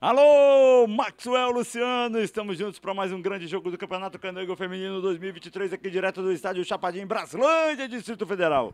Alô, Maxwell Luciano, estamos juntos para mais um grande jogo do Campeonato Candango Feminino 2023, aqui direto do estádio Chapadinho, Braslândia, Distrito Federal.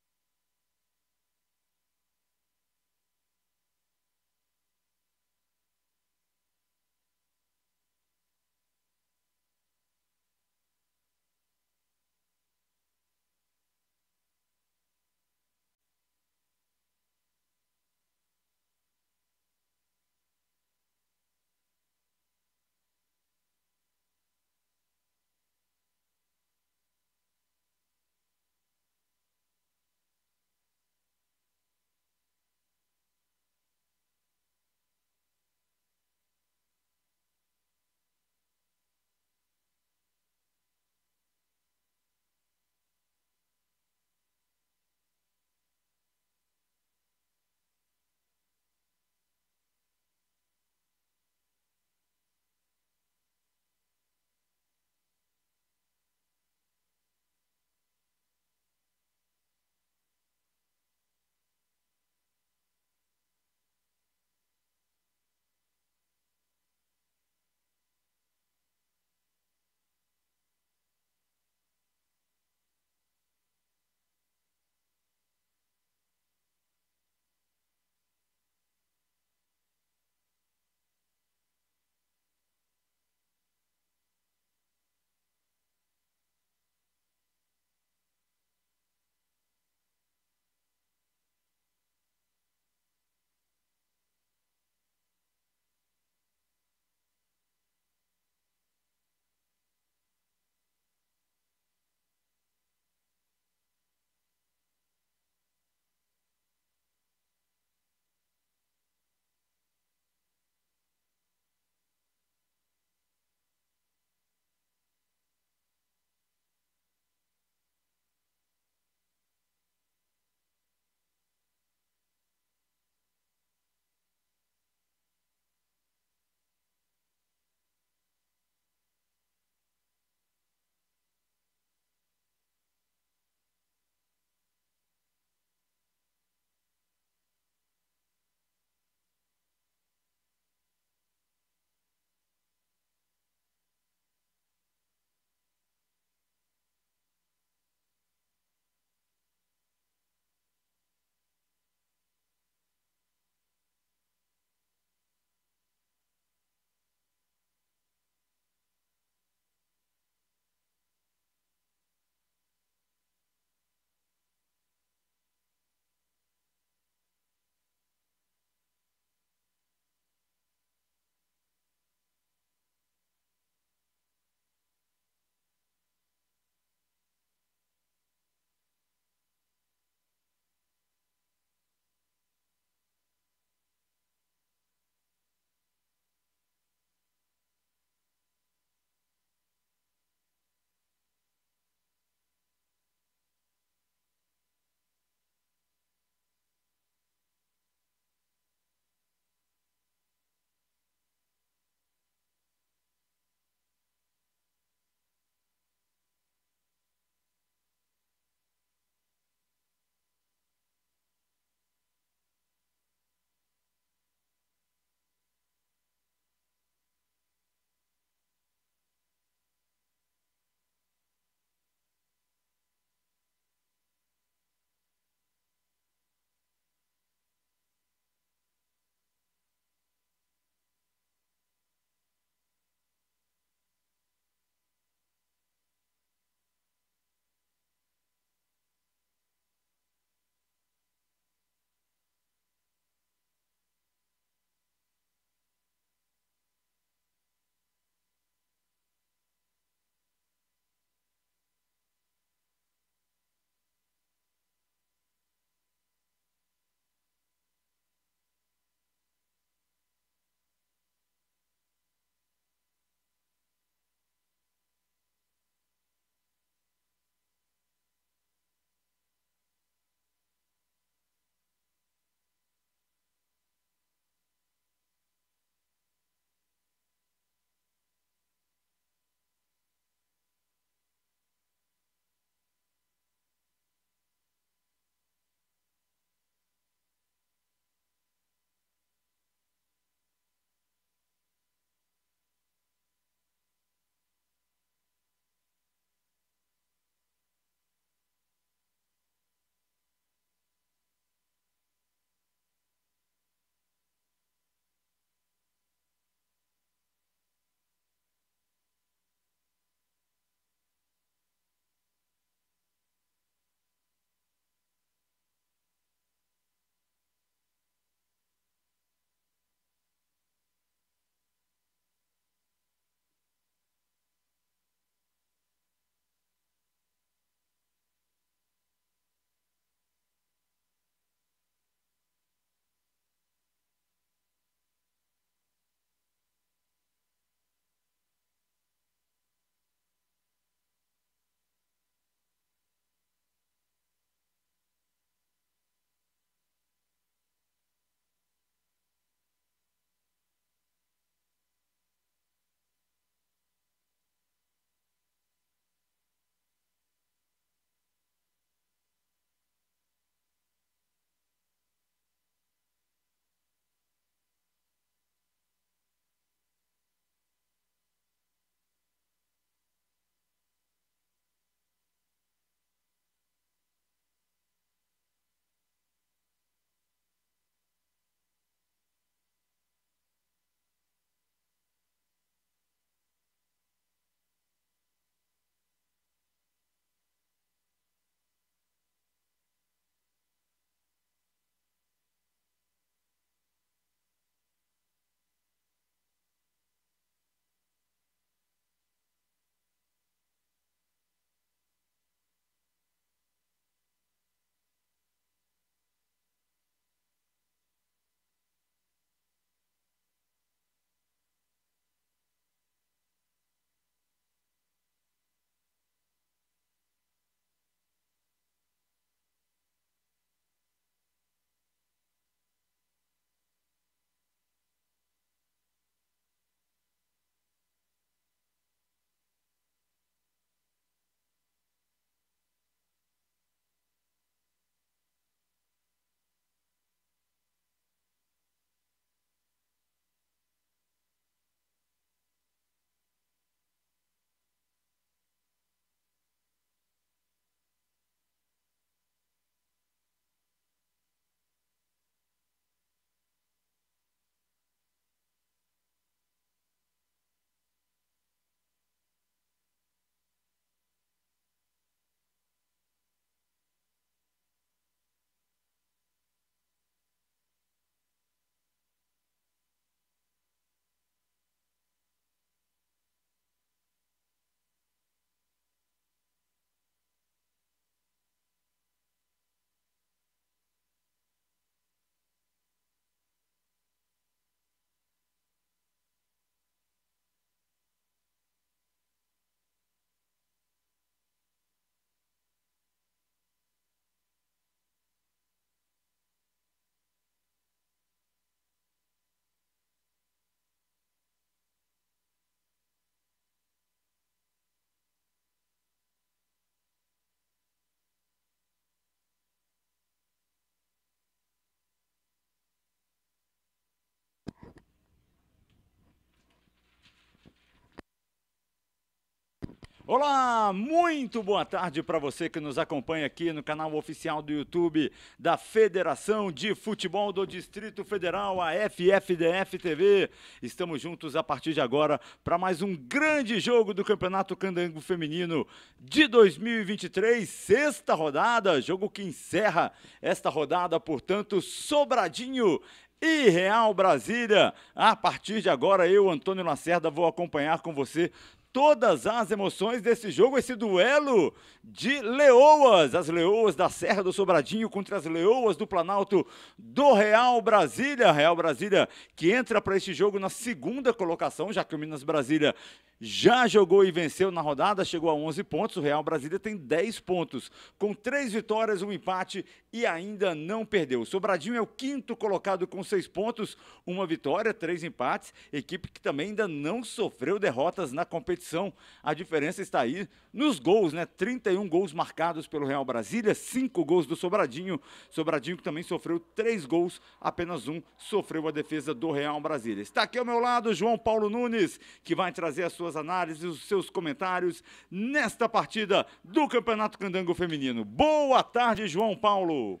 Olá, muito boa tarde para você que nos acompanha aqui no canal oficial do YouTube da Federação de Futebol do Distrito Federal, a FFDF TV. Estamos juntos a partir de agora para mais um grande jogo do Campeonato Candango Feminino de 2023, sexta rodada, jogo que encerra esta rodada, portanto, Sobradinho e Real Brasília. A partir de agora, eu, Antônio Lacerda, vou acompanhar com você todas as emoções desse jogo, esse duelo de leoas, as leoas da Serra do Sobradinho contra as leoas do Planalto do Real Brasília. Real Brasília que entra para este jogo na segunda colocação, já que o Minas Brasília já jogou e venceu na rodada, chegou a 11 pontos. O Real Brasília tem 10 pontos, com 3 vitórias, um empate e ainda não perdeu. O Sobradinho é o quinto colocado com 6 pontos, uma vitória, três empates. Equipe que também ainda não sofreu derrotas na competição competição. A diferença está aí nos gols, né? 31 gols marcados pelo Real Brasília, 5 gols do Sobradinho. Sobradinho que também sofreu 3 gols, apenas um sofreu a defesa do Real Brasília. Está aqui ao meu lado João Paulo Nunes, que vai trazer as suas análises, os seus comentários nesta partida do Campeonato Candango Feminino. Boa tarde, João Paulo.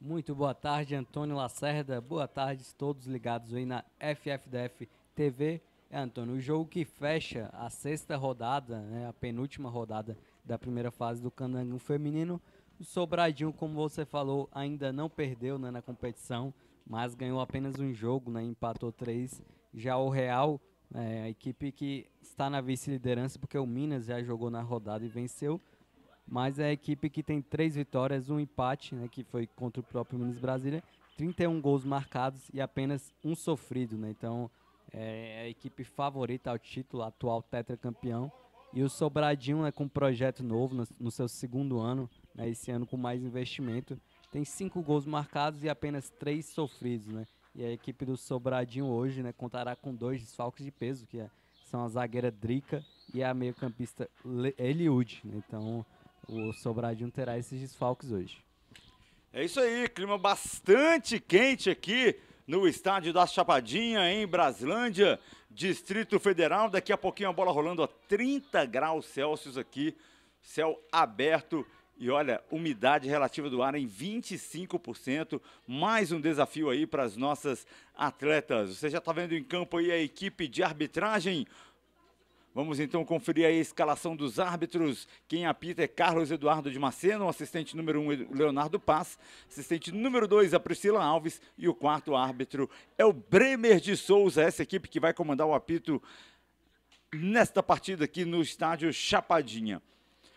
Muito boa tarde, Antônio Lacerda. Boa tarde a todos ligados aí na FFDF TV é, Antônio, o jogo que fecha a sexta rodada, né, a penúltima rodada da primeira fase do Canangão Feminino, o Sobradinho, como você falou, ainda não perdeu né, na competição, mas ganhou apenas um jogo, né, empatou três. Já o Real, é, a equipe que está na vice-liderança, porque o Minas já jogou na rodada e venceu, mas é a equipe que tem três vitórias, um empate, né, que foi contra o próprio Minas Brasília, 31 gols marcados e apenas um sofrido, né, então é, é a equipe favorita ao título, atual tetracampeão. E o Sobradinho né, com um projeto novo no, no seu segundo ano, né, esse ano com mais investimento. Tem cinco gols marcados e apenas três sofridos. Né? E a equipe do Sobradinho hoje né, contará com dois desfalques de peso, que é, são a zagueira Drica e a meio-campista Eliud. Né? Então o Sobradinho terá esses desfalques hoje. É isso aí, clima bastante quente aqui no estádio da Chapadinha, em Braslândia, Distrito Federal. Daqui a pouquinho a bola rolando a 30 graus Celsius aqui, céu aberto. E olha, umidade relativa do ar em 25%. Mais um desafio aí para as nossas atletas. Você já está vendo em campo aí a equipe de arbitragem Vamos então conferir a escalação dos árbitros. Quem apita é Carlos Eduardo de Maceno, assistente número 1, um, Leonardo Paz, assistente número 2, a Priscila Alves, e o quarto árbitro é o Bremer de Souza, essa equipe que vai comandar o apito nesta partida aqui no estádio Chapadinha.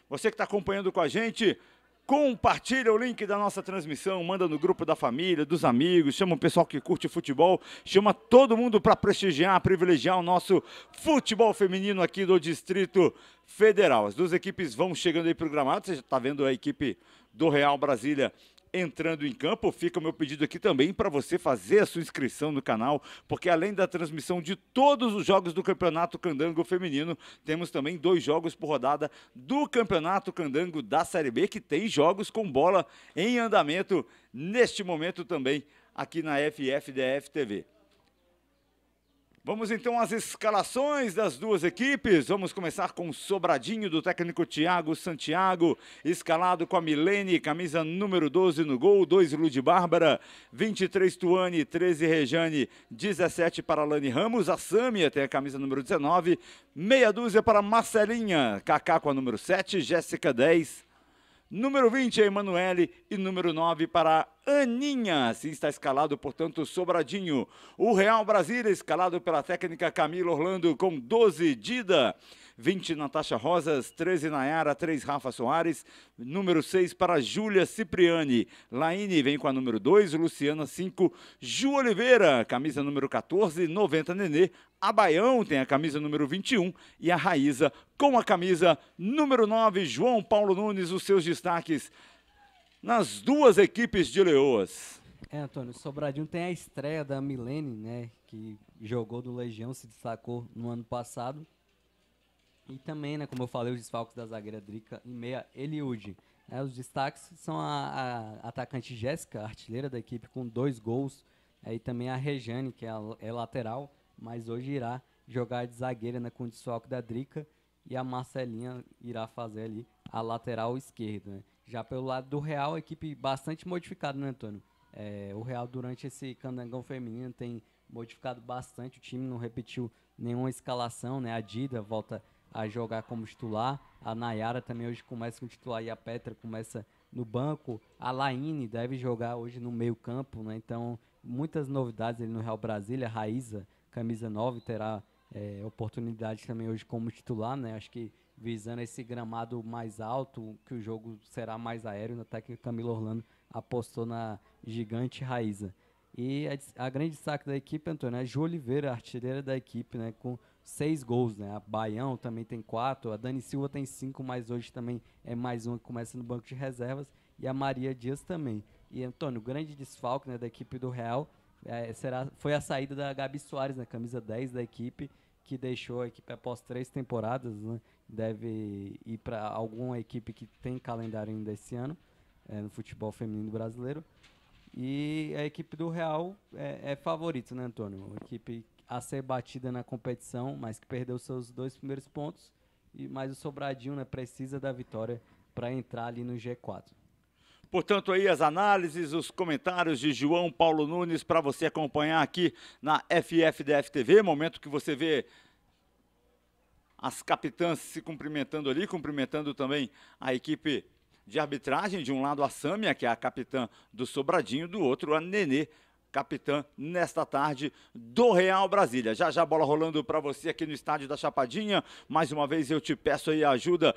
Você que está acompanhando com a gente, Compartilha o link da nossa transmissão, manda no grupo da família, dos amigos, chama o pessoal que curte futebol, chama todo mundo para prestigiar, privilegiar o nosso futebol feminino aqui do Distrito Federal. As duas equipes vão chegando aí para o gramado, você já está vendo a equipe do Real Brasília entrando em campo, fica o meu pedido aqui também para você fazer a sua inscrição no canal, porque além da transmissão de todos os jogos do Campeonato Candango Feminino, temos também dois jogos por rodada do Campeonato Candango da Série B, que tem jogos com bola em andamento neste momento também aqui na FFDF TV. Vamos então às escalações das duas equipes. Vamos começar com o Sobradinho do técnico Tiago Santiago, escalado com a Milene, camisa número 12 no gol, 2 Lud Bárbara, 23 Tuane, 13 Rejane, 17 para Lani Ramos, a Sâmia tem a camisa número 19, meia dúzia para Marcelinha, Kaká com a número 7, Jéssica 10, Número 20 é Emanuele e número 9 para Aninha. Assim está escalado, portanto, Sobradinho. O Real Brasília, escalado pela técnica Camila Orlando com 12, Dida. 20, Natasha Rosas, 13, Nayara, 3, Rafa Soares, número 6 para Júlia Cipriani, Laine vem com a número 2, Luciana 5, Ju Oliveira, camisa número 14, 90 Nenê, a Baião tem a camisa número 21 e a Raíza com a camisa número 9, João Paulo Nunes, os seus destaques nas duas equipes de Leoas. É, Antônio, Sobradinho tem a estreia da Milene, né, que jogou do Legião, se destacou no ano passado. E também, né, como eu falei, os desfalques da zagueira Drica e meia Eliud. Né, os destaques são a, a atacante Jéssica, artilheira da equipe, com dois gols. Né, e também a Rejane, que é, a, é lateral, mas hoje irá jogar de zagueira né, com o desfalque da Drica. E a Marcelinha irá fazer ali a lateral esquerda. Né? Já pelo lado do Real, a equipe bastante modificada, né, Antônio? É, o Real, durante esse candangão feminino, tem modificado bastante. O time não repetiu nenhuma escalação, né? A Dida volta a jogar como titular. A Nayara também hoje começa como titular e a Petra começa no banco. A Laine deve jogar hoje no meio-campo, né? Então, muitas novidades ali no Real Brasília. A Raíza, camisa 9, terá é, oportunidade também hoje como titular, né? Acho que visando esse gramado mais alto, que o jogo será mais aéreo, até que Camilo Orlando apostou na gigante Raíza. E a, a grande saque da equipe, Antônio, é Ju Oliveira, artilheira da equipe, né? Com seis gols, né? A Baião também tem quatro, a Dani Silva tem cinco, mas hoje também é mais uma que começa no banco de reservas, e a Maria Dias também. E Antônio, grande desfalque né, da equipe do Real é, será, foi a saída da Gabi Soares, na né, camisa 10 da equipe, que deixou a equipe após três temporadas, né, deve ir para alguma equipe que tem calendário ainda esse ano é, no futebol feminino brasileiro. E a equipe do Real é, é favorito, né, Antônio? A equipe a ser batida na competição, mas que perdeu seus dois primeiros pontos. E mais o Sobradinho, né, precisa da vitória para entrar ali no G4. Portanto, aí as análises, os comentários de João Paulo Nunes para você acompanhar aqui na FFDF TV, momento que você vê as capitãs se cumprimentando ali, cumprimentando também a equipe de arbitragem, de um lado a Sâmia, que é a capitã do Sobradinho, do outro a Nenê, capitã, nesta tarde do Real Brasília. Já já bola rolando para você aqui no estádio da Chapadinha. Mais uma vez eu te peço aí a ajuda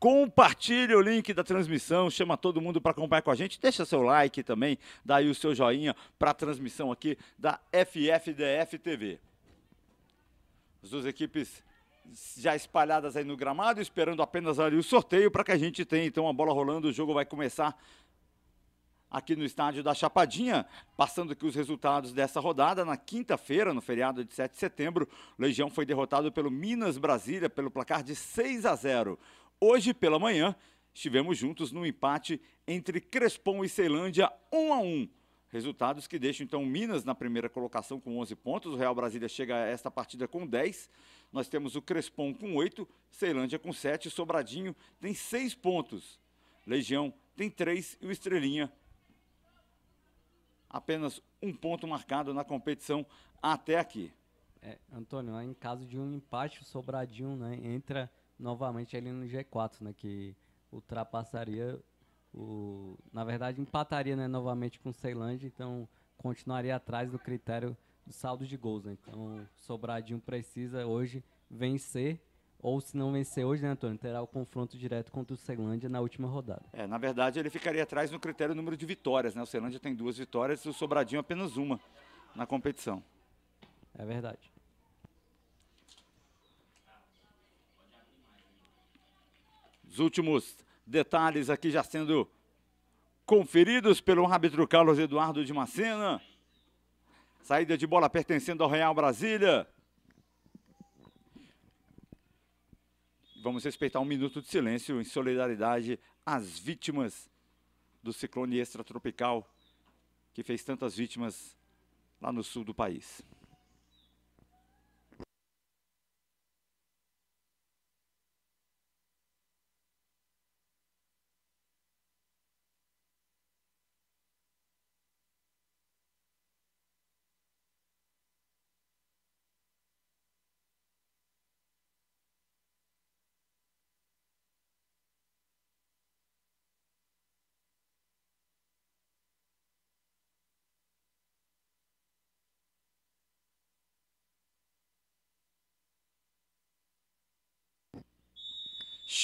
Compartilhe o link da transmissão, chama todo mundo para acompanhar com a gente. Deixa seu like também, dá aí o seu joinha para a transmissão aqui da FFDF TV. As duas equipes já espalhadas aí no gramado, esperando apenas ali o sorteio para que a gente tenha então a bola rolando. O jogo vai começar aqui no estádio da Chapadinha, passando aqui os resultados dessa rodada. Na quinta-feira, no feriado de 7 de setembro, Legião foi derrotado pelo Minas Brasília pelo placar de 6 a 0. Hoje pela manhã, estivemos juntos no empate entre Crespon e Ceilândia 1 a 1. Resultados que deixam então Minas na primeira colocação com 11 pontos, o Real Brasília chega a esta partida com 10. Nós temos o Crespon com 8, Ceilândia com 7, Sobradinho tem 6 pontos. Legião tem 3 e o Estrelinha apenas um ponto marcado na competição até aqui. É, Antônio, em caso de um empate, o Sobradinho né, entra novamente ali no G4, né, que ultrapassaria o... Na verdade, empataria né, novamente com o Ceilândia, então continuaria atrás do critério do saldo de gols. Né? Então, Sobradinho precisa hoje vencer ou se não vencer hoje, né, Antônio, terá o confronto direto contra o Ceilândia na última rodada. É, na verdade ele ficaria atrás no critério número de vitórias, né? O Ceilândia tem duas vitórias e o Sobradinho apenas uma na competição. É verdade. Os últimos detalhes aqui já sendo conferidos pelo árbitro Carlos Eduardo de Macena. Saída de bola pertencendo ao Real Brasília. vamos respeitar um minuto de silêncio em solidariedade às vítimas do ciclone extratropical que fez tantas vítimas lá no sul do país.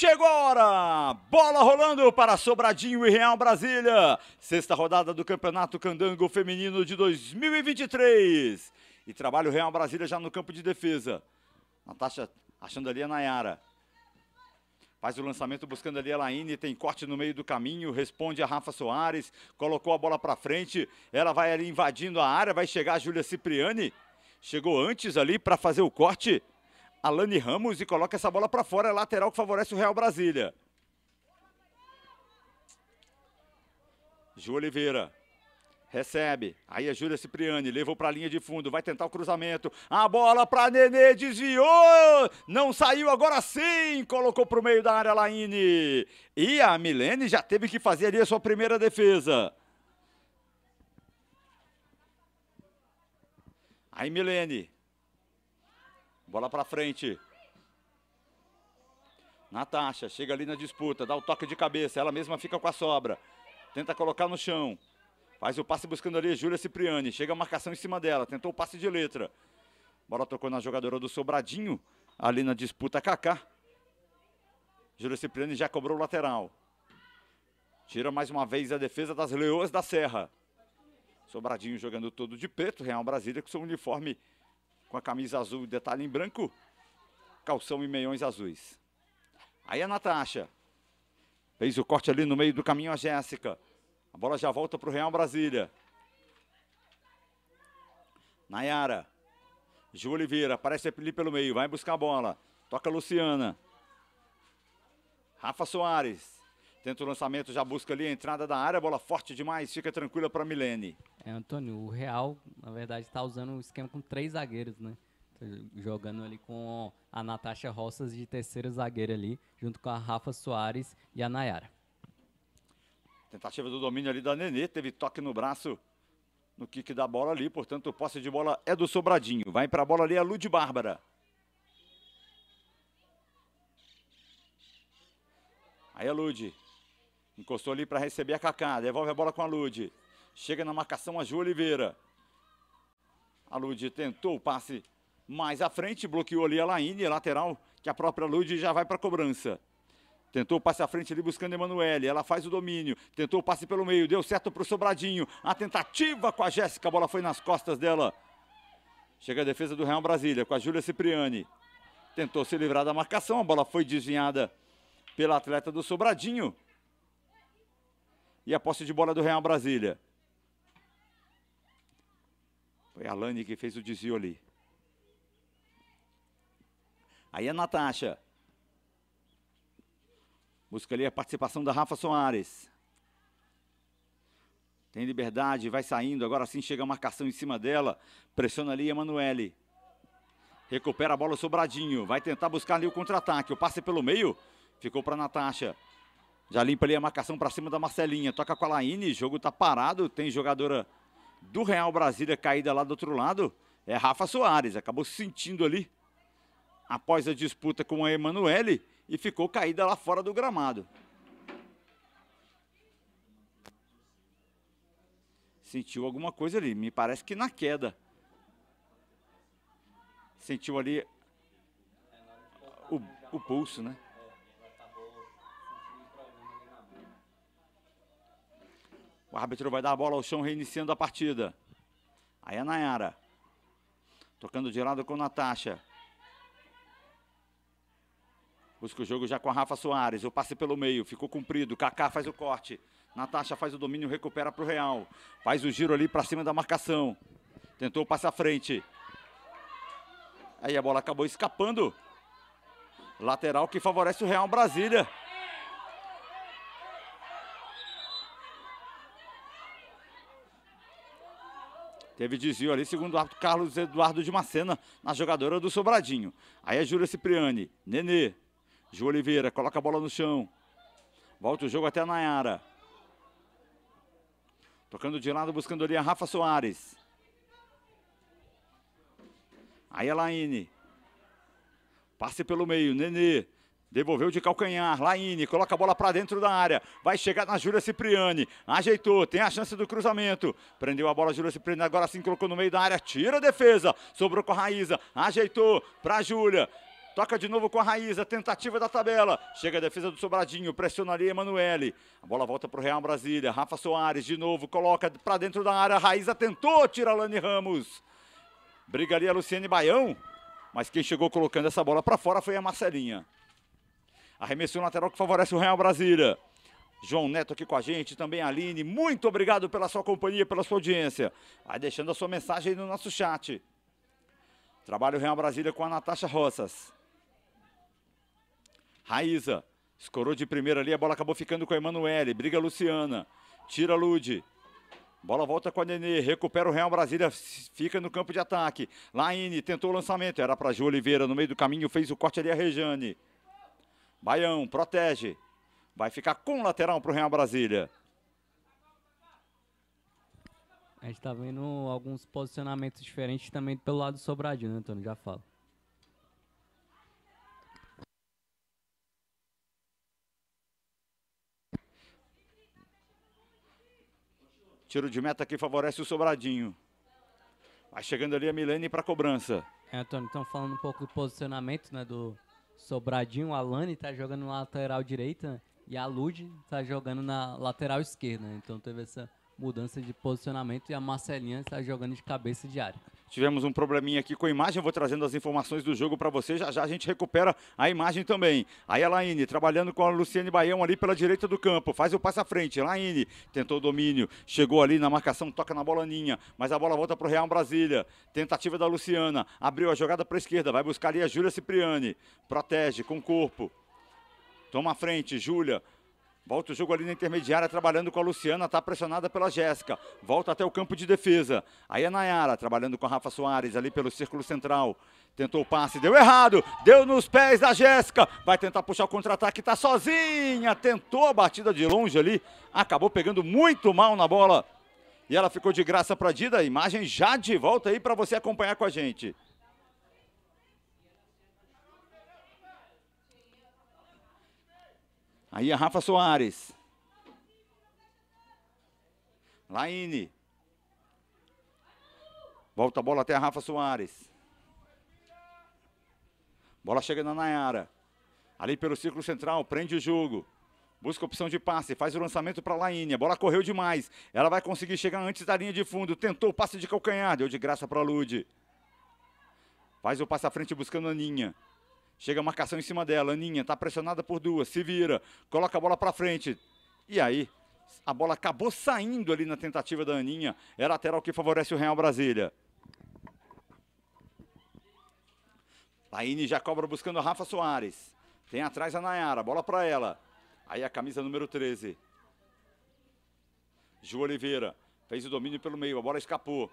Chegou a hora! Bola rolando para Sobradinho e Real Brasília. Sexta rodada do Campeonato Candango Feminino de 2023. E trabalha o Real Brasília já no campo de defesa. Natasha achando ali a Nayara. Faz o lançamento buscando ali a Laine, tem corte no meio do caminho, responde a Rafa Soares, colocou a bola para frente, ela vai ali invadindo a área, vai chegar a Júlia Cipriani. Chegou antes ali para fazer o corte. Alane Ramos e coloca essa bola para fora, é lateral que favorece o Real Brasília. Ju Oliveira. Recebe. Aí a é Júlia Cipriani levou para a linha de fundo. Vai tentar o cruzamento. A bola para Nenê. Desviou. Não saiu. Agora sim. Colocou para o meio da área Laine. E a Milene já teve que fazer ali a sua primeira defesa. Aí Milene. Bola para frente. Natasha chega ali na disputa, dá o toque de cabeça, ela mesma fica com a sobra. Tenta colocar no chão. Faz o passe buscando ali Júlia Cipriani. Chega a marcação em cima dela, tentou o passe de letra. Bola tocou na jogadora do Sobradinho, ali na disputa Kaká. Júlia Cipriani já cobrou o lateral. Tira mais uma vez a defesa das Leoas da Serra. Sobradinho jogando todo de preto, Real Brasília com seu uniforme com a camisa azul e detalhe em branco, calção e meiões azuis. Aí a Natasha fez o corte ali no meio do caminho a Jéssica. A bola já volta para o Real Brasília. Nayara. Ju Oliveira, aparece ali pelo meio, vai buscar a bola. Toca a Luciana. Rafa Soares. Tenta o lançamento, já busca ali a entrada da área, bola forte demais, fica tranquila para Milene. É, Antônio, o Real, na verdade, está usando um esquema com três zagueiros, né? Tô tá jogando ali com a Natasha Roças de terceira zagueira ali, junto com a Rafa Soares e a Nayara. Tentativa do domínio ali da Nenê, teve toque no braço no kick da bola ali, portanto, posse de bola é do Sobradinho. Vai para a bola ali a Lud Bárbara. Aí a Lud Encostou ali para receber a Kaká. Devolve a bola com a Lude. Chega na marcação a Ju Oliveira. A Lude tentou o passe mais à frente, bloqueou ali a Laine, lateral, que a própria Lude já vai para a cobrança. Tentou o passe à frente ali buscando Emanuele. Ela faz o domínio. Tentou o passe pelo meio. Deu certo para o Sobradinho. A tentativa com a Jéssica. A bola foi nas costas dela. Chega a defesa do Real Brasília com a Júlia Cipriani. Tentou se livrar da marcação. A bola foi desviada pela atleta do Sobradinho. E a posse de bola do Real Brasília. Foi a Lani que fez o desvio ali. Aí a é Natasha. Busca ali a participação da Rafa Soares. Tem liberdade, vai saindo. Agora sim chega a marcação em cima dela. Pressiona ali a Emanuele. Recupera a bola o Sobradinho. Vai tentar buscar ali o contra-ataque. O passe pelo meio. Ficou para Natasha. Já limpa ali a marcação para cima da Marcelinha. Toca com a Laine, jogo tá parado. Tem jogadora do Real Brasília caída lá do outro lado. É Rafa Soares, acabou sentindo ali após a disputa com a Emanuele e ficou caída lá fora do gramado. Sentiu alguma coisa ali, me parece que na queda. Sentiu ali o, o pulso, né? O árbitro vai dar a bola ao chão, reiniciando a partida. Aí é Nayara. Tocando de lado com Natasha. Busca o jogo já com a Rafa Soares. O passe pelo meio. Ficou cumprido. Kaká faz o corte. Natasha faz o domínio, recupera para o Real. Faz o giro ali para cima da marcação. Tentou o passe à frente. Aí a bola acabou escapando. Lateral que favorece o Real Brasília. Teve desvio ali, segundo o árbitro Carlos Eduardo de Macena, na jogadora do Sobradinho. Aí é Júlia Cipriani, Nenê, Ju Oliveira, coloca a bola no chão. Volta o jogo até a Nayara. Tocando de lado, buscando ali a Rafa Soares. Aí a Laine. Passe pelo meio, Nenê. Devolveu de calcanhar. Laine coloca a bola para dentro da área. Vai chegar na Júlia Cipriani. Ajeitou. Tem a chance do cruzamento. Prendeu a bola Júlia Cipriani. Agora sim colocou no meio da área. Tira a defesa. Sobrou com a Raíza. Ajeitou para Júlia. Toca de novo com a Raíza, tentativa da tabela. Chega a defesa do Sobradinho, pressiona ali Emanuele. A bola volta para o Real Brasília. Rafa Soares de novo, coloca para dentro da área. Raíza tentou, tira a Lani Ramos. Briga ali a é Luciane Baião. Mas quem chegou colocando essa bola para fora foi a Marcelinha. Arremesso lateral que favorece o Real Brasília. João Neto aqui com a gente, também a Aline. Muito obrigado pela sua companhia, pela sua audiência. Vai deixando a sua mensagem aí no nosso chat. Trabalho Real Brasília com a Natasha Roças. Raíza. Escorou de primeira ali, a bola acabou ficando com a Emanuele. Briga a Luciana. Tira Lude. Bola volta com a Nenê, recupera o Real Brasília, fica no campo de ataque. Laine tentou o lançamento, era para Ju Oliveira no meio do caminho, fez o corte ali a Rejane. Baião protege. Vai ficar com lateral para o Real Brasília. A gente está vendo alguns posicionamentos diferentes também pelo lado do Sobradinho, né, Antônio? Já falo. Tiro de meta que favorece o Sobradinho. Vai chegando ali a Milene para cobrança. É, Antônio, estão falando um pouco do posicionamento né, do, Sobradinho, a Lani tá jogando na lateral direita e a Lud tá jogando na lateral esquerda. Então teve essa mudança de posicionamento e a Marcelinha está jogando de cabeça de área. Tivemos um probleminha aqui com a imagem, vou trazendo as informações do jogo para você, já já a gente recupera a imagem também. Aí a Laine, trabalhando com a Luciane Baião ali pela direita do campo, faz o passo à frente, Laine tentou o domínio, chegou ali na marcação, toca na bola Ninha, mas a bola volta para o Real Brasília. Tentativa da Luciana, abriu a jogada para a esquerda, vai buscar ali a Júlia Cipriani, protege com o corpo. Toma a frente, Júlia. Volta o jogo ali na intermediária, trabalhando com a Luciana, está pressionada pela Jéssica. Volta até o campo de defesa. Aí a é Nayara, trabalhando com a Rafa Soares, ali pelo círculo central. Tentou o passe, deu errado, deu nos pés da Jéssica. Vai tentar puxar o contra-ataque, está sozinha. Tentou a batida de longe ali, acabou pegando muito mal na bola. E ela ficou de graça para Dida. Imagem já de volta aí para você acompanhar com a gente. Aí a Rafa Soares. Laine. Volta a bola até a Rafa Soares. Bola chega na Nayara. Ali pelo círculo central, prende o jogo. Busca opção de passe, faz o lançamento para Laine. A bola correu demais. Ela vai conseguir chegar antes da linha de fundo. Tentou o passe de calcanhar, deu de graça para Lude. Faz o passe à frente buscando a Ninha. Chega a marcação em cima dela. Aninha está pressionada por duas. Se vira. Coloca a bola para frente. E aí, a bola acabou saindo ali na tentativa da Aninha. É lateral que favorece o Real Brasília. Laine já cobra buscando a Rafa Soares. Tem atrás a Nayara. Bola para ela. Aí a camisa número 13. Ju Oliveira. Fez o domínio pelo meio. A bola escapou.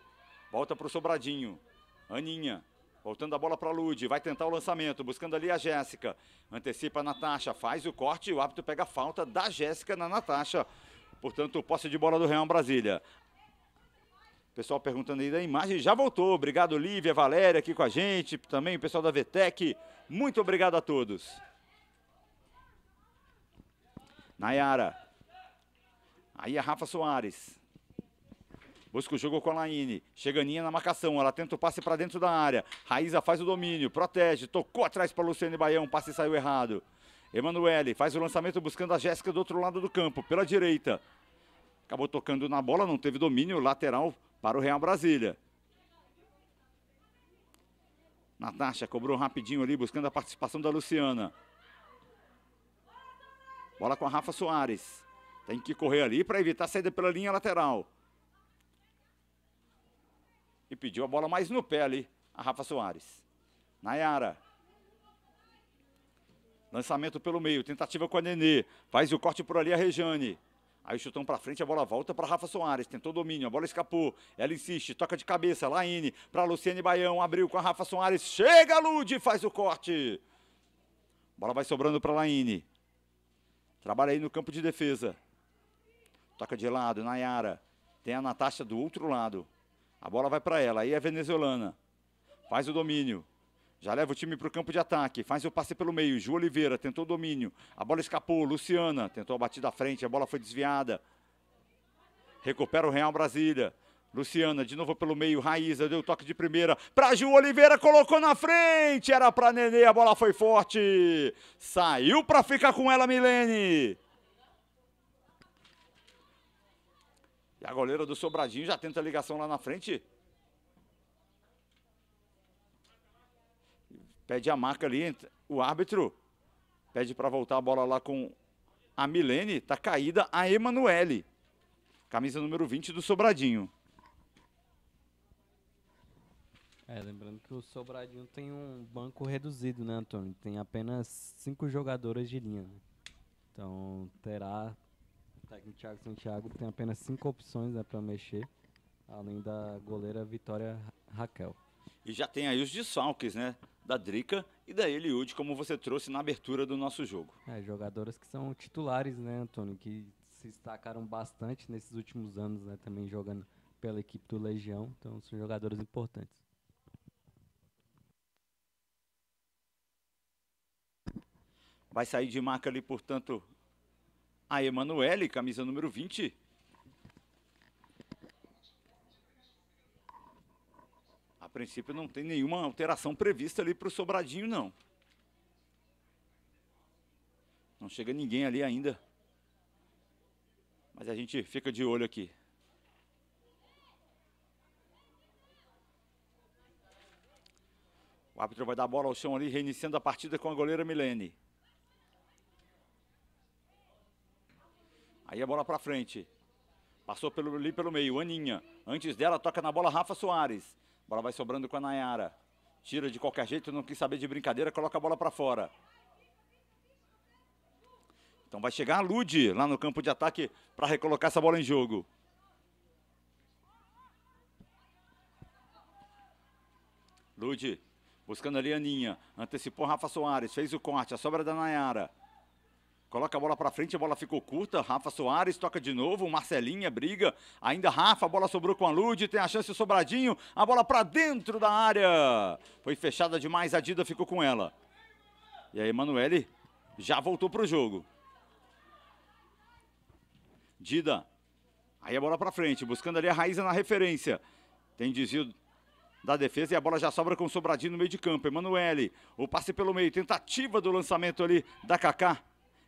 Volta para o Sobradinho. Aninha. Voltando a bola para Lude, vai tentar o lançamento, buscando ali a Jéssica. Antecipa a Natasha, faz o corte e o árbitro pega a falta da Jéssica na Natasha. Portanto, posse de bola do Real Brasília. Pessoal perguntando aí da imagem, já voltou. Obrigado, Lívia, Valéria aqui com a gente, também o pessoal da VTEC. Muito obrigado a todos. Nayara. Aí a é Rafa Soares. Busca o jogo com a Laine. Chega na marcação. Ela tenta o passe para dentro da área. Raíza faz o domínio. Protege. Tocou atrás para Luciane Baião. Passe saiu errado. Emanuele faz o lançamento buscando a Jéssica do outro lado do campo, pela direita. Acabou tocando na bola, não teve domínio lateral para o Real Brasília. Natasha cobrou rapidinho ali, buscando a participação da Luciana. Bola com a Rafa Soares. Tem que correr ali para evitar a saída pela linha lateral e pediu a bola mais no pé ali, a Rafa Soares. Nayara. Lançamento pelo meio, tentativa com a Nenê. Faz o corte por ali a Rejane. Aí o chutão para frente, a bola volta para Rafa Soares, tentou domínio, a bola escapou. Ela insiste, toca de cabeça, Laine para Luciane Baião, abriu com a Rafa Soares. Chega Lude, faz o corte. Bola vai sobrando para Laine. Trabalha aí no campo de defesa. Toca de lado, Nayara. Tem a Natasha do outro lado. A bola vai para ela, aí é venezuelana. Faz o domínio. Já leva o time para o campo de ataque. Faz o passe pelo meio. Ju Oliveira tentou o domínio. A bola escapou. Luciana tentou a batida à frente. A bola foi desviada. Recupera o Real Brasília. Luciana de novo pelo meio. Raíza deu toque de primeira. Para Ju Oliveira. Colocou na frente. Era para Nenê. A bola foi forte. Saiu para ficar com ela, Milene. E a goleira do Sobradinho já tenta a ligação lá na frente. Pede a marca ali, o árbitro pede para voltar a bola lá com a Milene. Tá caída a Emanuele, camisa número 20 do Sobradinho. É, lembrando que o Sobradinho tem um banco reduzido, né, Antônio? Tem apenas cinco jogadoras de linha. Né? Então terá técnico Thiago Santiago tem apenas cinco opções né, para mexer, além da goleira Vitória Raquel. E já tem aí os desfalques, né? Da Drica e da Eliud, como você trouxe na abertura do nosso jogo. É, jogadoras que são titulares, né, Antônio? Que se destacaram bastante nesses últimos anos, né? Também jogando pela equipe do Legião. Então, são jogadores importantes. Vai sair de marca ali, portanto, a Emanuele, camisa número 20. A princípio não tem nenhuma alteração prevista ali para o Sobradinho, não. Não chega ninguém ali ainda. Mas a gente fica de olho aqui. O árbitro vai dar a bola ao chão ali, reiniciando a partida com a goleira Milene. Aí a bola para frente. Passou pelo, ali pelo meio, Aninha. Antes dela, toca na bola Rafa Soares. Bola vai sobrando com a Nayara. Tira de qualquer jeito, não quis saber de brincadeira, coloca a bola para fora. Então vai chegar a Lude lá no campo de ataque para recolocar essa bola em jogo. Lude buscando ali a Aninha. Antecipou Rafa Soares, fez o corte, a sobra da Nayara. Coloca a bola para frente, a bola ficou curta. Rafa Soares toca de novo. Marcelinha briga. Ainda Rafa, a bola sobrou com a Lude. Tem a chance o Sobradinho. A bola para dentro da área. Foi fechada demais. A Dida ficou com ela. E aí, Emanuele já voltou para o jogo. Dida. Aí a bola para frente, buscando ali a Raíza na referência. Tem desvio da defesa e a bola já sobra com o Sobradinho no meio de campo. Emanuele, o passe pelo meio, tentativa do lançamento ali da Kaká.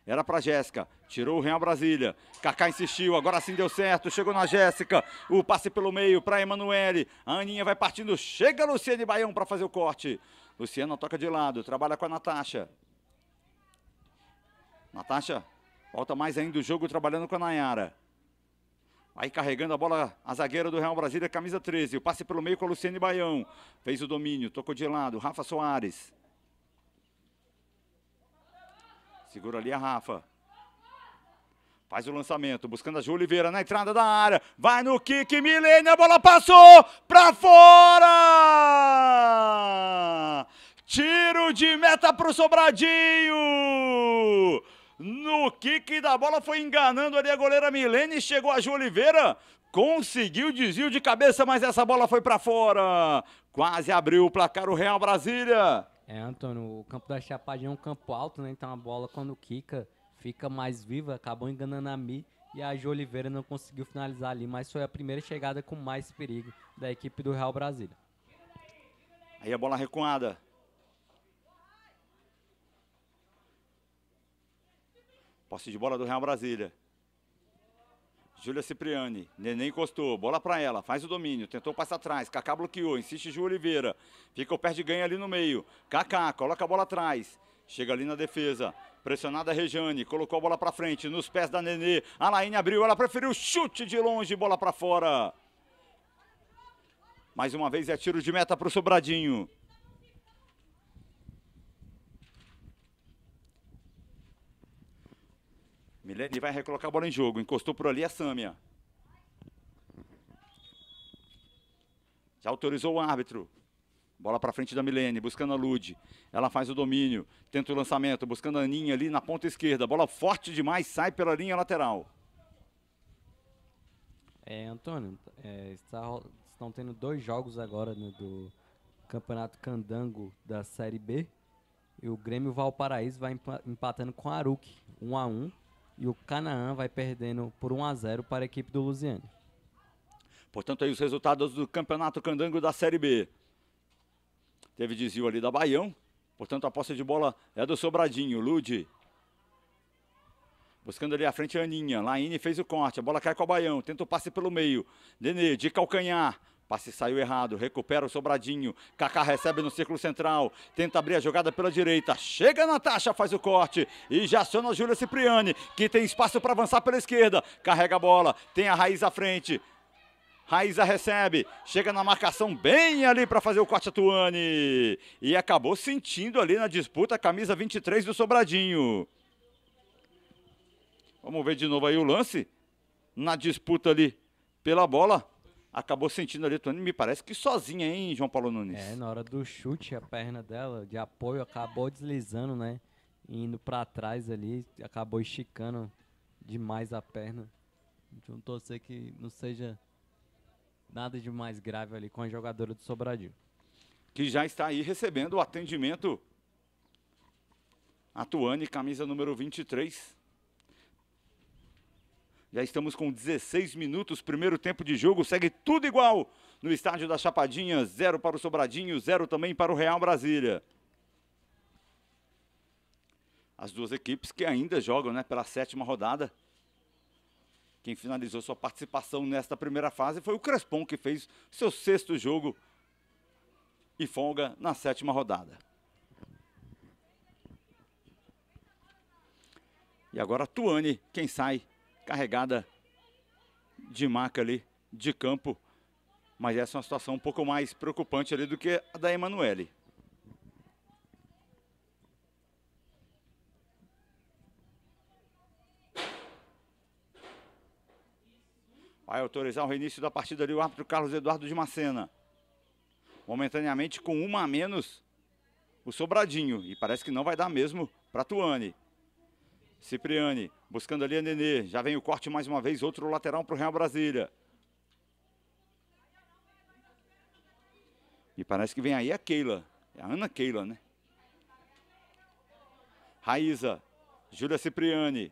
Era para Jéssica. Tirou o Real Brasília. Kaká insistiu, agora sim deu certo. Chegou na Jéssica. O passe pelo meio para Emanuele. A Aninha vai partindo. Chega Luciane Baião para fazer o corte. Luciana toca de lado, trabalha com a Natasha. Natasha volta mais ainda o jogo trabalhando com a Nayara. Aí carregando a bola a zagueira do Real Brasília, camisa 13. O passe pelo meio com a Luciane Baião. Fez o domínio, tocou de lado. Rafa Soares. Segura ali a Rafa. Faz o lançamento, buscando a Júlia Oliveira na entrada da área. Vai no kick, Milene, a bola passou para fora! Tiro de meta para o Sobradinho! No kick da bola foi enganando ali a goleira Milene, chegou a Júlia Oliveira, conseguiu desvio de cabeça, mas essa bola foi para fora. Quase abriu o placar o Real Brasília. É, Antônio, o campo da Chapadinha é um campo alto, né? Então a bola quando quica fica mais viva, acabou enganando a Mi e a Jo Oliveira não conseguiu finalizar ali, mas foi a primeira chegada com mais perigo da equipe do Real Brasília. Aí a bola recuada. Posse de bola do Real Brasília. Júlia Cipriani, Neném encostou, bola para ela, faz o domínio, tentou passar atrás, Kaká bloqueou, insiste Ju Oliveira, fica o pé de ganho ali no meio, Kaká coloca a bola atrás, chega ali na defesa, pressionada a Rejane, colocou a bola para frente, nos pés da Nenê, a Laine abriu, ela preferiu chute de longe, bola para fora. Mais uma vez é tiro de meta para o Sobradinho. Milene vai recolocar a bola em jogo. Encostou por ali a Sâmia. Já autorizou o árbitro. Bola para frente da Milene, buscando a Lude. Ela faz o domínio, tenta o lançamento, buscando a Aninha ali na ponta esquerda. Bola forte demais, sai pela linha lateral. É, Antônio, é, está, estão tendo dois jogos agora né, do Campeonato Candango da Série B. E o Grêmio Valparaíso vai empatando com a Aruc, 1 um a 1 um e o Canaã vai perdendo por 1 a 0 para a equipe do Lusiane. Portanto, aí os resultados do Campeonato Candango da Série B. Teve desvio ali da Baião. Portanto, a posse de bola é do Sobradinho. Lude. Buscando ali à frente a Aninha. Laine fez o corte. A bola cai com a Baião. Tenta o passe pelo meio. Denê de calcanhar. Passe saiu errado, recupera o Sobradinho. Kaká recebe no círculo central, tenta abrir a jogada pela direita. Chega na taxa, faz o corte e já aciona o Júlio Cipriani, que tem espaço para avançar pela esquerda. Carrega a bola, tem a Raiz à frente. Raiza recebe, chega na marcação bem ali para fazer o corte a Tuane. E acabou sentindo ali na disputa a camisa 23 do Sobradinho. Vamos ver de novo aí o lance. Na disputa ali pela bola acabou sentindo ali, Tony, me parece que sozinha, hein, João Paulo Nunes? É, na hora do chute, a perna dela de apoio acabou deslizando, né? Indo para trás ali, acabou esticando demais a perna. Então torcer que não seja nada de mais grave ali com a jogadora do Sobradinho. Que já está aí recebendo o atendimento. Atuane, camisa número 23. Já estamos com 16 minutos, primeiro tempo de jogo, segue tudo igual no estádio da Chapadinha, zero para o Sobradinho, zero também para o Real Brasília. As duas equipes que ainda jogam né, pela sétima rodada. Quem finalizou sua participação nesta primeira fase foi o Crespon, que fez seu sexto jogo e folga na sétima rodada. E agora Tuane, quem sai carregada de maca ali de campo. Mas essa é uma situação um pouco mais preocupante ali do que a da Emanuele. Vai autorizar o reinício da partida ali o árbitro Carlos Eduardo de Macena. Momentaneamente com uma a menos o Sobradinho. E parece que não vai dar mesmo para Tuane. Cipriani, buscando ali a Nenê. Já vem o corte mais uma vez, outro lateral para o Real Brasília. E parece que vem aí a Keila. É a Ana Keila, né? Raíza, Júlia Cipriani,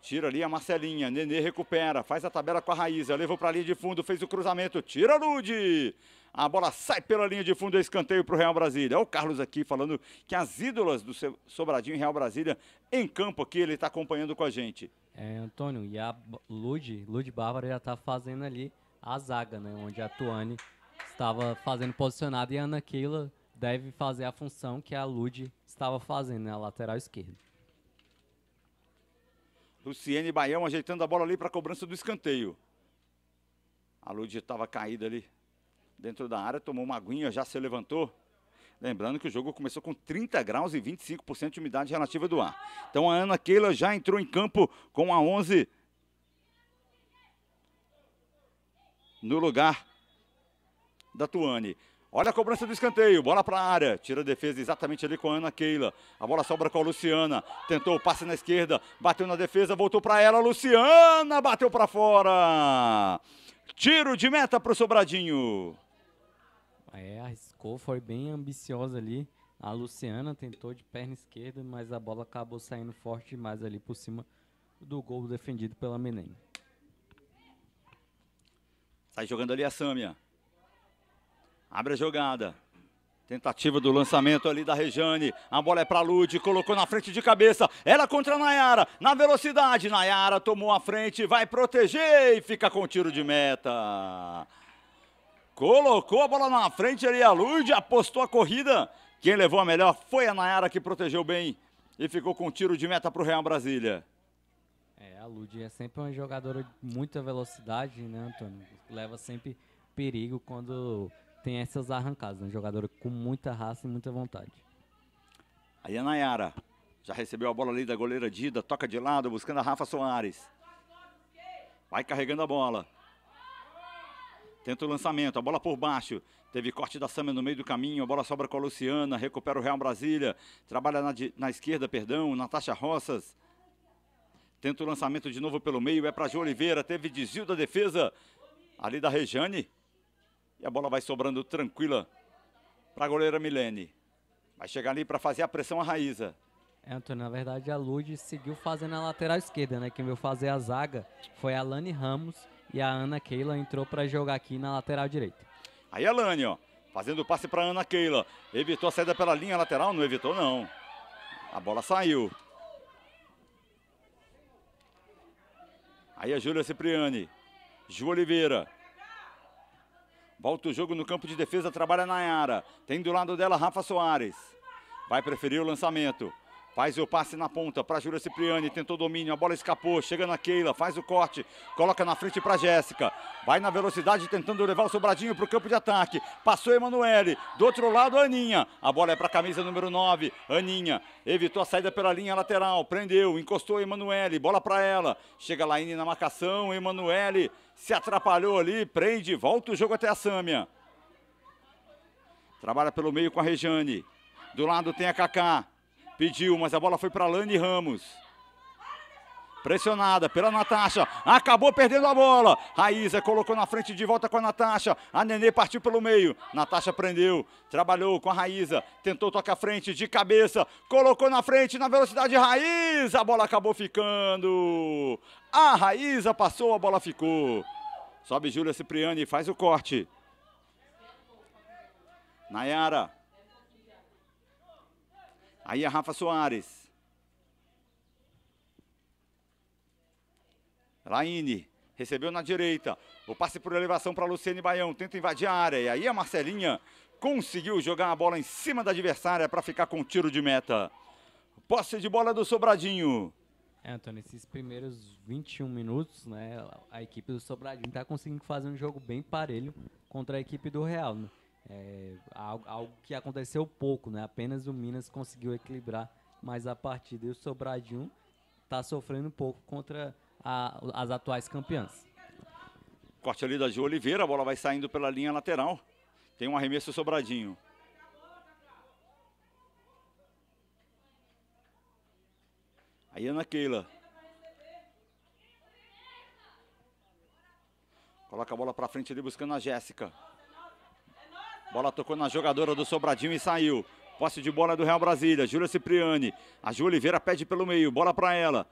Tira ali a Marcelinha, Nenê recupera, faz a tabela com a Raíza, levou para a linha de fundo, fez o cruzamento, tira Lude! A bola sai pela linha de fundo, é escanteio para o Real Brasília. É o Carlos aqui falando que as ídolas do Sobradinho Real Brasília em campo aqui, ele está acompanhando com a gente. É, Antônio, e a Lude, Lude Bárbara já está fazendo ali a zaga, né? Onde a Tuane estava fazendo posicionada e a Ana Keila deve fazer a função que a Lude estava fazendo na né, lateral esquerda. Luciene Baião ajeitando a bola ali para a cobrança do escanteio. A Lud estava caída ali dentro da área, tomou uma aguinha, já se levantou. Lembrando que o jogo começou com 30 graus e 25% de umidade relativa do ar. Então a Ana Keila já entrou em campo com a 11 no lugar da Tuane. Olha a cobrança do escanteio, bola para a área, tira a defesa exatamente ali com a Ana Keila. A bola sobra com a Luciana, tentou o passe na esquerda, bateu na defesa, voltou para ela, Luciana bateu para fora. Tiro de meta para o Sobradinho. É, arriscou, foi bem ambiciosa ali. A Luciana tentou de perna esquerda, mas a bola acabou saindo forte demais ali por cima do gol defendido pela Menem. Sai jogando ali a Sâmia. Abre a jogada. Tentativa do lançamento ali da Rejane. A bola é para Lude, colocou na frente de cabeça. Ela contra a Nayara. Na velocidade, Nayara tomou a frente, vai proteger e fica com tiro de meta. Colocou a bola na frente ali a Lude, apostou a corrida. Quem levou a melhor foi a Nayara que protegeu bem e ficou com tiro de meta para o Real Brasília. É, a Lude é sempre uma jogadora de muita velocidade, né, Antônio? Leva sempre perigo quando tem essas arrancadas, né? Jogadora com muita raça e muita vontade. Aí a Nayara. Já recebeu a bola ali da goleira Dida, toca de lado, buscando a Rafa Soares. Vai carregando a bola. Tenta o lançamento, a bola por baixo. Teve corte da Sâmia no meio do caminho, a bola sobra com a Luciana, recupera o Real Brasília. Trabalha na, na esquerda, perdão, Natasha Roças. Tenta o lançamento de novo pelo meio, é para João Oliveira, teve desvio da defesa ali da Rejane. E a bola vai sobrando tranquila para a goleira Milene. Vai chegar ali para fazer a pressão a Raíza. É, Antônio, na verdade a Lud seguiu fazendo a lateral esquerda, né? Quem veio fazer a zaga foi a Lani Ramos e a Ana Keila entrou para jogar aqui na lateral direita. Aí a Lani, ó, fazendo o passe para Ana Keila. Evitou a saída pela linha lateral? Não evitou, não. A bola saiu. Aí a Júlia Cipriani. Ju Oliveira. Volta o jogo no campo de defesa, trabalha Nayara. Tem do lado dela Rafa Soares. Vai preferir o lançamento. Faz o passe na ponta para Júlia Cipriani, tentou domínio, a bola escapou, chega na Keila, faz o corte, coloca na frente para Jéssica. Vai na velocidade tentando levar o Sobradinho para o campo de ataque. Passou Emanuele, do outro lado Aninha. A bola é para a camisa número 9, Aninha. Evitou a saída pela linha lateral, prendeu, encostou Emanuele, bola para ela. Chega Laine na marcação, Emanuele se atrapalhou ali, prende, volta o jogo até a Sâmia. Trabalha pelo meio com a Rejane. Do lado tem a Kaká. Pediu, mas a bola foi para Lani Ramos. Pressionada pela Natasha. Acabou perdendo a bola. Raíza colocou na frente de volta com a Natasha. A Nenê partiu pelo meio. Natasha prendeu. Trabalhou com a Raíza. Tentou tocar a frente de cabeça. Colocou na frente na velocidade Raíza. A bola acabou ficando. A Raíza passou, a bola ficou. Sobe Júlia Cipriani faz o corte. Nayara. Aí a é Rafa Soares. Laine. Recebeu na direita. O passe por elevação para Luciene Baião. Tenta invadir a área. E aí a Marcelinha conseguiu jogar a bola em cima da adversária para ficar com um tiro de meta. Posse de bola do Sobradinho. É, Antônio, esses primeiros 21 minutos, né, a equipe do Sobradinho está conseguindo fazer um jogo bem parelho contra a equipe do Real. Né? É, algo, algo, que aconteceu pouco, né? Apenas o Minas conseguiu equilibrar mais a partida e o Sobradinho está sofrendo um pouco contra a, as atuais campeãs. Corte ali da Ju Oliveira, a bola vai saindo pela linha lateral. Tem um arremesso sobradinho. Aí Ana é Keila. Coloca a bola para frente ali buscando a Jéssica. Bola tocou na jogadora do Sobradinho e saiu. Posse de bola do Real Brasília. Júlia Cipriani. A Ju Oliveira pede pelo meio. Bola para ela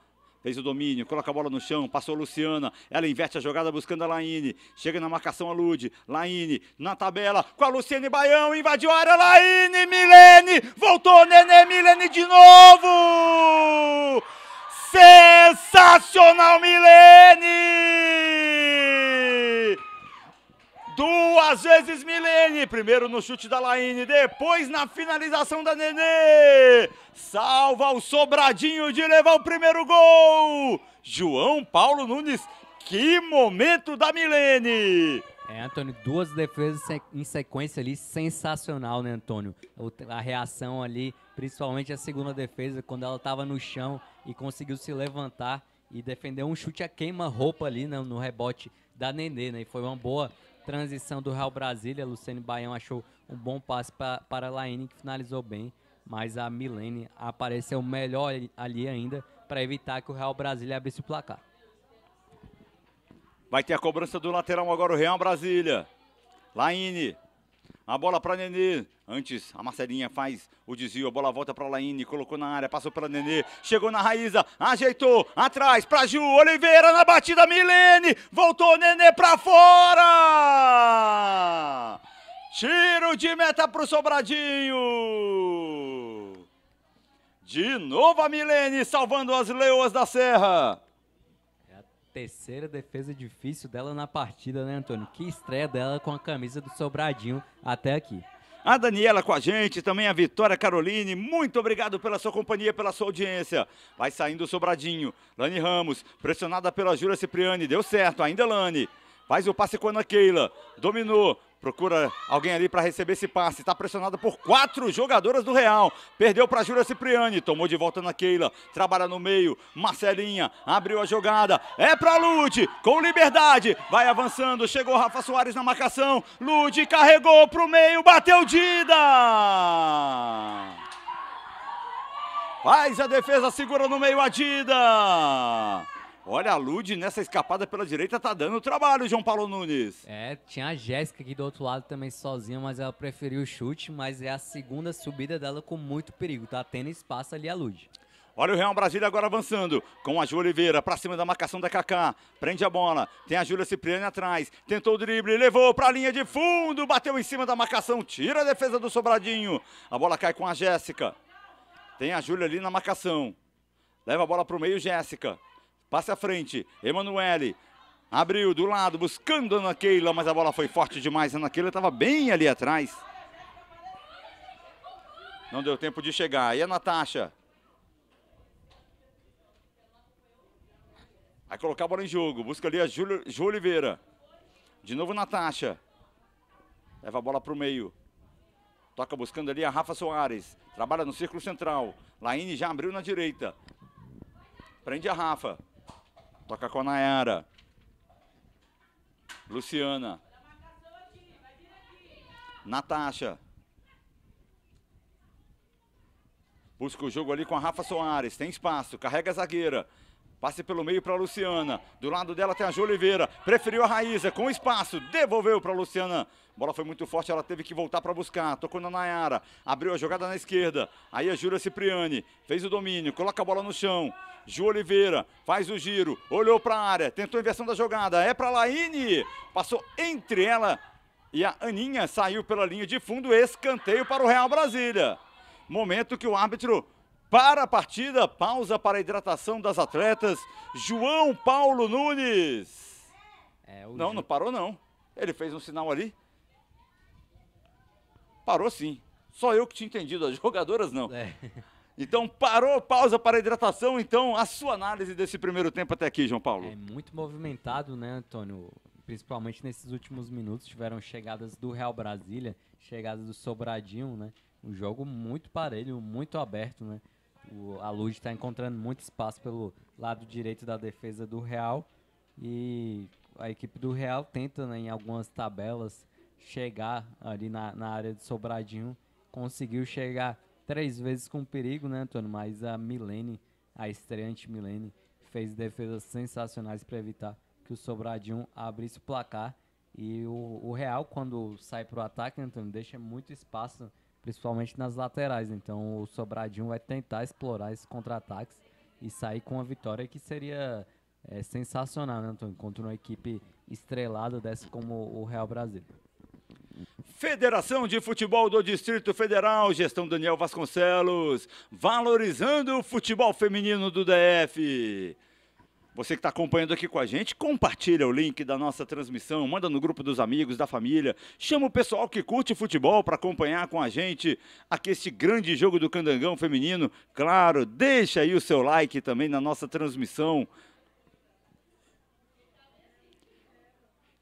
fez o domínio, coloca a bola no chão, passou a Luciana, ela inverte a jogada buscando a Laine, chega na marcação a Lude, Laine na tabela, com a Luciane Baião, invadiu a área, Laine, Milene, voltou Nenê, Milene de novo! Sensacional, Milene! Duas vezes Milene, primeiro no chute da Laine, depois na finalização da Nenê. Salva o sobradinho de levar o primeiro gol. João Paulo Nunes, que momento da Milene. É, Antônio, duas defesas em sequência ali, sensacional, né, Antônio? A reação ali, principalmente a segunda defesa, quando ela estava no chão e conseguiu se levantar e defender um chute a queima-roupa ali né, no rebote da Nenê, né? E foi uma boa transição do Real Brasília, Luciane Baião achou um bom passe pra, para a Laine, que finalizou bem, mas a Milene apareceu melhor ali ainda para evitar que o Real Brasília abrisse o placar. Vai ter a cobrança do lateral agora o Real Brasília. Laine a bola para Nenê. Antes, a Marcelinha faz o desvio. A bola volta para Laine. Colocou na área. Passou para Nenê. Chegou na Raíza. Ajeitou. Atrás para Ju. Oliveira na batida. Milene. Voltou Nenê para fora. Tiro de meta para o Sobradinho. De novo a Milene salvando as leoas da Serra. Terceira defesa difícil dela na partida, né, Antônio? Que estreia dela com a camisa do Sobradinho até aqui. A Daniela com a gente, também a Vitória Caroline. Muito obrigado pela sua companhia, pela sua audiência. Vai saindo o Sobradinho. Lani Ramos, pressionada pela Júlia Cipriani. Deu certo, ainda Lani. Faz o passe com a Ana Keila. Dominou. Procura alguém ali para receber esse passe. Está pressionado por quatro jogadoras do Real. Perdeu para Júlia Cipriani. Tomou de volta na Keila. Trabalha no meio. Marcelinha abriu a jogada. É para Lude. Com liberdade. Vai avançando. Chegou Rafa Soares na marcação. Lude carregou para o meio. Bateu Dida. Faz a defesa. Segura no meio a Dida. Olha, a Lud nessa escapada pela direita tá dando trabalho, João Paulo Nunes. É, tinha a Jéssica aqui do outro lado também sozinha, mas ela preferiu o chute, mas é a segunda subida dela com muito perigo. Tá tendo espaço ali a Lud. Olha o Real Brasília agora avançando com a Júlia Oliveira para cima da marcação da Kaká. Prende a bola. Tem a Júlia Cipriani atrás. Tentou o drible, levou para a linha de fundo, bateu em cima da marcação, tira a defesa do Sobradinho. A bola cai com a Jéssica. Tem a Júlia ali na marcação. Leva a bola para o meio, Jéssica. Passe à frente. Emanuele. Abriu do lado, buscando a Ana Keila, mas a bola foi forte demais. A Ana Keila estava bem ali atrás. Não deu tempo de chegar. E a Natasha? Vai colocar a bola em jogo. Busca ali a Júlia, Júlia Oliveira. De novo Natasha. Leva a bola para o meio. Toca buscando ali a Rafa Soares. Trabalha no círculo central. Laine já abriu na direita. Prende a Rafa. Toca com a Nayara. Luciana. Natasha. Busca o jogo ali com a Rafa Soares. Tem espaço. Carrega a zagueira. Passe pelo meio para Luciana. Do lado dela tem a Jô Oliveira. Preferiu a Raíza com espaço. Devolveu para Luciana. Bola foi muito forte, ela teve que voltar para buscar. Tocou na Nayara. Abriu a jogada na esquerda. Aí a Júlia Cipriani fez o domínio, coloca a bola no chão. Ju Oliveira faz o giro, olhou para a área, tentou a inversão da jogada. É para Laine. Passou entre ela e a Aninha saiu pela linha de fundo. Escanteio para o Real Brasília. Momento que o árbitro para a partida, pausa para a hidratação das atletas. João Paulo Nunes. É, não, Ju... não parou não. Ele fez um sinal ali. Parou sim. Só eu que tinha entendido, as jogadoras não. É. Então parou, pausa para a hidratação. Então, a sua análise desse primeiro tempo até aqui, João Paulo. É muito movimentado, né, Antônio? Principalmente nesses últimos minutos tiveram chegadas do Real Brasília, chegadas do Sobradinho, né? Um jogo muito parelho, muito aberto, né? O, a Luz está encontrando muito espaço pelo lado direito da defesa do Real e a equipe do Real tenta né, em algumas tabelas chegar ali na, na área de Sobradinho. Conseguiu chegar três vezes com perigo, né, Antônio? Mas a Milene, a estreante Milene, fez defesas sensacionais para evitar que o Sobradinho abrisse o placar. E o, o Real, quando sai para o ataque, Antônio, deixa muito espaço principalmente nas laterais. Então o Sobradinho vai tentar explorar esses contra-ataques e sair com uma vitória que seria é, sensacional, né, Antônio? Contra uma equipe estrelada dessa como o Real Brasil. Federação de Futebol do Distrito Federal, gestão Daniel Vasconcelos, valorizando o futebol feminino do DF. Você que está acompanhando aqui com a gente, compartilha o link da nossa transmissão, manda no grupo dos amigos, da família, chama o pessoal que curte futebol para acompanhar com a gente aqui este grande jogo do Candangão feminino. Claro, deixa aí o seu like também na nossa transmissão.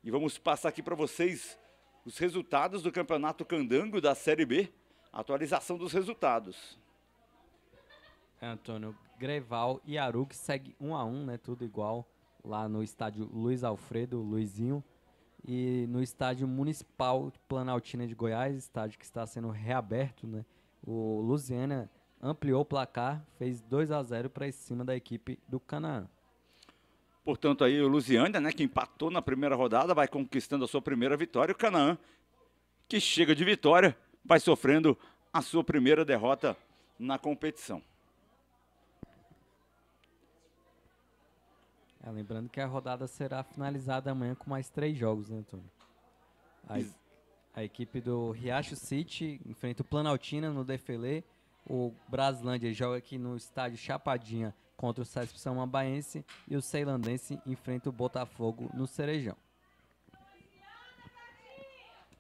E vamos passar aqui para vocês os resultados do Campeonato Candango da Série B, atualização dos resultados. Antônio Greval e Aru, que segue um a um, né? Tudo igual lá no estádio Luiz Alfredo, Luizinho, e no estádio Municipal Planaltina de Goiás, estádio que está sendo reaberto, né? O Lusiana ampliou o placar, fez 2 a 0 para cima da equipe do Canaã. Portanto, aí o Lusiana, né, que empatou na primeira rodada, vai conquistando a sua primeira vitória. O Canaã, que chega de vitória, vai sofrendo a sua primeira derrota na competição. É, lembrando que a rodada será finalizada amanhã com mais três jogos, né, Antônio? A, a equipe do Riacho City enfrenta o Planaltina no Defelê. O Braslândia joga aqui no estádio Chapadinha contra o Cesp São Ambaense e o Ceilandense enfrenta o Botafogo no Cerejão.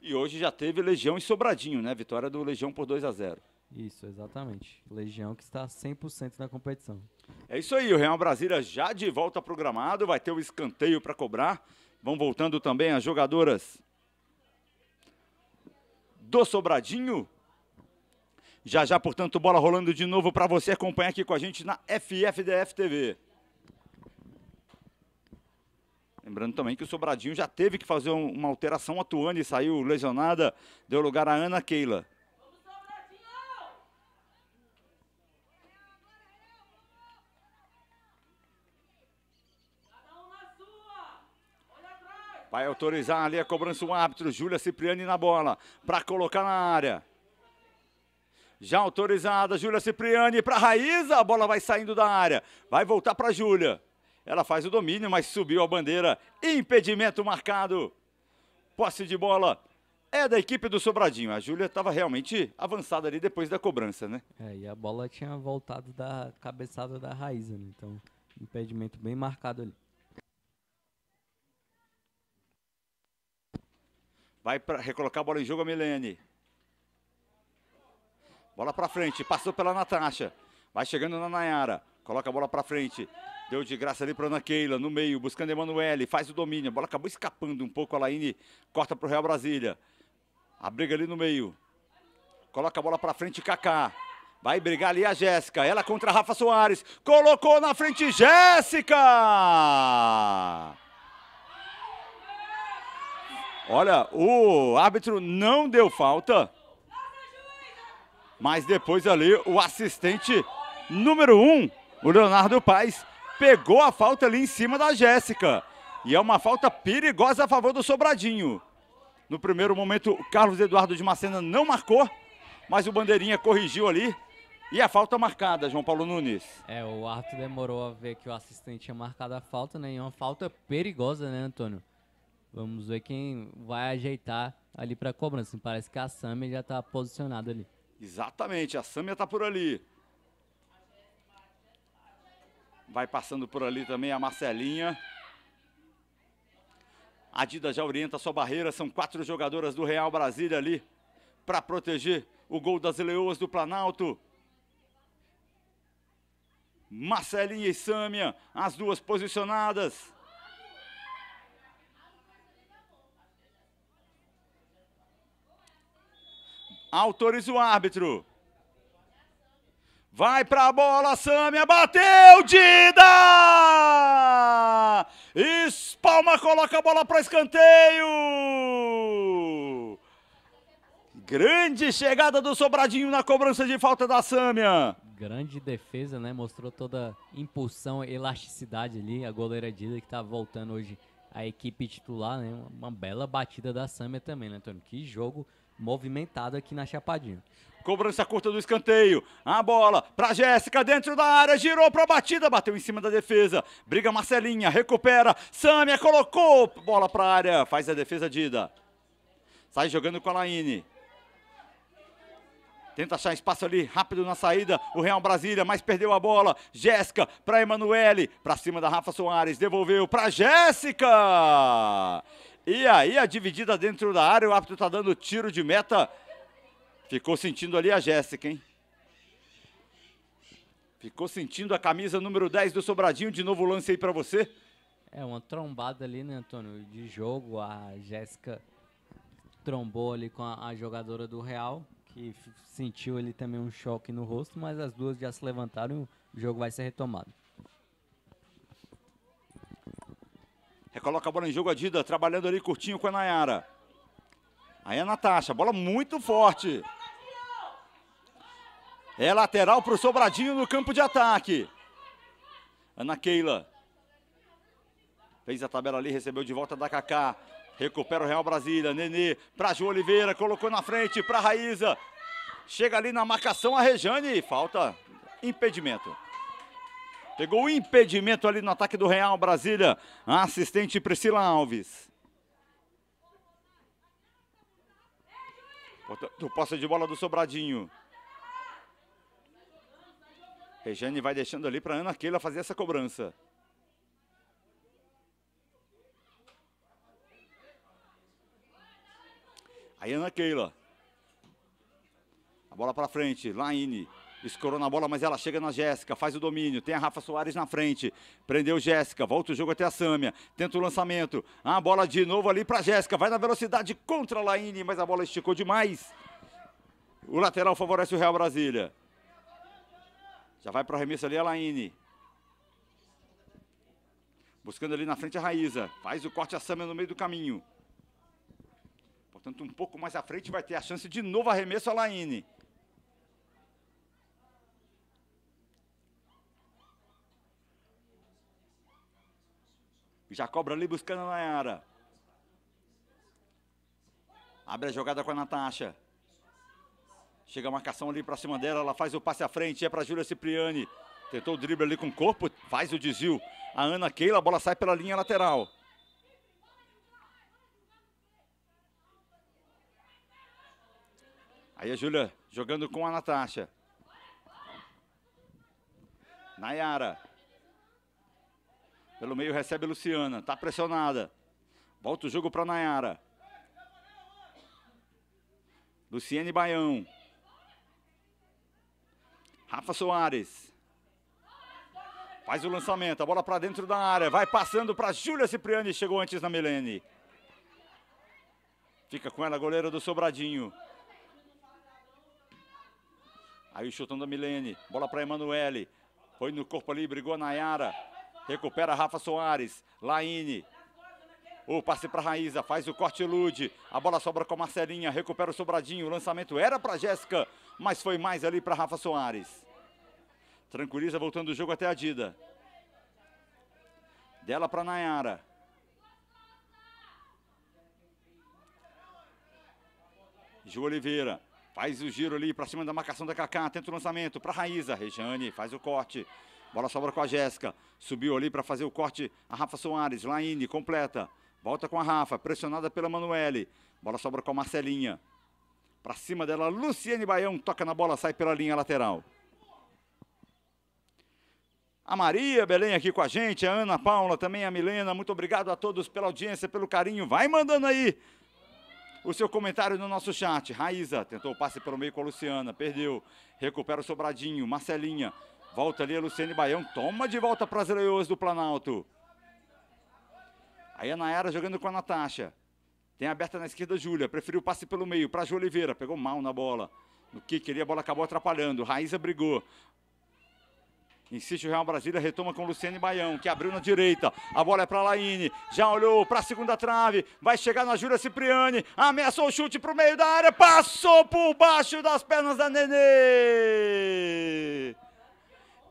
E hoje já teve Legião e Sobradinho, né? Vitória do Legião por 2 a 0. Isso, exatamente. Legião que está 100% na competição. É isso aí, o Real Brasília já de volta programado, vai ter o um escanteio para cobrar. Vão voltando também as jogadoras do Sobradinho. Já já, portanto, bola rolando de novo para você acompanhar aqui com a gente na FFDF TV. Lembrando também que o Sobradinho já teve que fazer uma alteração. atuando e saiu lesionada, deu lugar a Ana Keila. Vai autorizar ali a cobrança o árbitro. Júlia Cipriani na bola. Para colocar na área. Já autorizada, Júlia Cipriani para Raíza. A bola vai saindo da área. Vai voltar para Júlia. Ela faz o domínio, mas subiu a bandeira. Impedimento marcado. Posse de bola é da equipe do Sobradinho. A Júlia estava realmente avançada ali depois da cobrança, né? É, e a bola tinha voltado da cabeçada da Raíza, né? Então, impedimento bem marcado ali. Vai pra, recolocar a bola em jogo a Milene. Bola para frente, passou pela Natasha. Vai chegando na Nayara. Coloca a bola para frente. Deu de graça ali para Ana Keila, no meio, buscando Emanuele, faz o domínio. A bola acabou escapando um pouco, a Laine corta para o Real Brasília. A briga ali no meio. Coloca a bola para frente, Kaká. Vai brigar ali a Jéssica. Ela contra a Rafa Soares. Colocou na frente Jéssica! Olha, o árbitro não deu falta. Mas depois ali o assistente número um, o Leonardo Paes, pegou a falta ali em cima da Jéssica. E é uma falta perigosa a favor do Sobradinho. No primeiro momento, o Carlos Eduardo de Macena não marcou, mas o Bandeirinha corrigiu ali. E a falta marcada, João Paulo Nunes. É, o árbitro demorou a ver que o assistente tinha marcado a falta, né? E uma falta perigosa, né, Antônio? Vamos ver quem vai ajeitar ali para a cobrança. Parece que a Sâmia já está posicionada ali. Exatamente, a Sâmia está por ali. Vai passando por ali também a Marcelinha. A Dida já orienta a sua barreira. São quatro jogadoras do Real Brasília ali para proteger o gol das Leoas do Planalto. Marcelinha e Sâmia, as duas posicionadas. Autoriza o árbitro. Vai para a bola, Sâmia, bateu, Dida! Espalma coloca a bola para escanteio! Grande chegada do Sobradinho na cobrança de falta da Sâmia. Grande defesa, né? Mostrou toda impulsão, elasticidade ali. A goleira Dida que tá voltando hoje a equipe titular, né? Uma bela batida da Sâmia também, né, Antônio? Que jogo movimentado aqui na Chapadinha. Cobrança curta do escanteio. A bola para Jéssica dentro da área. Girou para a batida. Bateu em cima da defesa. Briga Marcelinha. Recupera. Sâmia colocou. Bola para a área. Faz a defesa Dida. Sai jogando com a Laine. Tenta achar espaço ali, rápido na saída. O Real Brasília, mas perdeu a bola. Jéssica para Emanuele. Para cima da Rafa Soares. Devolveu para Jéssica. E aí a dividida dentro da área, o árbitro está dando tiro de meta. Ficou sentindo ali a Jéssica, hein? Ficou sentindo a camisa número 10 do Sobradinho. De novo lance aí para você. É, uma trombada ali, né, Antônio? De jogo, a Jéssica trombou ali com a, a jogadora do Real, que sentiu ali também um choque no rosto, mas as duas já se levantaram e o jogo vai ser retomado. Recoloca a bola em jogo, a Dida trabalhando ali curtinho com a Nayara. Aí a é Natasha, bola muito forte. É lateral para o Sobradinho no campo de ataque. Ana Keila. Fez a tabela ali, recebeu de volta da Kaká. Recupera o Real Brasília. Nenê para Ju Oliveira. Colocou na frente para Raíza. Chega ali na marcação a Rejane. Falta impedimento. Pegou o impedimento ali no ataque do Real Brasília. A assistente Priscila Alves. Do posse de bola do Sobradinho. Rejane vai deixando ali para Ana Keila fazer essa cobrança. Aí Ana Keila. A bola para frente, Laine escorou na bola, mas ela chega na Jéssica, faz o domínio, tem a Rafa Soares na frente, prendeu Jéssica, volta o jogo até a Sâmia, tenta o lançamento, a bola de novo ali para Jéssica, vai na velocidade contra a Laine, mas a bola esticou demais. O lateral favorece o Real Brasília. Já vai para o arremesso ali a Laine. Buscando ali na frente a Raíza. Faz o corte a Sâmia no meio do caminho. Portanto, um pouco mais à frente vai ter a chance de novo arremesso a Laine. Já cobra ali buscando a Nayara. Abre a jogada com a Natasha. Chega a marcação ali para cima dela, ela faz o passe à frente, é para Júlia Cipriani. Tentou o drible ali com o corpo, faz o desvio. A Ana Keila, a bola sai pela linha lateral. Aí a Júlia jogando com a Natasha. Nayara. Pelo meio recebe Luciana. está pressionada. Volta o jogo para Nayara. Luciene Baião. Rafa Soares. Faz o lançamento, a bola para dentro da área. Vai passando para Júlia Cipriani, chegou antes na Milene. Fica com ela a goleira do Sobradinho. Aí o chutão da Milene. Bola para Emanuele. Foi no corpo ali, brigou a Nayara. Recupera Rafa Soares. Laine. O passe para Raíza, faz o corte Lude, A bola sobra com Marcelinha, recupera o Sobradinho. O lançamento era para Jéssica, mas foi mais ali para Rafa Soares. Tranquiliza voltando o jogo até a Dida. Dela para Nayara. Ju Oliveira faz o giro ali para cima da marcação da Kaká, tenta o lançamento para Raíza. Rejane faz o corte. Bola sobra com a Jéssica. Subiu ali para fazer o corte a Rafa Soares. Laine completa. Volta com a Rafa, pressionada pela Manuele. Bola sobra com a Marcelinha. Para cima dela, Luciane Baião toca na bola, sai pela linha lateral. A Maria Belém aqui com a gente, a Ana Paula, também a Milena. Muito obrigado a todos pela audiência, pelo carinho. Vai mandando aí o seu comentário no nosso chat. Raíza tentou o passe pelo meio com a Luciana, perdeu. Recupera o Sobradinho, Marcelinha. Volta ali a Luciane Baião. Toma de volta para as leoas do Planalto. Aí a Nayara jogando com a Natasha. Tem aberta na esquerda Júlia. Preferiu o passe pelo meio para Ju Oliveira. Pegou mal na bola. No que queria a bola acabou atrapalhando. Raíza brigou. Insiste o Real Brasília, retoma com Luciane Baião, que abriu na direita. A bola é para Laine. Já olhou para a segunda trave. Vai chegar na Júlia Cipriani. Ameaçou o chute para o meio da área. Passou por baixo das pernas da Nenê.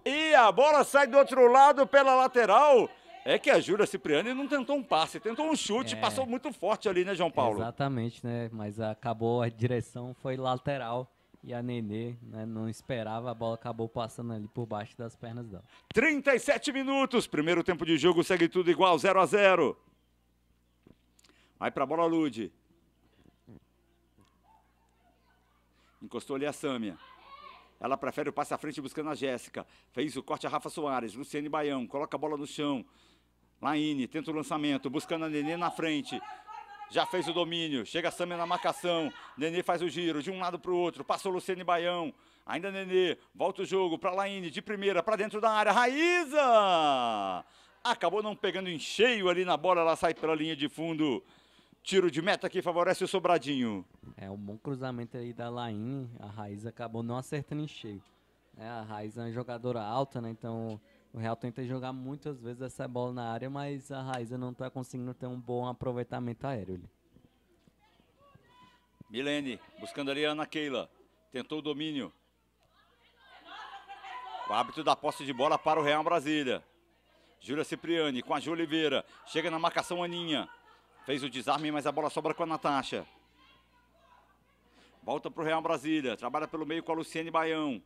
E a bola sai do outro lado pela lateral. É que a Júlia Cipriani não tentou um passe, tentou um chute, é, passou muito forte ali, né, João Paulo? Exatamente, né? Mas acabou a direção, foi lateral. E a Nenê né, não esperava, a bola acabou passando ali por baixo das pernas dela. 37 minutos, primeiro tempo de jogo, segue tudo igual, 0 a 0 Vai pra bola, Lude. Encostou ali a Sâmia. Ela prefere o passe à frente buscando a Jéssica. Fez o corte a Rafa Soares. Luciane Baião coloca a bola no chão. Laine tenta o lançamento, buscando a Nenê na frente. Já fez o domínio. Chega a Samia na marcação. Nenê faz o giro de um lado para o outro. Passou Luciane Baião. Ainda Nenê. Volta o jogo para Laine de primeira para dentro da área. Raíza! Acabou não pegando em cheio ali na bola. Ela sai pela linha de fundo. Tiro de meta que favorece o Sobradinho. É, um bom cruzamento aí da Laine. A Raiz acabou não acertando em cheio. É, a Raiz é uma jogadora alta, né? Então o Real tenta jogar muitas vezes essa bola na área, mas a Raiz não está conseguindo ter um bom aproveitamento aéreo. Ali. Milene, buscando ali a Ana Keila. Tentou o domínio. O hábito da posse de bola para o Real Brasília. Júlia Cipriani com a Júlia Oliveira. Chega na marcação Aninha. Fez o desarme, mas a bola sobra com a Natasha. Volta para o Real Brasília. Trabalha pelo meio com a Luciene Baião.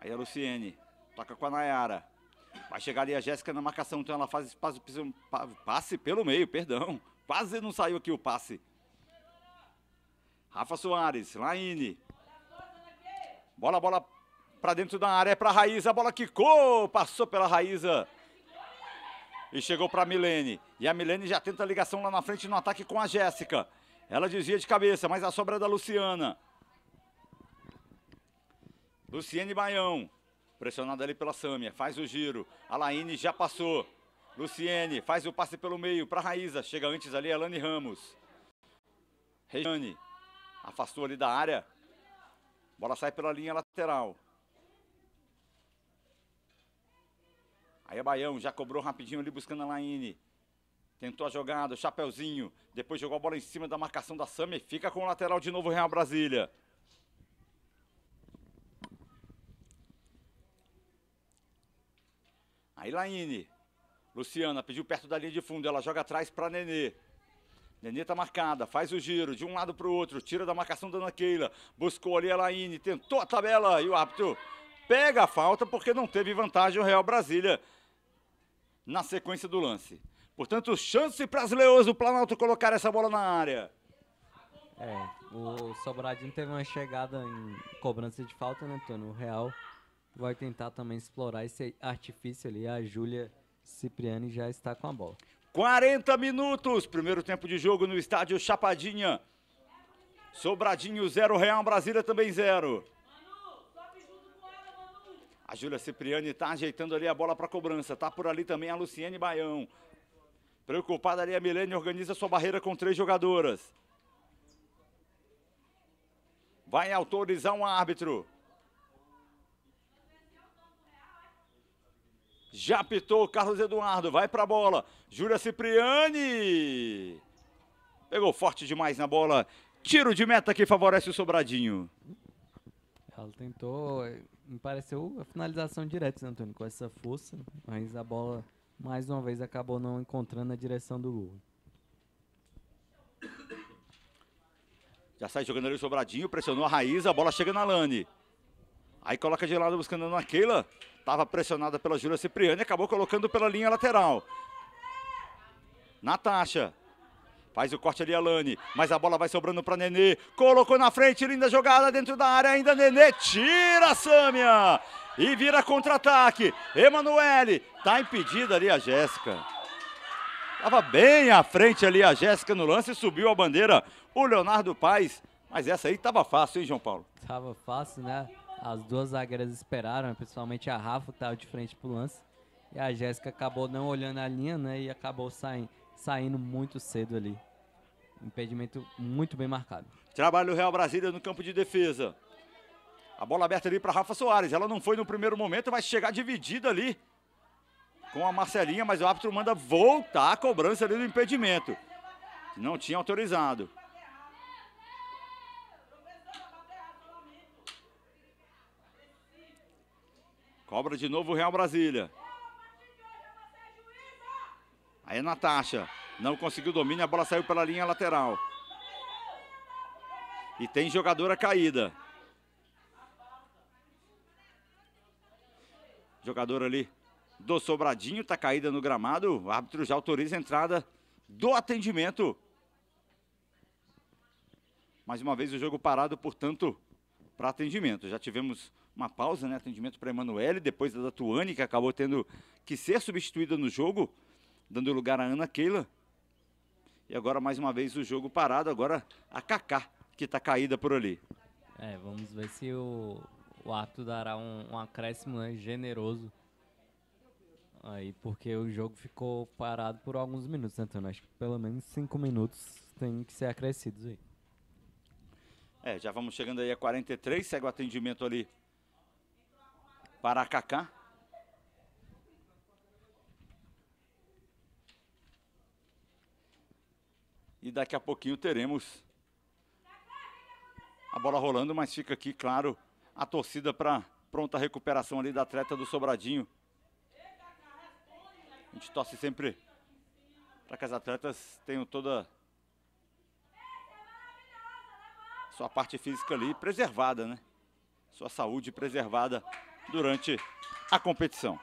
Aí a Luciene. Toca com a Nayara. Vai chegar ali a Jéssica na marcação. Então ela faz espaço, passe pelo meio, perdão. Quase não saiu aqui o passe. Rafa Soares, Laine. Bola, bola para dentro da área, é para a Raíza, a bola quicou, passou pela Raíza e chegou para Milene. E a Milene já tenta a ligação lá na frente no ataque com a Jéssica. Ela dizia de cabeça, mas a sobra é da Luciana. Luciene Baião, pressionada ali pela Sâmia, faz o giro. A Laine já passou. Luciene faz o passe pelo meio para Raíza. Chega antes ali a Lani Ramos. Rejane afastou ali da área. Bola sai pela linha lateral. Aí é Baião, já cobrou rapidinho ali buscando a Laine. Tentou a jogada, o Chapeuzinho. Depois jogou a bola em cima da marcação da e Fica com o lateral de novo, Real Brasília. Aí Laine. Luciana pediu perto da linha de fundo. Ela joga atrás para Nenê. Nenê tá marcada, faz o giro de um lado para o outro, tira da marcação da Ana Keila, buscou ali a Laine, tentou a tabela e o árbitro pega a falta porque não teve vantagem o Real Brasília na sequência do lance. Portanto, chance para as Leões do Planalto colocar essa bola na área. É, o Sobradinho teve uma chegada em cobrança de falta, né, Antônio? O Real vai tentar também explorar esse artifício ali. A Júlia Cipriani já está com a bola. 40 minutos, primeiro tempo de jogo no estádio Chapadinha. Sobradinho 0, Real Brasília também 0. A Júlia Cipriani está ajeitando ali a bola para cobrança. Está por ali também a Luciene Baião. Preocupada ali a Milene organiza sua barreira com três jogadoras. Vai autorizar um árbitro. Já pitou Carlos Eduardo, vai para a bola. Júlia Cipriani. Pegou forte demais na bola. Tiro de meta que favorece o Sobradinho. Ela tentou eh, me pareceu a finalização direta, Zé né, Antônio, com essa força, mas a bola mais uma vez acabou não encontrando a direção do gol. Já sai jogando ali o Sobradinho, pressionou a raiz, a bola chega na Lani. Aí coloca de lado buscando na Keila. Estava pressionada pela Júlia Cipriani, acabou colocando pela linha lateral. Natasha. Faz o corte ali, Alane. Mas a bola vai sobrando para Nenê. Colocou na frente, linda jogada dentro da área. Ainda Nenê tira a Sâmia. E vira contra-ataque. Emanuele. Tá impedida ali a Jéssica. Tava bem à frente ali a Jéssica no lance. Subiu a bandeira o Leonardo Paes. Mas essa aí tava fácil, hein, João Paulo? Tava fácil, né? As duas zagueiras esperaram, né? principalmente a Rafa, que tava de frente pro lance. E a Jéssica acabou não olhando a linha, né? E acabou saindo saindo muito cedo ali. Impedimento muito bem marcado. Trabalho do Real Brasília no campo de defesa. A bola aberta ali para Rafa Soares. Ela não foi no primeiro momento, vai chegar dividida ali com a Marcelinha, mas o árbitro manda voltar a cobrança ali do impedimento. Não tinha autorizado. Cobra de novo o Real Brasília. Aí é Natasha não conseguiu domínio, a bola saiu pela linha lateral. E tem jogadora caída. Jogadora ali do Sobradinho, está caída no gramado. O árbitro já autoriza a entrada do atendimento. Mais uma vez o jogo parado, portanto, para atendimento. Já tivemos uma pausa, né? Atendimento para Emanuele, depois da Tuane, que acabou tendo que ser substituída no jogo dando lugar a Ana Keila. E agora, mais uma vez, o jogo parado. Agora, a Kaká, que está caída por ali. É, vamos ver se o, o ato dará um, um acréscimo né, generoso. Aí, porque o jogo ficou parado por alguns minutos, né, Antônio? Acho que pelo menos cinco minutos tem que ser acrescidos aí. É, já vamos chegando aí a 43, segue o atendimento ali para a Kaká. E daqui a pouquinho teremos a bola rolando, mas fica aqui, claro, a torcida para pronta recuperação ali da atleta do Sobradinho. A gente torce sempre para que as atletas tenham toda sua parte física ali preservada, né? Sua saúde preservada durante a competição.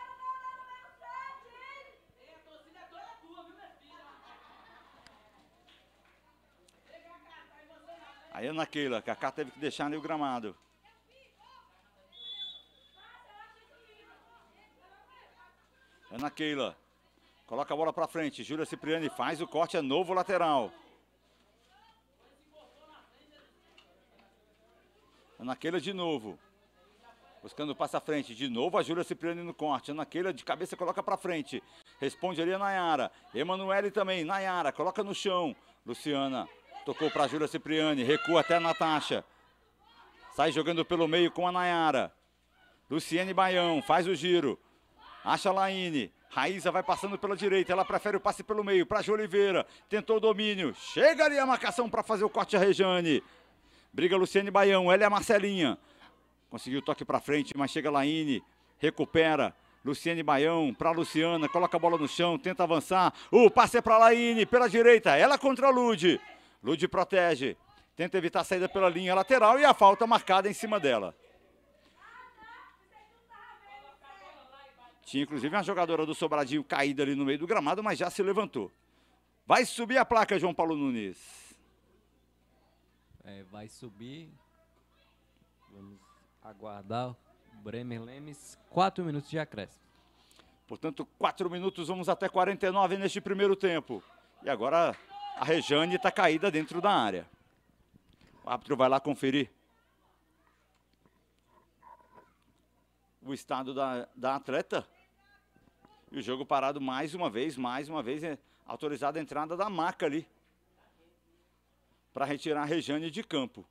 Aí é naquela, Cacá teve que deixar ali o gramado. É Keila. Coloca a bola para frente. Júlia Cipriani faz o corte, é novo lateral. Ana é Keila de novo. Buscando o passo à frente. De novo a Júlia Cipriani no corte. Ana é Keila de cabeça coloca para frente. Responde ali a Nayara. Emanuele também. Nayara coloca no chão. Luciana Tocou para Júlia Cipriani, recua até a Natasha. Sai jogando pelo meio com a Nayara. Luciene Baião faz o giro. Acha Laine. Raíza vai passando pela direita, ela prefere o passe pelo meio para Ju Oliveira. Tentou o domínio. Chega ali a marcação para fazer o corte a Rejane. Briga Luciene Baião, ela é a Marcelinha. Conseguiu o toque para frente, mas chega Laine, recupera. Luciene Baião para Luciana, coloca a bola no chão, tenta avançar. O passe é para Laine, pela direita, ela contra a Lude. Lud protege, tenta evitar a saída pela linha lateral e a falta marcada em cima dela. Tinha inclusive uma jogadora do Sobradinho caída ali no meio do gramado, mas já se levantou. Vai subir a placa, João Paulo Nunes. É, vai subir. Vamos aguardar. Bremer Lemes, 4 minutos de acréscimo. Portanto, 4 minutos, vamos até 49 neste primeiro tempo. E agora a Rejane está caída dentro da área. O árbitro vai lá conferir. O estado da, da atleta. E o jogo parado mais uma vez, mais uma vez. É autorizada a entrada da maca ali. Para retirar a Rejane de campo.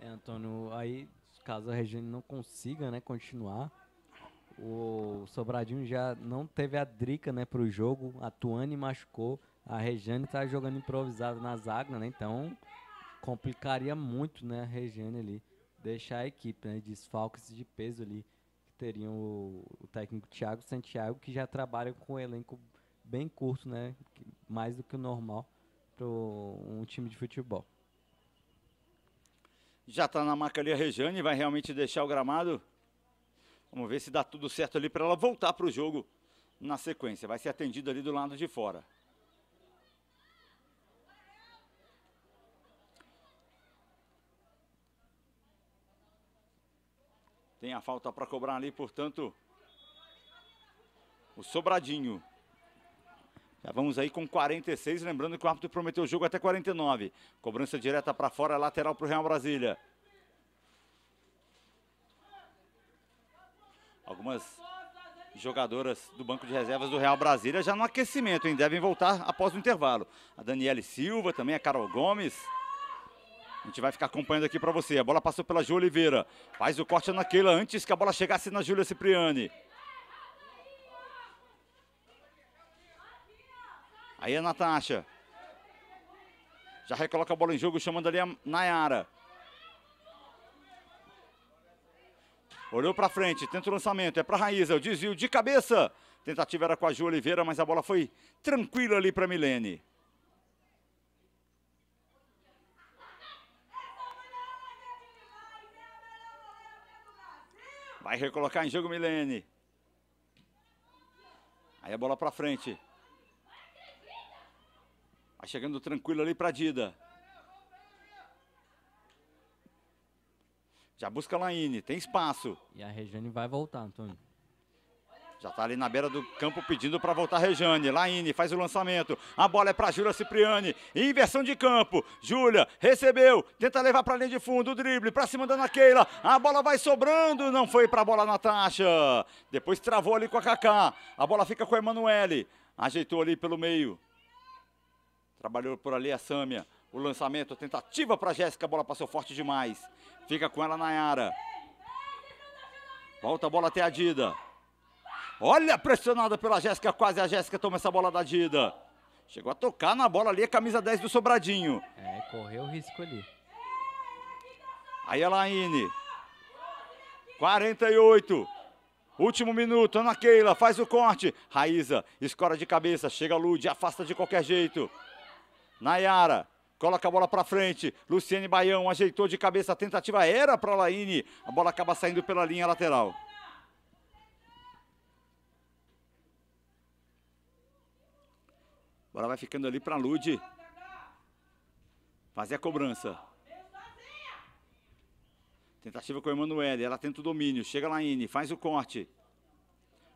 É, Antônio, aí caso a Regiane não consiga né, continuar, o Sobradinho já não teve a drica, né, o jogo. A Tuane machucou. A Regiane está jogando improvisada na zaga, né? Então complicaria muito, né, a Regiane ali. Deixar a equipe, né? Desfalques de peso ali. Que teriam o, o técnico Thiago Santiago, que já trabalha com um elenco bem curto, né? Mais do que o normal para um time de futebol. Já está na marca ali a Regiane, vai realmente deixar o gramado Vamos ver se dá tudo certo ali para ela voltar para o jogo na sequência. Vai ser atendida ali do lado de fora. Tem a falta para cobrar ali, portanto, o Sobradinho. Já vamos aí com 46, lembrando que o árbitro prometeu o jogo até 49. Cobrança direta para fora, lateral para o Real Brasília. Algumas jogadoras do banco de reservas do Real Brasília já no aquecimento, hein? Devem voltar após o intervalo. A Daniele Silva, também a Carol Gomes. A gente vai ficar acompanhando aqui para você. A bola passou pela Júlia Oliveira. Faz o corte na Keila antes que a bola chegasse na Júlia Cipriani. Aí a é Natasha. Já recoloca a bola em jogo, chamando ali a Nayara. Olhou para frente, tenta o lançamento, é para Raíza, é o desvio de cabeça. Tentativa era com a Ju Oliveira, mas a bola foi tranquila ali para Milene. Vai recolocar em jogo Milene. Aí a bola para frente. Vai chegando tranquilo ali para Dida. Já busca a Laine, tem espaço. E a Rejane vai voltar, Antônio. Já está ali na beira do campo pedindo para voltar Rejane. Laine faz o lançamento. A bola é para Júlia Cipriani. Inversão de campo. Júlia recebeu. Tenta levar para a linha de fundo. O drible para cima da Ana Keila. A bola vai sobrando. Não foi para a bola Natasha. Depois travou ali com a Kaká. A bola fica com a Emanuele. Ajeitou ali pelo meio. Trabalhou por ali a Sâmia. O lançamento, tentativa para Jéssica. A bola passou forte demais. Fica com ela, Nayara. Volta a bola até a Dida. Olha, pressionada pela Jéssica, quase a Jéssica toma essa bola da Dida. Chegou a tocar na bola ali, a camisa 10 do Sobradinho. É, correu o risco ali. Aí a Laine. 48. Último minuto, Ana Keila faz o corte. Raíza escora de cabeça, chega Lud, afasta de qualquer jeito. Nayara Coloca a bola para frente. Luciane Baião ajeitou de cabeça. A tentativa era para Laine. A bola acaba saindo pela linha lateral. A bola vai ficando ali para Lude. Fazer a cobrança. Tentativa com o Emanuele. Ela tenta o domínio. Chega Laine. Faz o corte.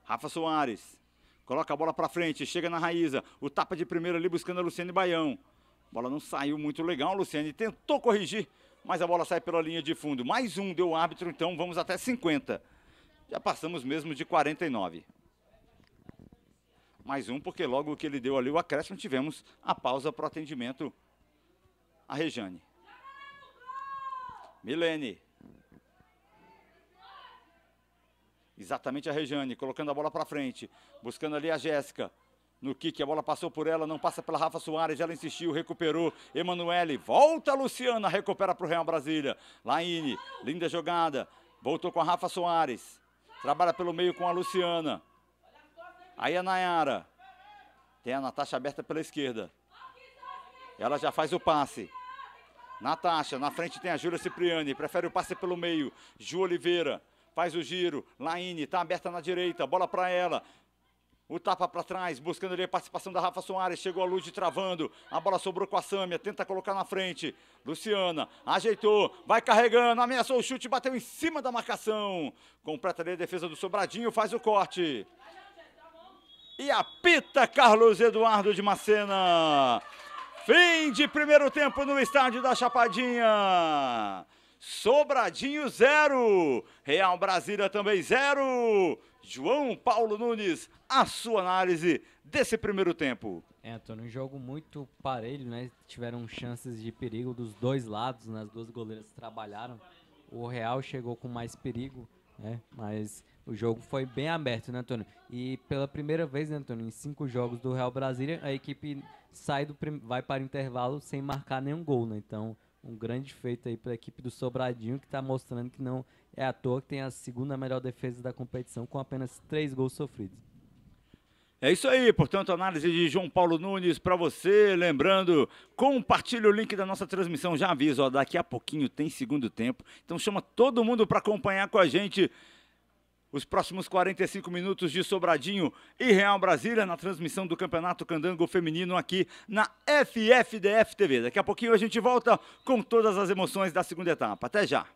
Rafa Soares. Coloca a bola para frente. Chega na Raíza. O tapa de primeiro ali buscando a Luciane Baião bola não saiu muito legal. O Luciane tentou corrigir, mas a bola sai pela linha de fundo. Mais um deu o árbitro, então vamos até 50. Já passamos mesmo de 49. Mais um, porque logo que ele deu ali o acréscimo, tivemos a pausa para o atendimento a Rejane. Milene. Exatamente a Rejane, colocando a bola para frente, buscando ali a Jéssica no kick, a bola passou por ela, não passa pela Rafa Soares, ela insistiu, recuperou, Emanuele, volta Luciana, recupera para o Real Brasília, Laine, linda jogada, voltou com a Rafa Soares, trabalha pelo meio com a Luciana, aí a Nayara, tem a Natasha aberta pela esquerda, ela já faz o passe, Natasha, na frente tem a Júlia Cipriani, prefere o passe pelo meio, Ju Oliveira, faz o giro, Laine, está aberta na direita, bola para ela, o tapa para trás, buscando ali a participação da Rafa Soares. Chegou a Luz travando. A bola sobrou com a Sâmia. Tenta colocar na frente. Luciana ajeitou. Vai carregando. Ameaçou o chute. Bateu em cima da marcação. Completa ali a defesa do Sobradinho. Faz o corte. E apita Carlos Eduardo de Macena. Fim de primeiro tempo no estádio da Chapadinha. Sobradinho zero. Real Brasília também zero. João Paulo Nunes, a sua análise desse primeiro tempo. É, Antônio, um jogo muito parelho, né? Tiveram chances de perigo dos dois lados, né? as duas goleiras trabalharam. O Real chegou com mais perigo, né? Mas o jogo foi bem aberto, né, Antônio? E pela primeira vez, né, Antônio, em cinco jogos do Real Brasília, a equipe sai do vai para o intervalo sem marcar nenhum gol, né? Então, um grande feito aí para a equipe do Sobradinho, que está mostrando que não é à toa que tem a segunda melhor defesa da competição, com apenas três gols sofridos. É isso aí, portanto, análise de João Paulo Nunes para você. Lembrando, compartilhe o link da nossa transmissão. Já aviso, ó, daqui a pouquinho tem segundo tempo. Então chama todo mundo para acompanhar com a gente os próximos 45 minutos de Sobradinho e Real Brasília na transmissão do Campeonato Candango Feminino aqui na FFDF TV. Daqui a pouquinho a gente volta com todas as emoções da segunda etapa. Até já!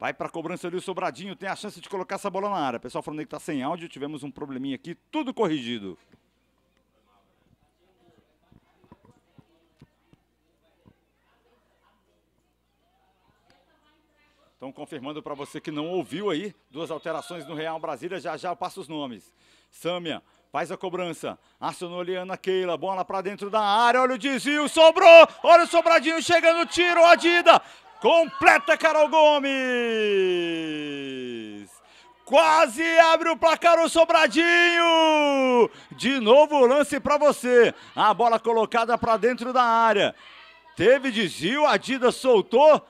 Vai para a cobrança ali o Sobradinho, tem a chance de colocar essa bola na área. Pessoal falando que está sem áudio, tivemos um probleminha aqui, tudo corrigido. Estão confirmando para você que não ouviu aí, duas alterações no Real Brasília, já já eu passo os nomes. Sâmia faz a cobrança, acionou Liana Keila, bola para dentro da área, olha o desvio, sobrou, olha o Sobradinho chegando, tiro, Adida, Completa Carol Gomes. Quase abre o placar o Sobradinho. De novo o lance para você. A bola colocada para dentro da área. Teve desvio, a Dida soltou.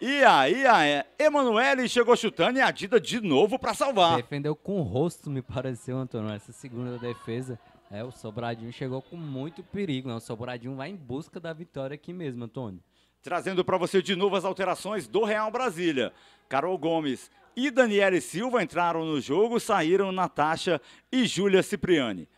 E aí, a Emanuele chegou chutando e a Dida de novo para salvar. Defendeu com o rosto, me pareceu, Antônio, essa segunda defesa. É, o Sobradinho chegou com muito perigo, né? O Sobradinho vai em busca da vitória aqui mesmo, Antônio. Trazendo para você de novo as alterações do Real Brasília. Carol Gomes e Daniele Silva entraram no jogo, saíram Natasha e Júlia Cipriani.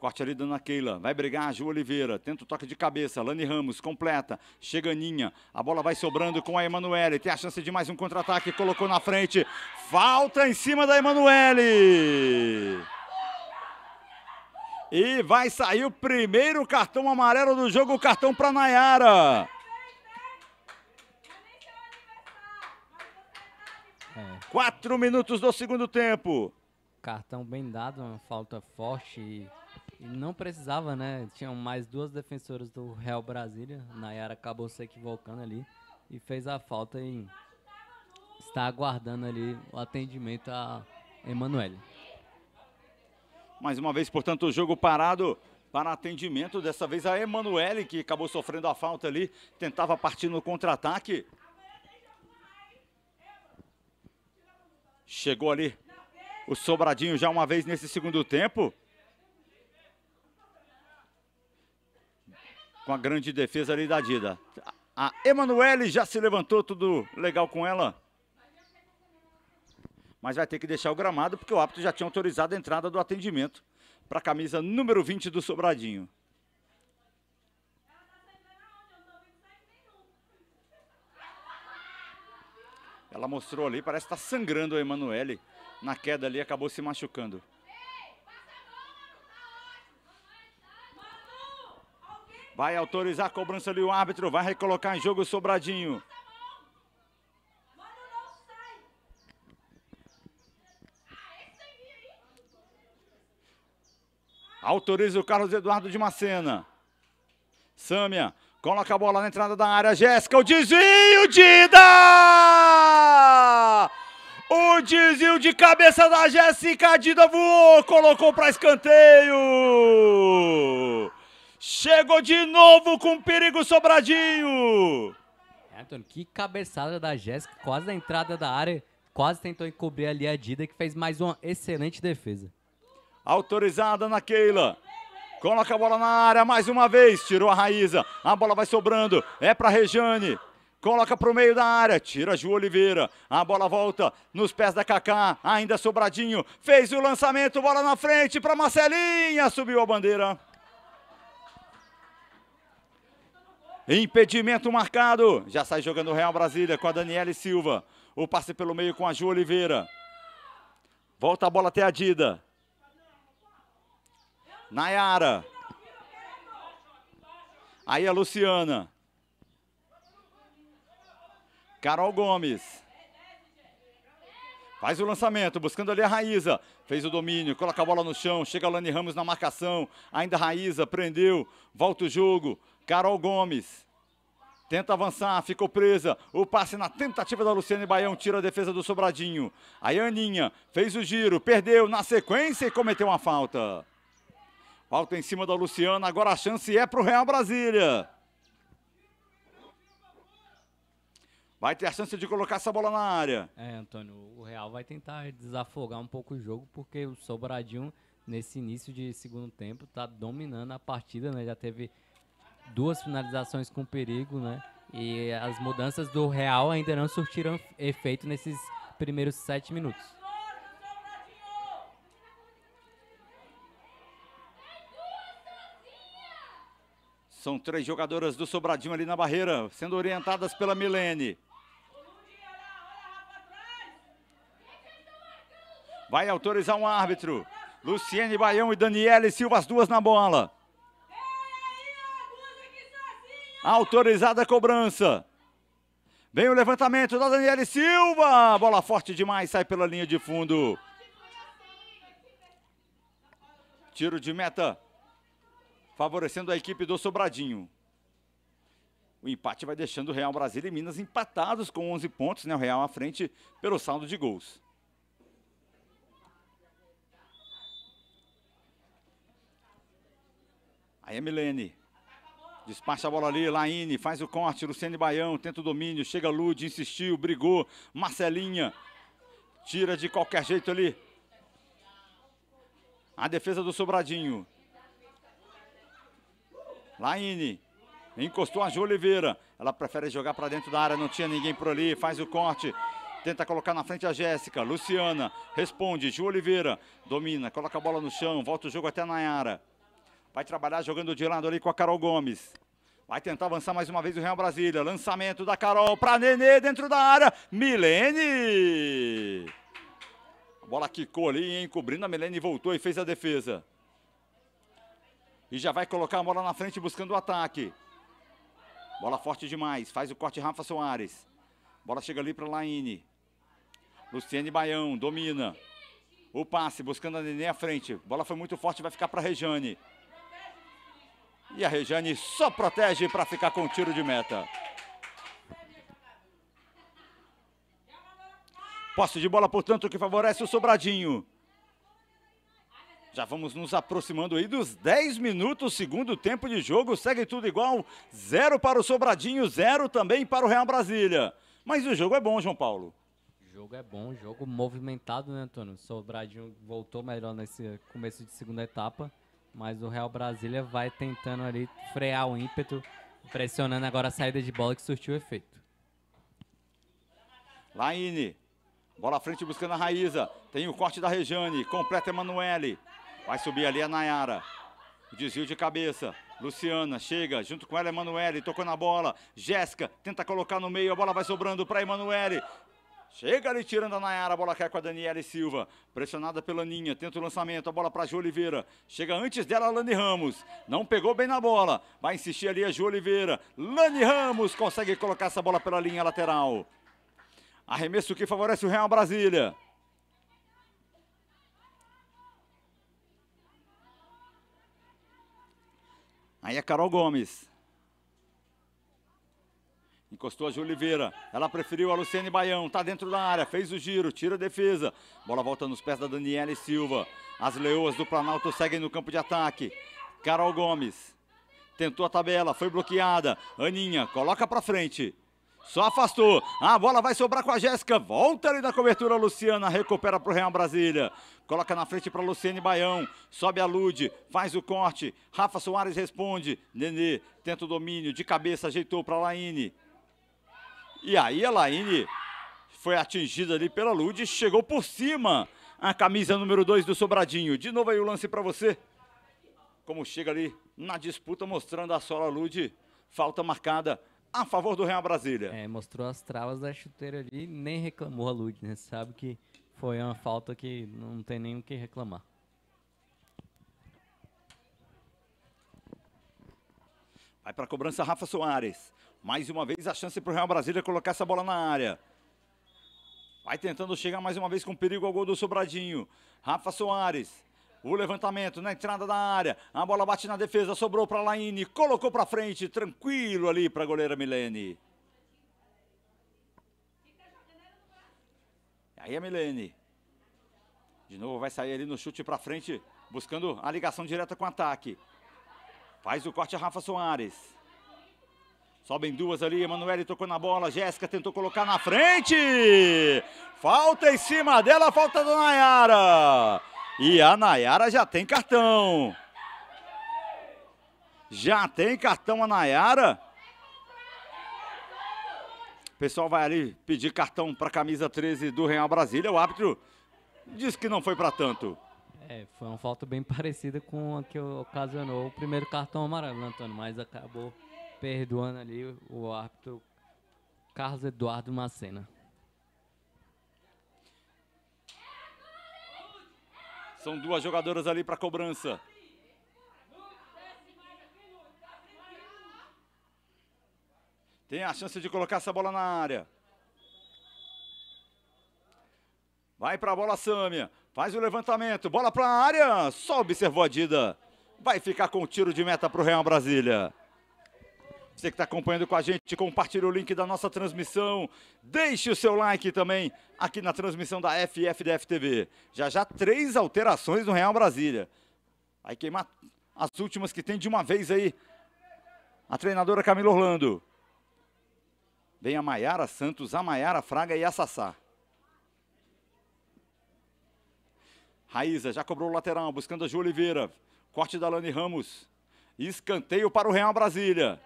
Corte ali da Ana Keila. Vai brigar a Ju Oliveira. Tenta o toque de cabeça. Lani Ramos completa. Chega Ninha. A bola vai sobrando com a Emanuele. Tem a chance de mais um contra-ataque. Colocou na frente. Falta em cima da Emanuele. E vai sair o primeiro cartão amarelo do jogo, o cartão para Nayara. É. Quatro minutos do segundo tempo. Cartão bem dado, uma falta forte e, e não precisava, né? Tinham mais duas defensoras do Real Brasília. Nayara acabou se equivocando ali e fez a falta e está aguardando ali o atendimento a Emanuele. Mais uma vez, portanto, o jogo parado para atendimento. Dessa vez a Emanuele, que acabou sofrendo a falta ali, tentava partir no contra-ataque. Chegou ali o Sobradinho já uma vez nesse segundo tempo. Com a grande defesa ali da Dida. A Emanuele já se levantou, tudo legal com ela mas vai ter que deixar o gramado porque o árbitro já tinha autorizado a entrada do atendimento para a camisa número 20 do Sobradinho. Ela mostrou ali, parece que está sangrando o Emanuele. Na queda ali, acabou se machucando. Vai autorizar a cobrança ali o árbitro, vai recolocar em jogo o Sobradinho. Autoriza o Carlos Eduardo de Macena. Sâmia coloca a bola na entrada da área. Jéssica, o desvio, Dida! O desvio de cabeça da Jéssica, Dida voou, colocou para escanteio. Chegou de novo com perigo sobradinho. Anton, que cabeçada da Jéssica, quase na entrada da área, quase tentou encobrir ali a Dida, que fez mais uma excelente defesa autorizada na Keila. Coloca a bola na área mais uma vez, tirou a Raíza, a bola vai sobrando, é para Rejane. Coloca para o meio da área, tira Ju Oliveira, a bola volta nos pés da Kaká, ainda é sobradinho, fez o lançamento, bola na frente para Marcelinha, subiu a bandeira. Impedimento marcado, já sai jogando o Real Brasília com a Daniele Silva, o passe pelo meio com a Ju Oliveira. Volta a bola até a Dida. Nayara. Aí a Luciana. Carol Gomes. Faz o lançamento, buscando ali a Raíza. Fez o domínio, coloca a bola no chão. Chega a Lani Ramos na marcação. Ainda Raíza, prendeu. Volta o jogo. Carol Gomes. Tenta avançar, ficou presa. O passe na tentativa da Luciane Baião tira a defesa do Sobradinho. Aí a Aninha fez o giro, perdeu na sequência e cometeu uma falta. Falta em cima da Luciana. Agora a chance é para o Real Brasília. Vai ter a chance de colocar essa bola na área. É, Antônio, o Real vai tentar desafogar um pouco o jogo, porque o Sobradinho, nesse início de segundo tempo, está dominando a partida, né? Já teve duas finalizações com perigo, né? E as mudanças do Real ainda não surtiram efeito nesses primeiros sete minutos. São três jogadoras do Sobradinho ali na barreira, sendo orientadas pela Milene. Vai autorizar um árbitro. Luciene Baião e Daniele Silva, as duas na bola. Autorizada a cobrança. Vem o levantamento da Daniele Silva. Bola forte demais, sai pela linha de fundo. Tiro de meta favorecendo a equipe do Sobradinho. O empate vai deixando o Real Brasília e Minas empatados com 11 pontos, né? O Real à frente pelo saldo de gols. Aí a Milene. Despacha a bola ali, Laine, faz o corte, Luciane Baião, tenta o domínio, chega Lude, insistiu, brigou, Marcelinha, tira de qualquer jeito ali. A defesa do Sobradinho. Laine. Encostou a Ju Oliveira. Ela prefere jogar para dentro da área. Não tinha ninguém por ali. Faz o corte. Tenta colocar na frente a Jéssica. Luciana responde. Ju Oliveira domina. Coloca a bola no chão. Volta o jogo até a Nayara. Vai trabalhar jogando de lado ali com a Carol Gomes. Vai tentar avançar mais uma vez o Real Brasília. Lançamento da Carol para Nenê dentro da área. Milene. A bola quicou ali, encobrindo a Milene, voltou e fez a defesa. E já vai colocar a bola na frente buscando o ataque. Bola forte demais. Faz o corte Rafa Soares. Bola chega ali para Laine. Luciane Baião domina. O passe buscando a Nenê à frente. Bola foi muito forte, vai ficar para Rejane. E a Rejane só protege para ficar com um tiro de meta. Posse de bola, portanto, que favorece o Sobradinho. Já vamos nos aproximando aí dos 10 minutos, segundo tempo de jogo, segue tudo igual, zero para o Sobradinho, zero também para o Real Brasília. Mas o jogo é bom, João Paulo. O jogo é bom, jogo movimentado, né, Antônio? O Sobradinho voltou melhor nesse começo de segunda etapa, mas o Real Brasília vai tentando ali frear o ímpeto, pressionando agora a saída de bola que surtiu efeito. Laine, bola à frente buscando a Raíza, tem o corte da Rejane, completa Emanuele. Vai subir ali a Nayara. Desvio de cabeça. Luciana chega junto com ela, Emanuele. Tocou na bola. Jéssica tenta colocar no meio. A bola vai sobrando para Emanuele. Chega ali tirando a Nayara, a bola cai com a Daniela Silva. Pressionada pela Ninha. tenta o lançamento, a bola para a Ju Oliveira. Chega antes dela a Lani Ramos. Não pegou bem na bola. Vai insistir ali a Ju Oliveira. Lani Ramos consegue colocar essa bola pela linha lateral. Arremesso que favorece o Real Brasília. Aí a Carol Gomes. Encostou a Júlia Oliveira. Ela preferiu a Luciane Baião. Está dentro da área. Fez o giro. Tira a defesa. Bola volta nos pés da Daniela Silva. As leoas do Planalto seguem no campo de ataque. Carol Gomes. Tentou a tabela. Foi bloqueada. Aninha coloca para frente. Só afastou. A bola vai sobrar com a Jéssica. Volta ali na cobertura, Luciana. Recupera para o Real Brasília. Coloca na frente para Luciene Baião. Sobe a Lude. Faz o corte. Rafa Soares responde. Nenê tenta o domínio. De cabeça ajeitou para Laine. E aí a Laine foi atingida ali pela Lude. Chegou por cima a camisa número 2 do Sobradinho. De novo aí o lance para você. Como chega ali na disputa, mostrando a Sola Lude. Falta marcada a favor do Real Brasília. É, mostrou as travas da chuteira ali, nem reclamou a Lud, né? Sabe que foi uma falta que não tem nem o que reclamar. Vai para a cobrança Rafa Soares. Mais uma vez a chance para o Real Brasília colocar essa bola na área. Vai tentando chegar mais uma vez com perigo ao gol do Sobradinho. Rafa Soares. O levantamento na entrada da área. A bola bate na defesa, sobrou para Laine, colocou para frente, tranquilo ali para a goleira Milene. Aí a é Milene. De novo vai sair ali no chute para frente, buscando a ligação direta com o ataque. Faz o corte a Rafa Soares. Sobem duas ali, Emanuele tocou na bola, Jéssica tentou colocar na frente. Falta em cima dela, falta da Nayara. E a Nayara já tem cartão. Já tem cartão a Nayara. O pessoal vai ali pedir cartão para a camisa 13 do Real Brasília. O árbitro diz que não foi para tanto. É, foi uma falta bem parecida com a que ocasionou o primeiro cartão amarelo, né, Antônio, mas acabou perdoando ali o árbitro Carlos Eduardo Macena. São duas jogadoras ali para cobrança. Tem a chance de colocar essa bola na área. Vai para a bola, Sâmia. Faz o levantamento. Bola para a área. Só observou a Dida. Vai ficar com o tiro de meta para o Real Brasília. Você que está acompanhando com a gente, compartilhe o link da nossa transmissão. Deixe o seu like também aqui na transmissão da FFDF TV. Já já três alterações no Real Brasília. Vai queimar as últimas que tem de uma vez aí. A treinadora Camila Orlando. Vem a Maiara Santos, a Maiara Fraga e a Sassá. Raíza já cobrou o lateral, buscando a Ju Oliveira. Corte da Lani Ramos. Escanteio para o Real Brasília.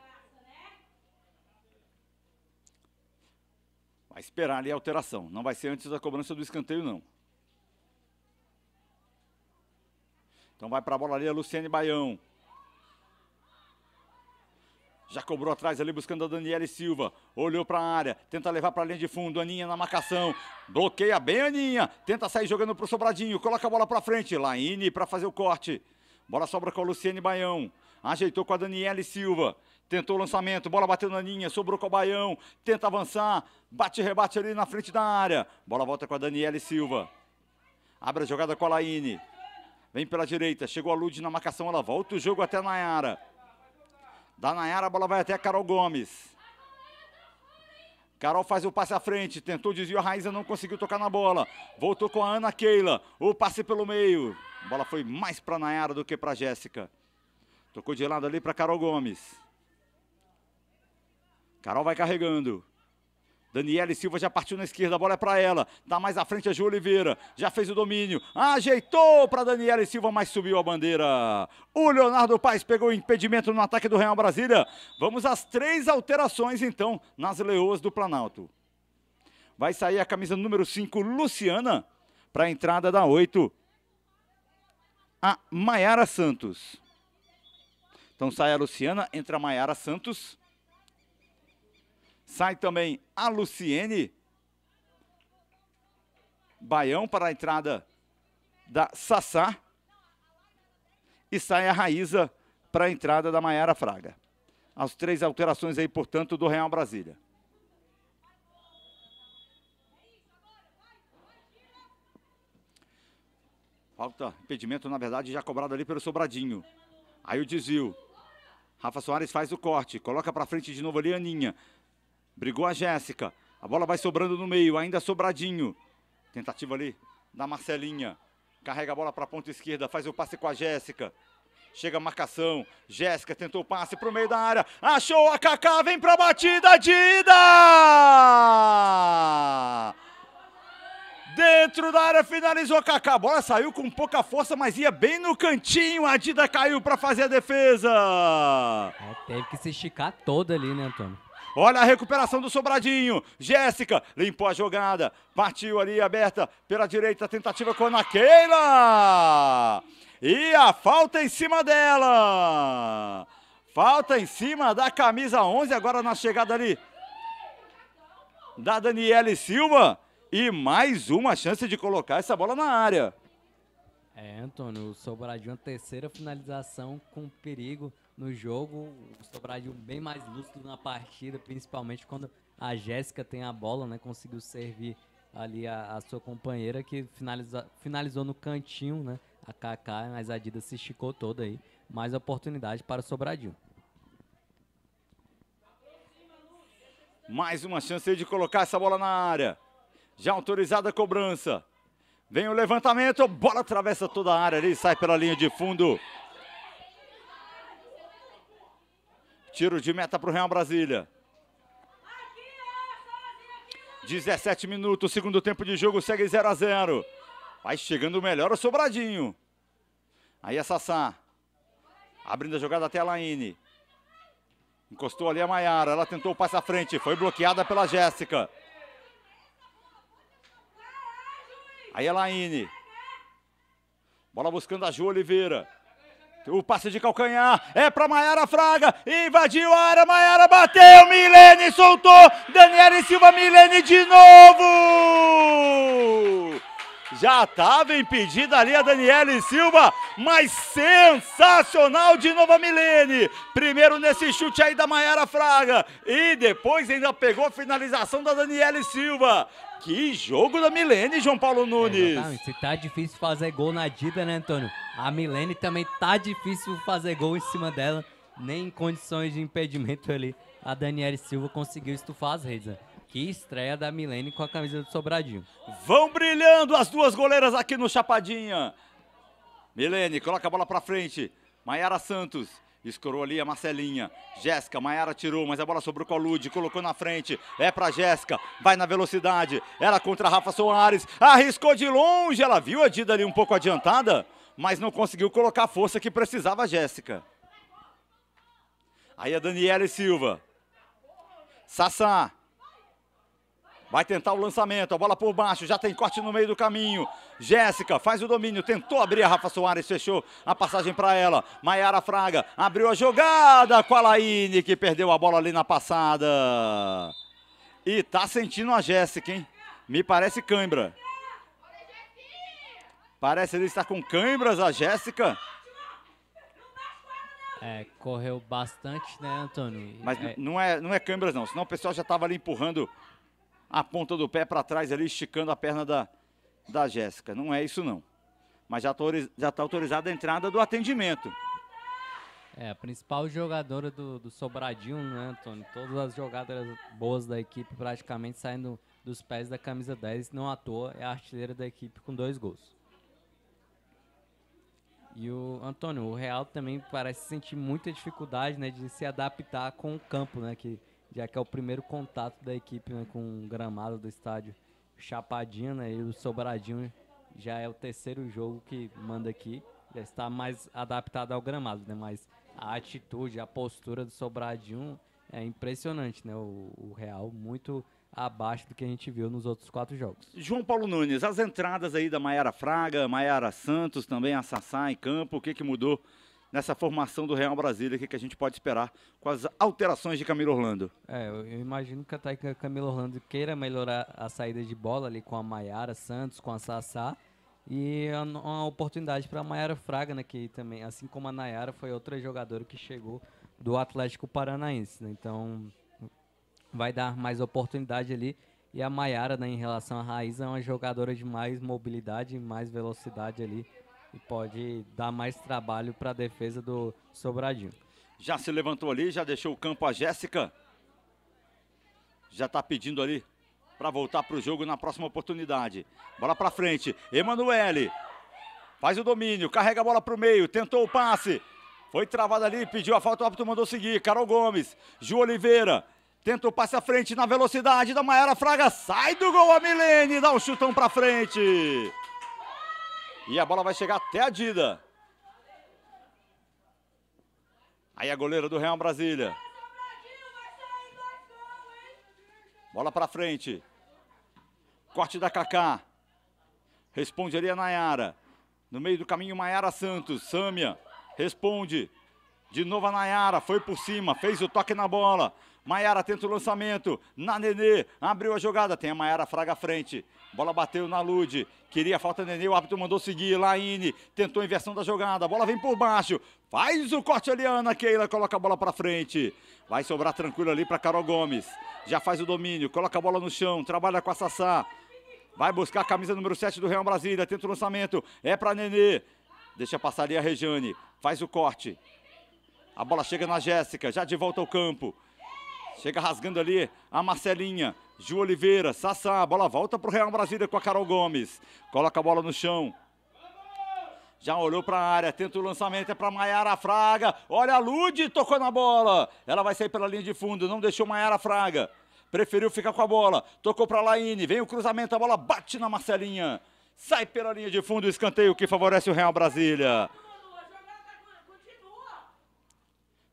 Vai esperar ali a alteração. Não vai ser antes da cobrança do escanteio, não. Então vai para a bola ali a Luciane Baião. Já cobrou atrás ali buscando a Daniele Silva. Olhou para a área, tenta levar para a linha de fundo. Aninha na marcação. Bloqueia bem Aninha. Tenta sair jogando para o Sobradinho. Coloca a bola para frente. Laine para fazer o corte. Bola sobra com a Luciane Baião. Ajeitou com a Daniele Silva. Tentou o lançamento, bola bateu na Aninha, sobrou com o Baião. Tenta avançar, bate rebate ali na frente da área. Bola volta com a Daniele Silva. Abre a jogada com a Laine. Vem pela direita, chegou a Lud na marcação, ela volta o jogo até a Nayara. Da Nayara, a bola vai até Carol Gomes. Carol faz o passe à frente, tentou desviar a Raíza, não conseguiu tocar na bola. Voltou com a Ana Keila, o passe pelo meio. A bola foi mais para Nayara do que para Jéssica. Tocou de lado ali para Carol Gomes. Carol vai carregando. Daniele Silva já partiu na esquerda, a bola é para ela. Tá mais à frente a Ju Oliveira. Já fez o domínio. Ajeitou para Daniele Silva, mas subiu a bandeira. O Leonardo Paes pegou o impedimento no ataque do Real Brasília. Vamos às três alterações, então, nas leoas do Planalto. Vai sair a camisa número 5, Luciana, para a entrada da 8, a Maiara Santos. Então sai a Luciana, entra a Maiara Santos. Sai também a Luciene. Baião para a entrada da Sassá. E sai a Raíza para a entrada da Maiara Fraga. As três alterações aí, portanto, do Real Brasília. Falta impedimento, na verdade, já cobrado ali pelo Sobradinho. Aí o desvio. Rafa Soares faz o corte, coloca para frente de novo ali a Aninha. Brigou a Jéssica. A bola vai sobrando no meio, ainda sobradinho. Tentativa ali da Marcelinha. Carrega a bola para a ponta esquerda, faz o passe com a Jéssica. Chega a marcação. Jéssica tentou o passe para o meio da área. Achou a Kaká, vem para a batida, Dida! Dentro da área finalizou Kaká. A bola saiu com pouca força, mas ia bem no cantinho. A Dida caiu para fazer a defesa. É, teve que se esticar toda ali, né, Antônio? Olha a recuperação do Sobradinho. Jéssica limpou a jogada. Partiu ali aberta pela direita. Tentativa com a Keila. E a falta em cima dela. Falta em cima da camisa 11. Agora na chegada ali da Daniele Silva. E mais uma chance de colocar essa bola na área. É, Antônio, o Sobradinho, a terceira finalização com perigo no jogo. O Sobradinho bem mais lúcido na partida, principalmente quando a Jéssica tem a bola, né? Conseguiu servir ali a, a sua companheira que finaliza, finalizou no cantinho, né? A Kaká, mas a Adidas se esticou toda aí. Mais oportunidade para o Sobradinho. Mais uma chance de colocar essa bola na área. Já autorizada a cobrança. Vem o levantamento, bola atravessa toda a área ali, sai pela linha de fundo. Tiro de meta para o Real Brasília. 17 minutos, segundo tempo de jogo, segue 0 a 0 Vai chegando melhor o Sobradinho. Aí a é Sassá. Abrindo a jogada até a Laine. Encostou ali a Maiara. Ela tentou o passe à frente. Foi bloqueada pela Jéssica. Aí a é Laine. Bola buscando a Ju Oliveira. O passe de calcanhar é para Maiara Fraga. Invadiu a área, Maiara bateu. Milene soltou. Daniele Silva, Milene de novo. Já estava impedida ali a Daniele Silva, mas sensacional de novo a Milene. Primeiro nesse chute aí da Maiara Fraga e depois ainda pegou a finalização da Daniele Silva. Que jogo da Milene, João Paulo Nunes. É, Se tá difícil fazer gol na dívida, né, Antônio? A Milene também tá difícil fazer gol em cima dela, nem em condições de impedimento ali. A Daniele Silva conseguiu estufar as redes. Né? Que estreia da Milene com a camisa do Sobradinho. Vão brilhando as duas goleiras aqui no Chapadinha. Milene coloca a bola para frente. Maiara Santos. Escorou ali a Marcelinha. Jéssica, Maiara tirou, mas a bola sobrou com a Lude. Colocou na frente. É pra Jéssica. Vai na velocidade. Ela contra a Rafa Soares. Arriscou de longe. Ela viu a Dida ali um pouco adiantada mas não conseguiu colocar a força que precisava a Jéssica. Aí a Daniela Silva. Sassá. Vai tentar o lançamento, a bola por baixo, já tem corte no meio do caminho. Jéssica faz o domínio, tentou abrir a Rafa Soares, fechou a passagem para ela. Maiara Fraga abriu a jogada com a Laine, que perdeu a bola ali na passada. E tá sentindo a Jéssica, hein? Me parece cãibra. Parece ele estar com câimbras a Jéssica. É, correu bastante, né, Antônio? Mas é... não é, não é câimbras não, senão o pessoal já estava ali empurrando a ponta do pé para trás ali, esticando a perna da, da Jéssica. Não é isso não. Mas já está já tá autorizada a entrada do atendimento. É, a principal jogadora do, do Sobradinho, né, Antônio? Todas as jogadoras boas da equipe praticamente saindo dos pés da camisa 10, não à toa é a artilheira da equipe com dois gols. E o Antônio, o Real também parece sentir muita dificuldade né, de se adaptar com o campo, né? Que, já que é o primeiro contato da equipe né, com o gramado do estádio Chapadinho, né? E o Sobradinho já é o terceiro jogo que manda aqui. Já está mais adaptado ao gramado, né? Mas a atitude, a postura do Sobradinho é impressionante, né? O, o Real muito abaixo do que a gente viu nos outros quatro jogos. João Paulo Nunes, as entradas aí da Maiara Fraga, Maiara Santos, também a Sassá em campo, o que, que mudou nessa formação do Real Brasília, o que, que a gente pode esperar com as alterações de Camilo Orlando? É, eu, eu imagino que a Camilo Orlando queira melhorar a saída de bola ali com a Maiara Santos, com a Sassá, e uma oportunidade para a Maiara Fraga, né, que também, assim como a Nayara, foi outra jogadora que chegou do Atlético Paranaense, né, então vai dar mais oportunidade ali. E a Maiara, né, em relação à Raiz, é uma jogadora de mais mobilidade, mais velocidade ali. E pode dar mais trabalho para a defesa do Sobradinho. Já se levantou ali, já deixou o campo a Jéssica. Já está pedindo ali para voltar para o jogo na próxima oportunidade. Bola para frente. Emanuele faz o domínio, carrega a bola para o meio, tentou o passe. Foi travado ali, pediu a falta, o árbitro mandou seguir. Carol Gomes, Ju Oliveira, Tenta o passe à frente na velocidade da Maera Fraga. Sai do gol a Milene. Dá um chutão pra frente. E a bola vai chegar até a Dida. Aí a goleira do Real Brasília. Bola pra frente. Corte da Kaká. Responde ali a Nayara. No meio do caminho, Maiara Santos. Sâmia responde. De novo a Nayara. Foi por cima. Fez o toque na bola. Maiara tenta o lançamento. Na Nenê. Abriu a jogada. Tem a Maiara Fraga à frente. Bola bateu na Lude. Queria falta Nenê. O árbitro mandou seguir. Laine tentou a inversão da jogada. Bola vem por baixo. Faz o corte ali, Ana Keila. Coloca a bola para frente. Vai sobrar tranquilo ali para Carol Gomes. Já faz o domínio. Coloca a bola no chão. Trabalha com a Sassá. Vai buscar a camisa número 7 do Real Brasília. Tenta o lançamento. É para Nenê. Deixa passar ali a Rejane. Faz o corte. A bola chega na Jéssica. Já de volta ao campo. Chega rasgando ali a Marcelinha. Ju Oliveira, Sassá, a bola volta para o Real Brasília com a Carol Gomes. Coloca a bola no chão. Já olhou para a área, tenta o lançamento, é para Maiara Fraga. Olha a Lude, tocou na bola. Ela vai sair pela linha de fundo, não deixou Maiara Fraga. Preferiu ficar com a bola. Tocou para Laine, vem o cruzamento, a bola bate na Marcelinha. Sai pela linha de fundo, escanteio que favorece o Real Brasília.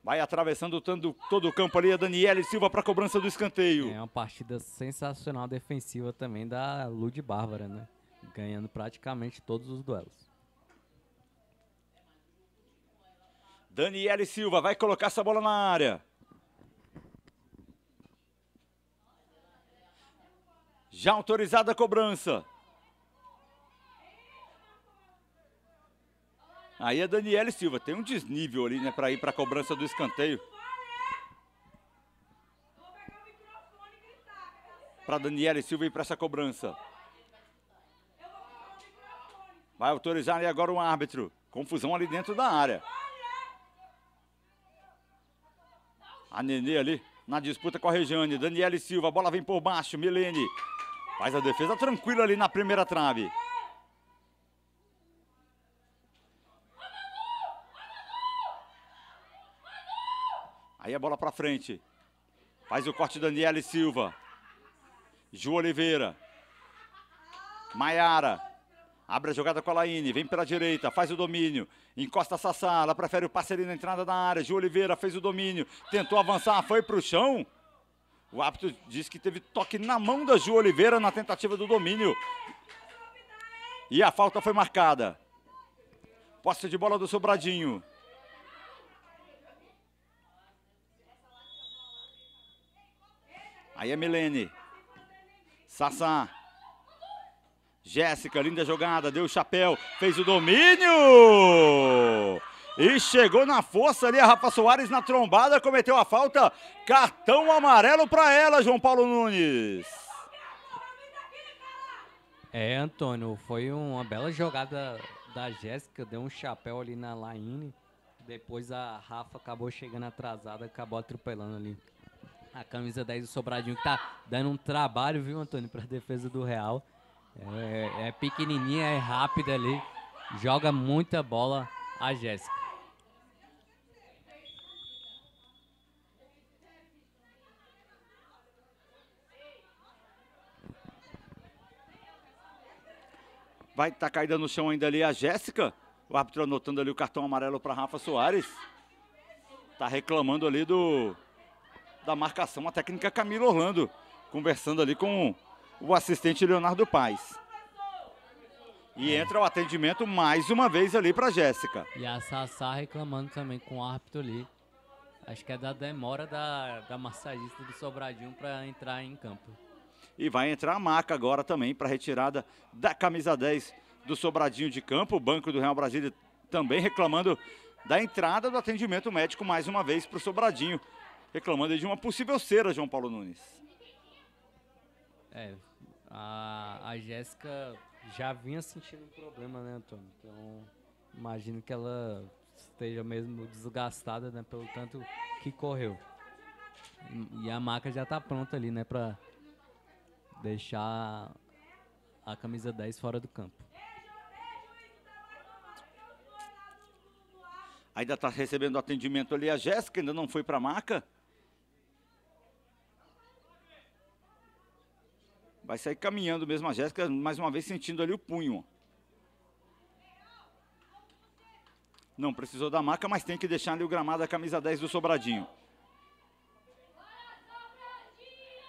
Vai atravessando todo, todo o campo ali a Daniele Silva para cobrança do escanteio. É uma partida sensacional defensiva também da Lud Bárbara, né? Ganhando praticamente todos os duelos. Daniele Silva vai colocar essa bola na área. Já autorizada a cobrança. Aí é Daniele Silva. Tem um desnível ali, né, para ir para a cobrança do escanteio. Para Daniele Silva ir para essa cobrança. Vai autorizar ali agora o árbitro. Confusão ali dentro da área. A Nenê ali na disputa com a Regiane. Daniele Silva, a bola vem por baixo. Milene faz a defesa tranquila ali na primeira trave. Aí a bola para frente. Faz o corte Daniele Silva. Ju Oliveira. Maiara. Abre a jogada com a Laine, vem pela direita, faz o domínio, encosta a Sassá, ela prefere o parceiro na entrada da área. Ju Oliveira fez o domínio, tentou avançar, foi para o chão. O árbitro diz que teve toque na mão da Ju Oliveira na tentativa do domínio. E a falta foi marcada. Posse de bola do Sobradinho. Aí é Milene. Sassá. Jéssica, linda jogada, deu o chapéu, fez o domínio! E chegou na força ali a Rafa Soares na trombada, cometeu a falta. Cartão amarelo para ela, João Paulo Nunes. É, Antônio, foi uma bela jogada da Jéssica, deu um chapéu ali na Laine. Depois a Rafa acabou chegando atrasada, acabou atropelando ali. A camisa 10 do Sobradinho que tá dando um trabalho, viu, Antônio, pra defesa do Real. É, é pequenininha, é rápida ali. Joga muita bola a Jéssica. Vai estar tá caída no chão ainda ali a Jéssica. O árbitro anotando ali o cartão amarelo para Rafa Soares. Tá reclamando ali do da marcação, a técnica Camila Orlando, conversando ali com o assistente Leonardo Paes. E entra o atendimento mais uma vez ali para Jéssica. E a Sassá reclamando também com o árbitro ali. Acho que é da demora da, da massagista do Sobradinho para entrar em campo. E vai entrar a maca agora também para retirada da camisa 10 do Sobradinho de campo. O banco do Real Brasília também reclamando da entrada do atendimento médico mais uma vez para o Sobradinho reclamando de uma possível cera, João Paulo Nunes. É, a, a Jéssica já vinha sentindo um problema, né, Antônio? Então, imagino que ela esteja mesmo desgastada, né, pelo tanto que correu. E, e a maca já está pronta ali, né, para deixar a camisa 10 fora do campo. Ainda está recebendo atendimento ali a Jéssica, ainda não foi para a maca. Vai sair caminhando mesmo a Jéssica, mais uma vez sentindo ali o punho. Não precisou da marca, mas tem que deixar ali o gramado da camisa 10 do Sobradinho.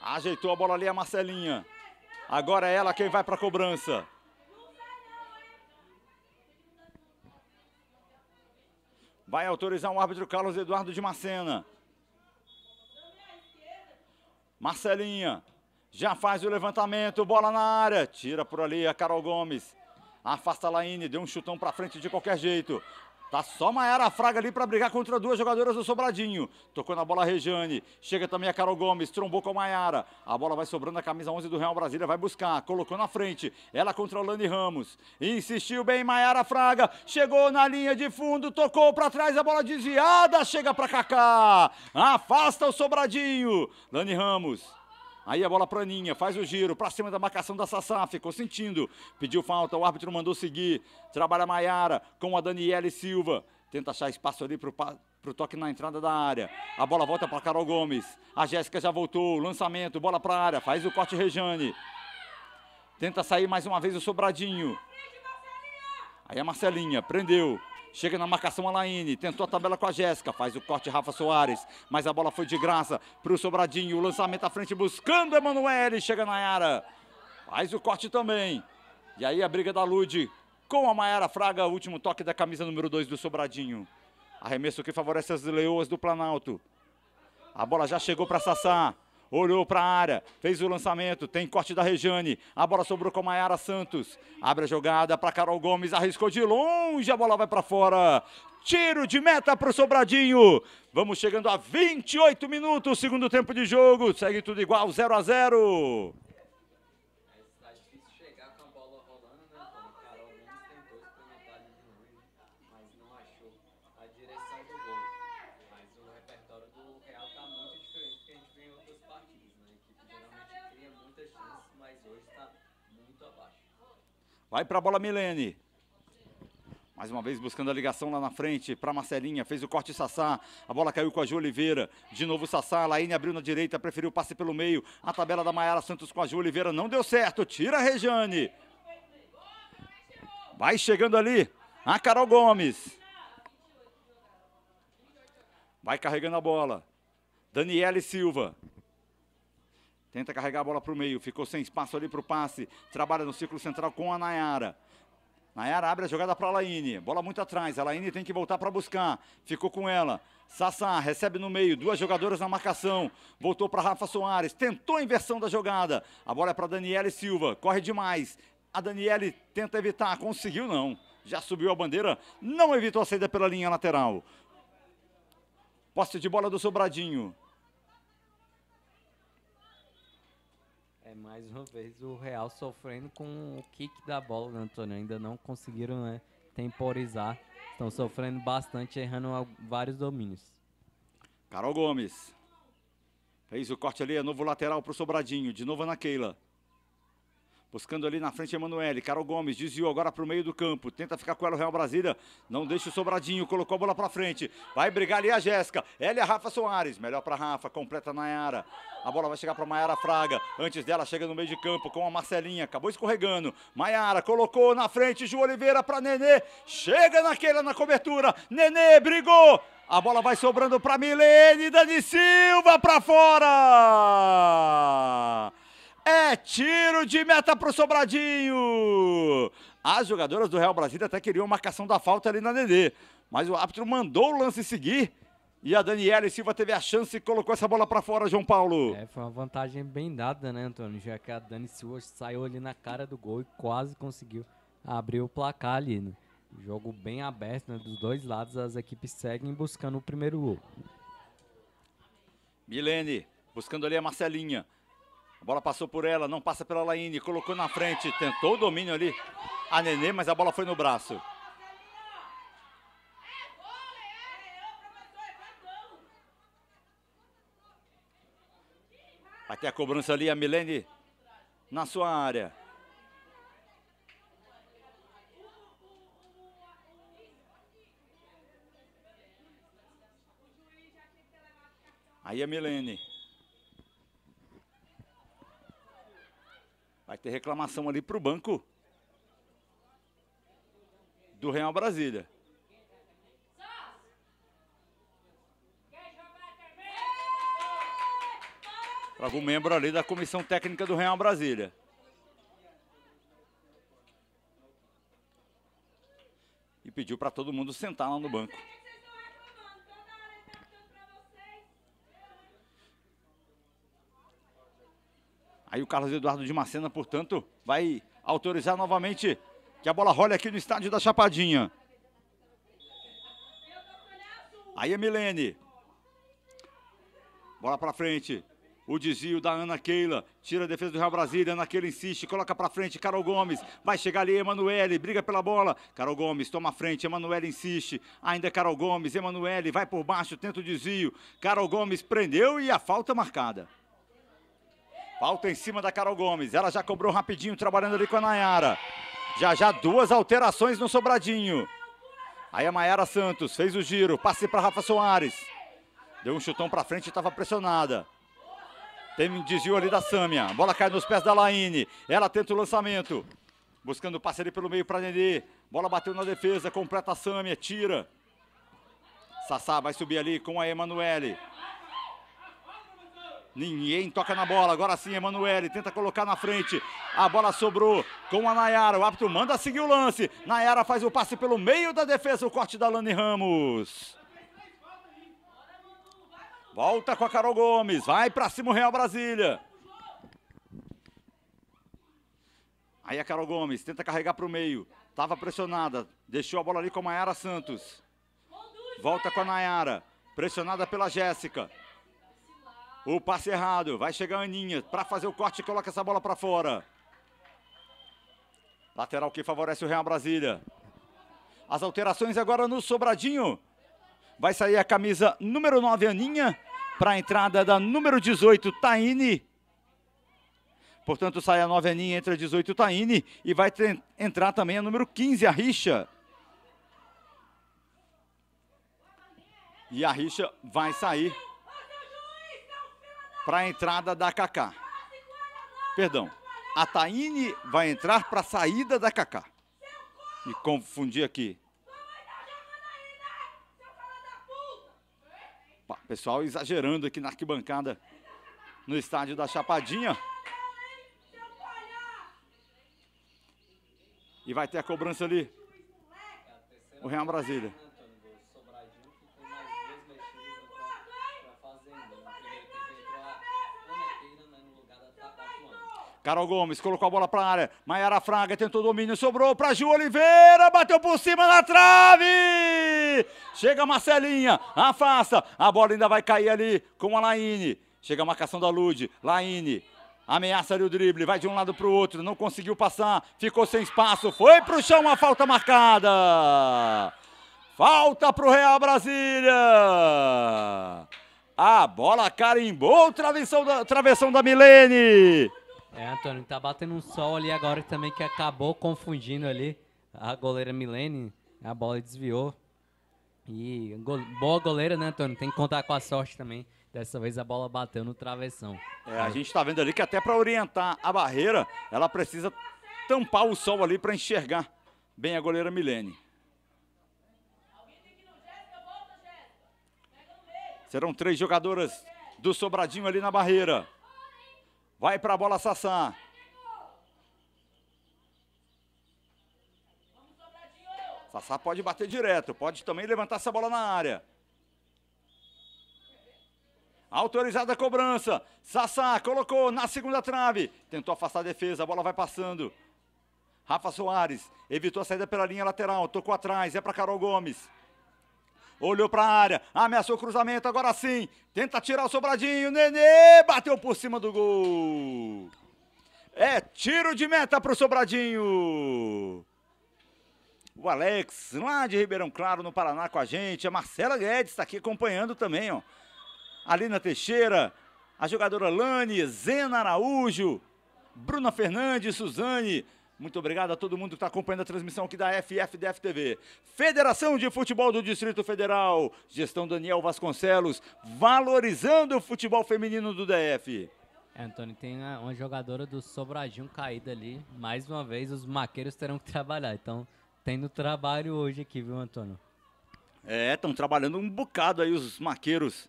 Ajeitou a bola ali a Marcelinha. Agora é ela quem vai para a cobrança. Vai autorizar o árbitro Carlos Eduardo de Macena. Marcelinha. Já faz o levantamento, bola na área. Tira por ali a Carol Gomes. Afasta a Laine, deu um chutão pra frente de qualquer jeito. Tá só Maiara Fraga ali para brigar contra duas jogadoras do Sobradinho. Tocou na bola a Rejane. Chega também a Carol Gomes. Trombou com a Maiara. A bola vai sobrando a camisa 11 do Real Brasília. Vai buscar. Colocou na frente. Ela contra a Lani Ramos. Insistiu bem Maiara Fraga. Chegou na linha de fundo. Tocou para trás. A bola desviada. Chega para Kaká. Afasta o Sobradinho. Lani Ramos. Aí a bola para Aninha, faz o giro, para cima da marcação da Sassá, ficou sentindo. Pediu falta, o árbitro mandou seguir. Trabalha a Maiara com a Daniele Silva. Tenta achar espaço ali para pro toque na entrada da área. A bola volta para Carol Gomes. A Jéssica já voltou, lançamento, bola para a área, faz o corte Rejane. Tenta sair mais uma vez o Sobradinho. Aí a Marcelinha prendeu. Chega na marcação Alaine, tentou a tabela com a Jéssica, faz o corte Rafa Soares, mas a bola foi de graça para o Sobradinho, o lançamento à frente buscando Emanuele, chega Nayara, faz o corte também. E aí a briga da Lude com a Mayara Fraga, último toque da camisa número 2 do Sobradinho. Arremesso que favorece as leoas do Planalto. A bola já chegou para Sassá olhou para a área, fez o lançamento, tem corte da Rejane, a bola sobrou com a Maiara Santos, abre a jogada para Carol Gomes, arriscou de longe, a bola vai para fora. Tiro de meta para o Sobradinho. Vamos chegando a 28 minutos, segundo tempo de jogo. Segue tudo igual, 0 a 0. Vai para a bola Milene. Mais uma vez buscando a ligação lá na frente para Marcelinha. Fez o corte Sassá. A bola caiu com a Ju Oliveira. De novo Sassá. Laine abriu na direita. Preferiu o passe pelo meio. A tabela da Maiara Santos com a Ju Oliveira. Não deu certo. Tira a Rejane. Vai chegando ali a Carol Gomes. Vai carregando a bola. Daniele Silva. Tenta carregar a bola para o meio. Ficou sem espaço ali para o passe. Trabalha no círculo central com a Nayara. Nayara abre a jogada para a Laine. Bola muito atrás. A Laine tem que voltar para buscar. Ficou com ela. Sassá recebe no meio, duas jogadoras na marcação. Voltou para Rafa Soares, tentou a inversão da jogada. A bola é para Daniele Silva, corre demais. A Daniele tenta evitar, conseguiu não. Já subiu a bandeira, não evitou a saída pela linha lateral. Posse de bola do Sobradinho. É mais uma vez o Real sofrendo com o kick da bola, né, Antônio? Ainda não conseguiram né, temporizar. Estão sofrendo bastante, errando vários domínios. Carol Gomes. Fez o corte ali, é novo lateral para o Sobradinho. De novo na Keila. Buscando ali na frente Emanuele. Carol Gomes desviou agora para o meio do campo. Tenta ficar com ela o Real Brasília. Não deixa o sobradinho. Colocou a bola para frente. Vai brigar ali a Jéssica. Ela e a Rafa Soares. Melhor para Rafa. Completa Nayara. A bola vai chegar para Maiara Fraga. Antes dela chega no meio de campo com a Marcelinha. Acabou escorregando. Maiara colocou na frente. Ju Oliveira para Nenê. Chega naquela na cobertura. Nenê brigou. A bola vai sobrando para Milene. Dani Silva para fora. É tiro de meta pro Sobradinho! As jogadoras do Real Brasília até queriam marcação da falta ali na Nenê, mas o árbitro mandou o lance seguir e a Daniela Silva teve a chance e colocou essa bola para fora, João Paulo. É, foi uma vantagem bem dada, né, Antônio? Já que a Dani Silva saiu ali na cara do gol e quase conseguiu abrir o placar ali. Né? Jogo bem aberto, né? Dos dois lados as equipes seguem buscando o primeiro gol. Milene, buscando ali a Marcelinha. A bola passou por ela, não passa pela Laine, colocou na frente, tentou o domínio ali. A Nenê, mas a bola foi no braço. até a cobrança ali, a Milene na sua área. Aí a Milene. Vai ter reclamação ali para o banco do Real Brasília. Para algum membro ali da comissão técnica do Real Brasília. E pediu para todo mundo sentar lá no banco. Aí o Carlos Eduardo de Macena, portanto, vai autorizar novamente que a bola role aqui no estádio da Chapadinha. Aí a Milene. Bola para frente. O desvio da Ana Keila. Tira a defesa do Real Brasília. Ana Keila insiste. Coloca para frente. Carol Gomes. Vai chegar ali. Emanuele. Briga pela bola. Carol Gomes toma a frente. Emanuele insiste. Ainda Carol Gomes. Emanuele vai por baixo. Tenta o desvio. Carol Gomes prendeu e a falta marcada. Falta em cima da Carol Gomes. Ela já cobrou rapidinho, trabalhando ali com a Nayara. Já já duas alterações no Sobradinho. Aí a Mayara Santos fez o giro, passe para Rafa Soares. Deu um chutão para frente e estava pressionada. Tem um desvio ali da Sâmia. A bola cai nos pés da Laine. Ela tenta o lançamento. Buscando o passe ali pelo meio para Nenê. Bola bateu na defesa, completa a Sâmia, tira. Sassá vai subir ali com a Emanuele. Ninguém toca na bola. Agora sim, Emanuele tenta colocar na frente. A bola sobrou com a Nayara. O árbitro manda seguir o lance. Nayara faz o passe pelo meio da defesa. O corte da Lani Ramos. Volta com a Carol Gomes. Vai para cima o Real Brasília. Aí a Carol Gomes tenta carregar para o meio. Tava pressionada. Deixou a bola ali com a Nayara Santos. Volta com a Nayara. Pressionada pela Jéssica. O passe errado. Vai chegar a Aninha para fazer o corte e coloca essa bola para fora. Lateral que favorece o Real Brasília. As alterações agora no Sobradinho. Vai sair a camisa número 9, Aninha, para a entrada da número 18, Taine. Portanto, sai a 9, Aninha, entra a 18, Taine. E vai entrar também a número 15, a Richa. E a Richa vai sair para a entrada da Kaká. Perdão. A Taine vai entrar para a saída da Kaká. Me confundi aqui. Pessoal exagerando aqui na arquibancada no estádio da Chapadinha. E vai ter a cobrança ali. O Real Brasília. Carol Gomes colocou a bola para a área. Maiara Fraga tentou domínio, sobrou para Ju Oliveira, bateu por cima na trave! Chega Marcelinha, afasta. A bola ainda vai cair ali com a Laine. Chega a marcação da Lude. Laine Ameaça ali o drible, vai de um lado para o outro, não conseguiu passar, ficou sem espaço, foi para o chão a falta marcada. Falta para o Real Brasília. A bola carimbou, travessão da, travessão da Milene. É, Antônio, tá batendo um sol ali agora também que acabou confundindo ali a goleira Milene. A bola desviou. E go boa goleira, né, Antônio? Tem que contar com a sorte também. Dessa vez a bola bateu no travessão. É, a gente está vendo ali que até para orientar a barreira, ela precisa tampar o sol ali para enxergar bem a goleira Milene. Serão três jogadoras do Sobradinho ali na barreira. Vai para a bola, Sassá. Sassá pode bater direto, pode também levantar essa bola na área. Autorizada a cobrança. Sassá colocou na segunda trave. Tentou afastar a defesa, a bola vai passando. Rafa Soares evitou a saída pela linha lateral, tocou atrás, é para Carol Gomes olhou para a área, ameaçou o cruzamento, agora sim, tenta tirar o sobradinho, Nenê, bateu por cima do gol. É tiro de meta para o sobradinho. O Alex, lá de Ribeirão Claro, no Paraná, com a gente. A Marcela Guedes está aqui acompanhando também, ó. Alina Teixeira, a jogadora Lani, Zena Araújo, Bruna Fernandes, Suzane, muito obrigado a todo mundo que está acompanhando a transmissão aqui da FFDF TV. Federação de Futebol do Distrito Federal, gestão Daniel Vasconcelos, valorizando o futebol feminino do DF. É, Antônio, tem uma, jogadora do Sobradinho caída ali. Mais uma vez, os maqueiros terão que trabalhar. Então, tendo trabalho hoje aqui, viu, Antônio? É, estão trabalhando um bocado aí os maqueiros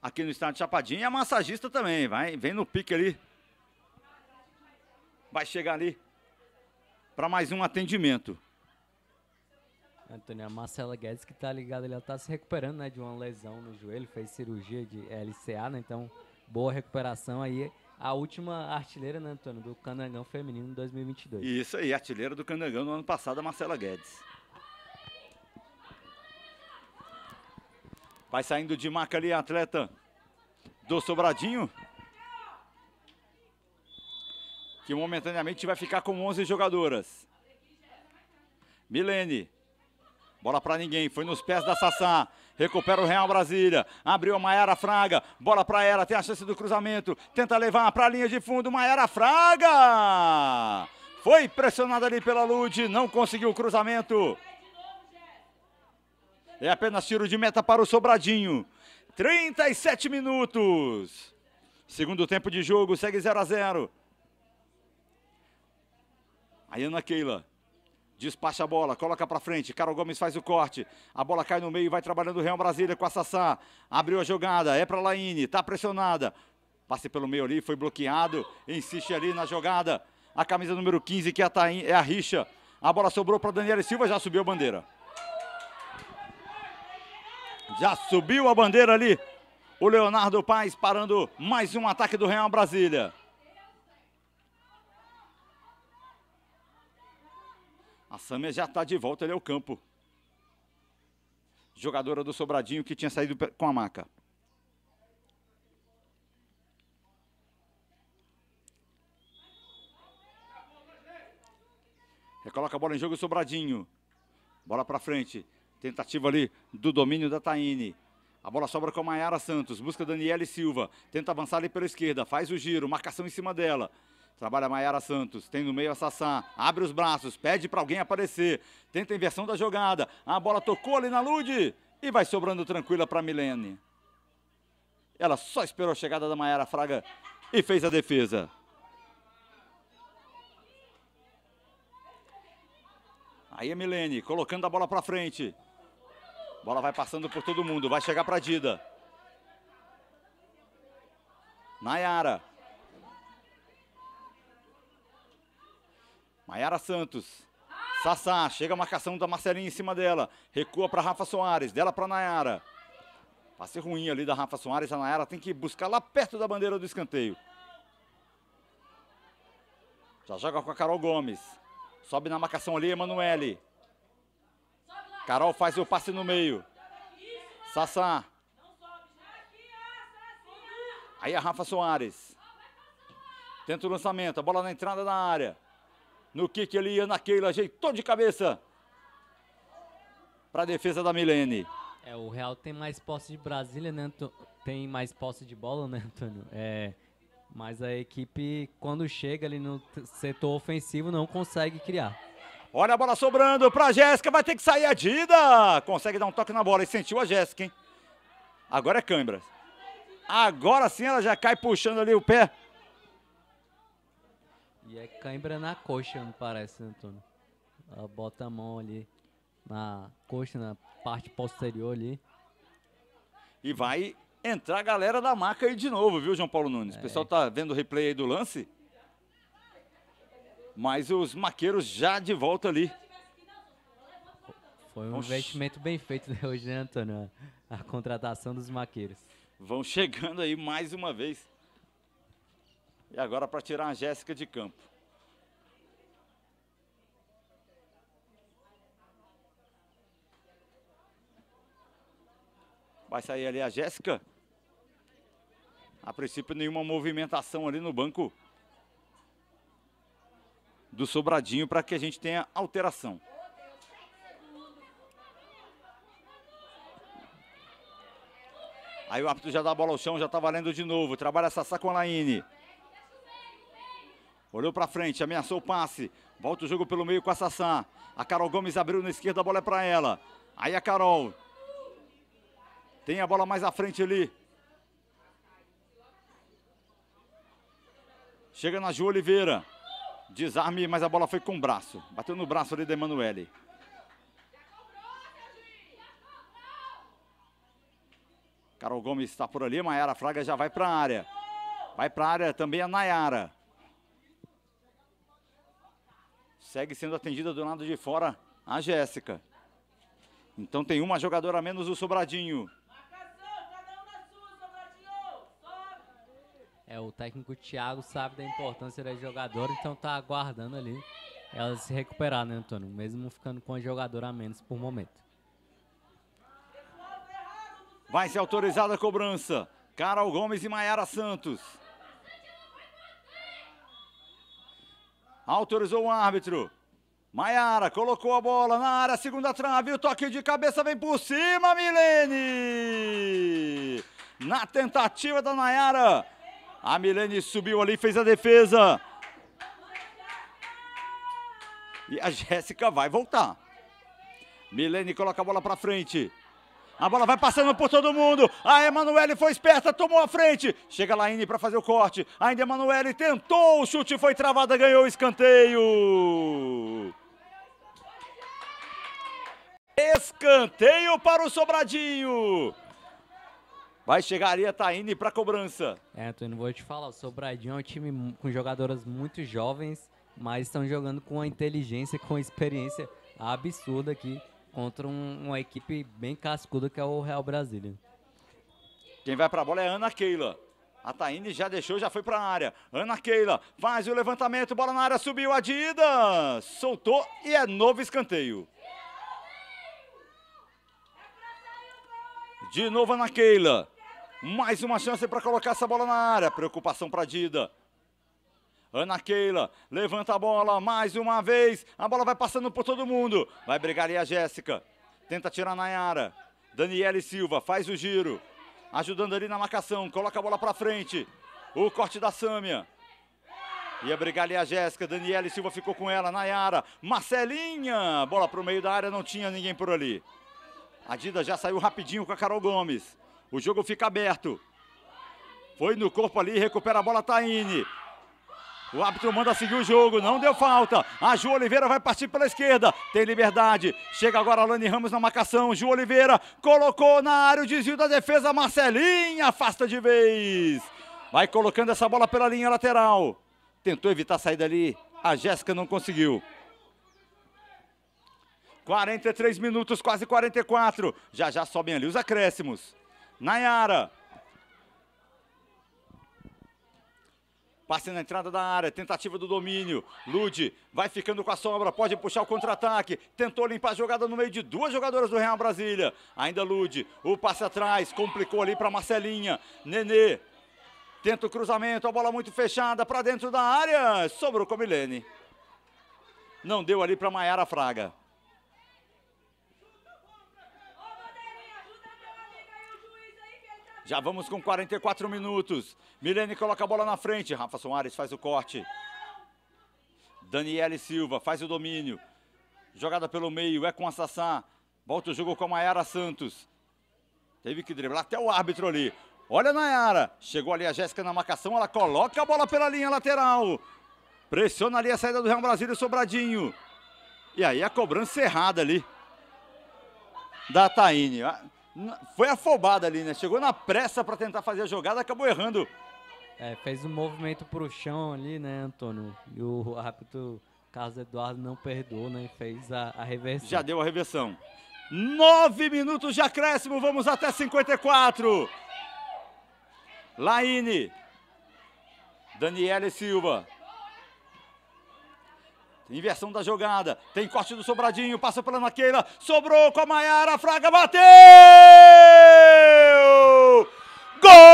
aqui no Estádio Chapadinho. E a massagista também, vai, vem no pique ali. Vai chegar ali para mais um atendimento. Antônio, a Marcela Guedes que está ligada, ela está se recuperando né, de uma lesão no joelho, fez cirurgia de LCA, né, então boa recuperação aí. A última artilheira, né, Antônio, do Candangão Feminino 2022. Isso aí, artilheira do Candangão no ano passado, a Marcela Guedes. Vai saindo de maca ali, atleta do Sobradinho que momentaneamente vai ficar com 11 jogadoras. Milene. Bola para ninguém, foi nos pés da Sassá. Recupera o Real Brasília. Abriu a Maiara Fraga. Bola para ela, tem a chance do cruzamento. Tenta levar para a linha de fundo. Maiara Fraga! Foi pressionada ali pela Lude, não conseguiu o cruzamento. É apenas tiro de meta para o Sobradinho. 37 minutos. Segundo tempo de jogo, segue 0 a 0. Aí Ana Keila. Despacha a bola, coloca para frente. Carol Gomes faz o corte. A bola cai no meio e vai trabalhando o Real Brasília com a Sassá. Abriu a jogada, é para Laine, tá pressionada. Passe pelo meio ali, foi bloqueado. Insiste ali na jogada. A camisa número 15, que é a, Taim, é a Richa. A bola sobrou para Daniela Silva, já subiu a bandeira. Já subiu a bandeira ali. O Leonardo Paes parando mais um ataque do Real Brasília. A Samia já está de volta ali ao é campo. Jogadora do Sobradinho que tinha saído com a maca. Recoloca a bola em jogo, Sobradinho. Bola para frente. Tentativa ali do domínio da Taine. A bola sobra com a Maiara Santos. Busca Daniele Silva. Tenta avançar ali pela esquerda. Faz o giro. Marcação em cima dela. Trabalha Maiara Santos, tem no meio a Sassá, abre os braços, pede para alguém aparecer, tenta a inversão da jogada, a bola tocou ali na Lude e vai sobrando tranquila para Milene. Ela só esperou a chegada da Maiara Fraga e fez a defesa. Aí a Milene colocando a bola para frente. Bola vai passando por todo mundo, vai chegar para Dida. Nayara Maiara Santos. Sassá, chega a marcação da Marcelinha em cima dela. Recua para Rafa Soares, dela para Nayara. Passe ruim ali da Rafa Soares, a Nayara tem que buscar lá perto da bandeira do escanteio. Já joga com a Carol Gomes. Sobe na marcação ali, Emanuele. Carol faz o passe no meio. Sassá. Aí a Rafa Soares. Tenta o lançamento, a bola na entrada da área. No kick ele ia na Keila, ajeitou de cabeça. Para a defesa da Milene. É, o Real tem mais posse de Brasília, né, Anto... Tem mais posse de bola, né, Antônio? É, mas a equipe, quando chega ali no setor ofensivo, não consegue criar. Olha a bola sobrando para Jéssica, vai ter que sair a Dida. Consegue dar um toque na bola e sentiu a Jéssica, hein? Agora é câimbra. Agora sim ela já cai puxando ali o pé e é cãibra na coxa, não parece, né, Antônio? Ela bota a mão ali na coxa, na parte posterior ali. E vai entrar a galera da marca aí de novo, viu, João Paulo Nunes? É. O pessoal tá vendo o replay aí do lance. Mas os maqueiros já de volta ali. Foi um Vão investimento bem feito hoje, né, Antônio? A contratação dos maqueiros. Vão chegando aí mais uma vez. E agora para tirar a Jéssica de campo. Vai sair ali a Jéssica. A princípio, nenhuma movimentação ali no banco do Sobradinho para que a gente tenha alteração. Aí o árbitro já dá a bola ao chão, já está valendo de novo. Trabalha Sassá com a Laine. Olhou pra frente, ameaçou o passe. Volta o jogo pelo meio com a Sassá. A Carol Gomes abriu na esquerda, a bola é pra ela. Aí a Carol. Tem a bola mais à frente ali. Chega na Ju Oliveira. Desarme, mas a bola foi com o braço. Bateu no braço ali da Emanuele. Carol Gomes está por ali, Maiara Fraga já vai para a área. Vai para a área também a Nayara. Segue sendo atendida do lado de fora a Jéssica. Então tem uma jogadora a menos o Sobradinho. É, o técnico Thiago sabe da importância da jogadora então tá aguardando ali ela se recuperar, né, Antônio? Mesmo ficando com a jogadora a menos por momento. Vai ser autorizada a cobrança. Carol Gomes e Maiara Santos. autorizou o árbitro. Maiara colocou a bola na área, segunda trave, o toque de cabeça vem por cima, Milene! Na tentativa da Nayara, a Milene subiu ali, fez a defesa. E a Jéssica vai voltar. Milene coloca a bola para frente. A bola vai passando por todo mundo. A Emanuele foi esperta, tomou a frente. Chega Laine para fazer o corte. Ainda Emanuele tentou, o chute foi travada, ganhou o escanteio. Escanteio para o Sobradinho. Vai chegar ali a Taine para cobrança. É, Antônio, vou te falar, o Sobradinho é um time com jogadoras muito jovens, mas estão jogando com uma inteligência, com uma experiência absurda aqui contra um, uma equipe bem cascuda que é o Real Brasília. Quem vai para a bola é Ana Keila. A Taine já deixou, já foi para a área. Ana Keila faz o levantamento, bola na área, subiu a Dida. Soltou e é novo escanteio. De novo Ana Keila. Mais uma chance para colocar essa bola na área. Preocupação para a Dida. Ana Keila levanta a bola mais uma vez. A bola vai passando por todo mundo. Vai brigar ali a Jéssica. Tenta tirar a Nayara. Daniele Silva faz o giro. Ajudando ali na marcação. Coloca a bola para frente. O corte da Sâmia. Ia brigar ali a Jéssica, Daniele Silva ficou com ela, Nayara, Marcelinha, bola para o meio da área, não tinha ninguém por ali. A Dida já saiu rapidinho com a Carol Gomes, o jogo fica aberto. Foi no corpo ali, recupera a bola Taine, o árbitro manda seguir o jogo, não deu falta. A Ju Oliveira vai partir pela esquerda, tem liberdade. Chega agora a Lani Ramos na marcação. Ju Oliveira colocou na área o desvio da defesa. Marcelinha afasta de vez. Vai colocando essa bola pela linha lateral. Tentou evitar sair saída ali, a Jéssica não conseguiu. 43 minutos, quase 44. Já já sobem ali os acréscimos. Nayara Passe na entrada da área, tentativa do domínio. Lude vai ficando com a sombra, pode puxar o contra-ataque. Tentou limpar a jogada no meio de duas jogadoras do Real Brasília. Ainda Lude, o passe atrás, complicou ali para Marcelinha. Nenê tenta o cruzamento, a bola muito fechada para dentro da área. Sobrou com Milene. Não deu ali para Maiara Fraga. Já vamos com 44 minutos. Milene coloca a bola na frente. Rafa Soares faz o corte. Daniele Silva faz o domínio. Jogada pelo meio, é com a Sassá. Volta o jogo com a Mayara Santos. Teve que driblar até o árbitro ali. Olha a Nayara. Chegou ali a Jéssica na marcação. Ela coloca a bola pela linha lateral. Pressiona ali a saída do Real Brasil e Sobradinho. E aí a cobrança errada ali. Da Taine foi afobada ali, né? Chegou na pressa para tentar fazer a jogada, acabou errando. É, fez um movimento pro chão ali, né, Antônio? E o árbitro Carlos Eduardo não perdoou, né? Fez a, a reversão. Já deu a reversão. Nove minutos de acréscimo, vamos até 54. Laine. Daniele Silva. Inversão da jogada. Tem corte do Sobradinho. Passa pela Naqueira. Sobrou com a Maiara. Fraga bateu! Gol!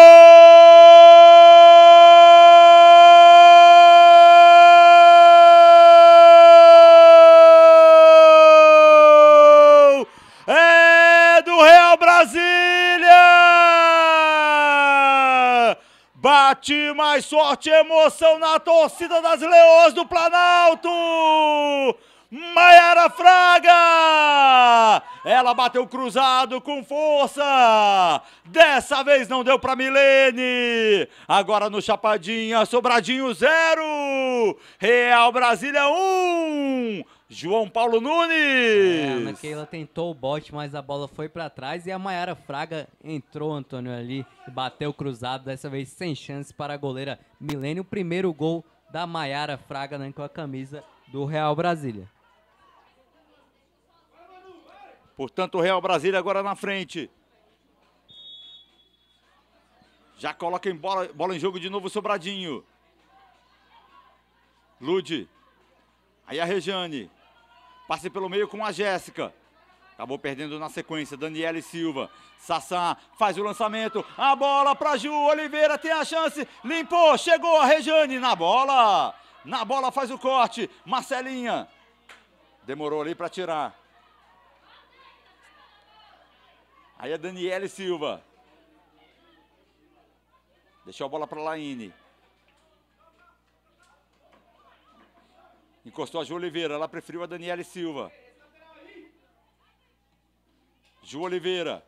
Bate mais sorte, emoção na torcida das Leões do Planalto! Maiara Fraga! Ela bateu cruzado com força! Dessa vez não deu para Milene! Agora no Chapadinha, Sobradinho zero, Real Brasília 1! Um. João Paulo é, Nunes! É, a Keila tentou o bote, mas a bola foi para trás e a Maiara Fraga entrou, Antônio, ali, bateu cruzado, dessa vez sem chance para a goleira Milene. O primeiro gol da Maiara Fraga né, com a camisa do Real Brasília. Portanto, o Real Brasília agora na frente. Já coloca em bola, bola em jogo de novo Sobradinho. Lude. Aí a Rejane. Passe pelo meio com a Jéssica. Acabou perdendo na sequência. Daniele Silva. Sassá faz o lançamento. A bola para Ju Oliveira. Tem a chance. Limpou. Chegou a Rejane na bola. Na bola faz o corte. Marcelinha. Demorou ali para tirar. Aí a é Daniele Silva. Deixou a bola para Laine. Encostou a Ju Oliveira, ela preferiu a Daniele Silva. Ju Oliveira.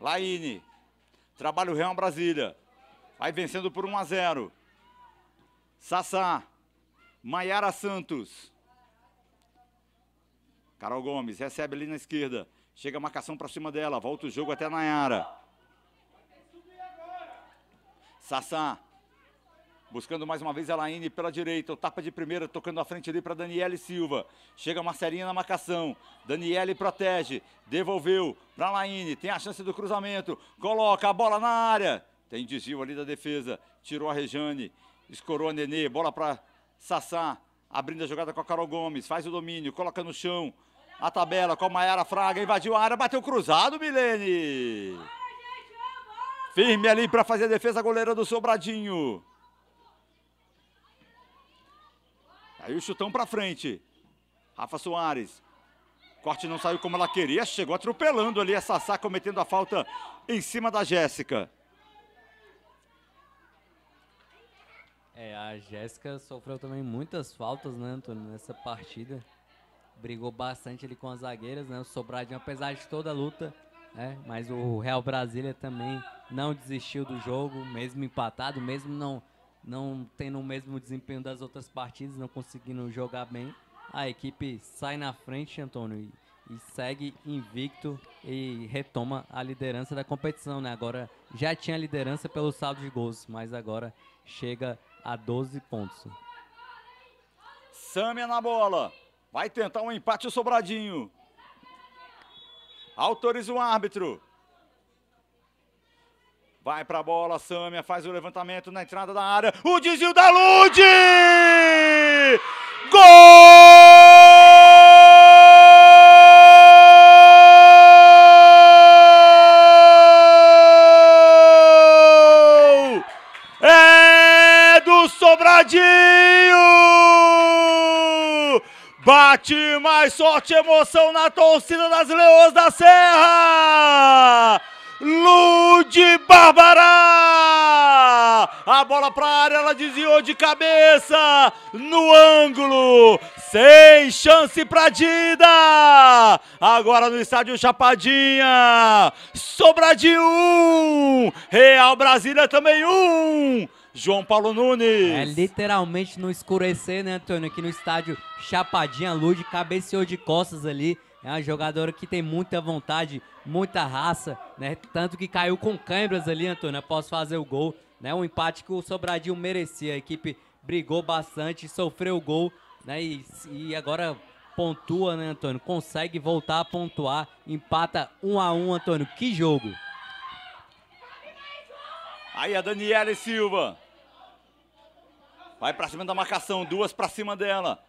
Laine. Trabalho Real Brasília. Vai vencendo por 1 a 0. Sassá. Maiara Santos. Carol Gomes recebe ali na esquerda. Chega a marcação para cima dela. Volta o jogo até a Nayara. Sassá. Buscando mais uma vez a Laine pela direita. O tapa de primeira, tocando a frente ali para Daniele Silva. Chega Marcelinha na marcação. Daniele protege. Devolveu para Laine. Tem a chance do cruzamento. Coloca a bola na área. Tem desvio ali da defesa. Tirou a Rejane. Escorou a Nenê. Bola para Sassá. Abrindo a jogada com a Carol Gomes. Faz o domínio. Coloca no chão. A tabela com a Maiara Fraga. Invadiu a área. Bateu cruzado, Milene. Firme ali para fazer a defesa goleira do Sobradinho. Aí o chutão para frente. Rafa Soares. Corte não saiu como ela queria. Chegou atropelando ali a Sassá, cometendo a falta em cima da Jéssica. É, a Jéssica sofreu também muitas faltas, né, Antônio, nessa partida. Brigou bastante ali com as zagueiras, né? O Sobradinho, apesar de toda a luta, né? Mas o Real Brasília também não desistiu do jogo, mesmo empatado, mesmo não não tendo o mesmo desempenho das outras partidas, não conseguindo jogar bem. A equipe sai na frente, Antônio, e, e segue invicto e retoma a liderança da competição, né? Agora já tinha liderança pelo saldo de gols, mas agora chega a 12 pontos. Sâmia na bola. Vai tentar um empate o Sobradinho. Autoriza o árbitro. Vai pra bola, Sâmia faz o levantamento na entrada da área. O desvio da Lude! Gol! É do Sobradinho! Bate mais sorte e emoção na torcida das Leões da Serra! Lude Bárbara! A bola para a área, ela desviou de cabeça no ângulo. Sem chance para Dida. Agora no estádio Chapadinha. Sobradinho de um. Real Brasília também Um. João Paulo Nunes. É literalmente no escurecer, né, Antônio? Aqui no estádio Chapadinha, Lude cabeceou de costas ali é uma jogadora que tem muita vontade, muita raça, né? Tanto que caiu com câimbras ali, Antônio, após fazer o gol. Né? Um empate que o Sobradinho merecia. A equipe brigou bastante, sofreu o gol, né? E, e agora pontua, né, Antônio? Consegue voltar a pontuar. Empata 1 um a 1 um, Antônio. Que jogo! Aí a Daniele Silva. Vai pra cima da marcação, duas pra cima dela.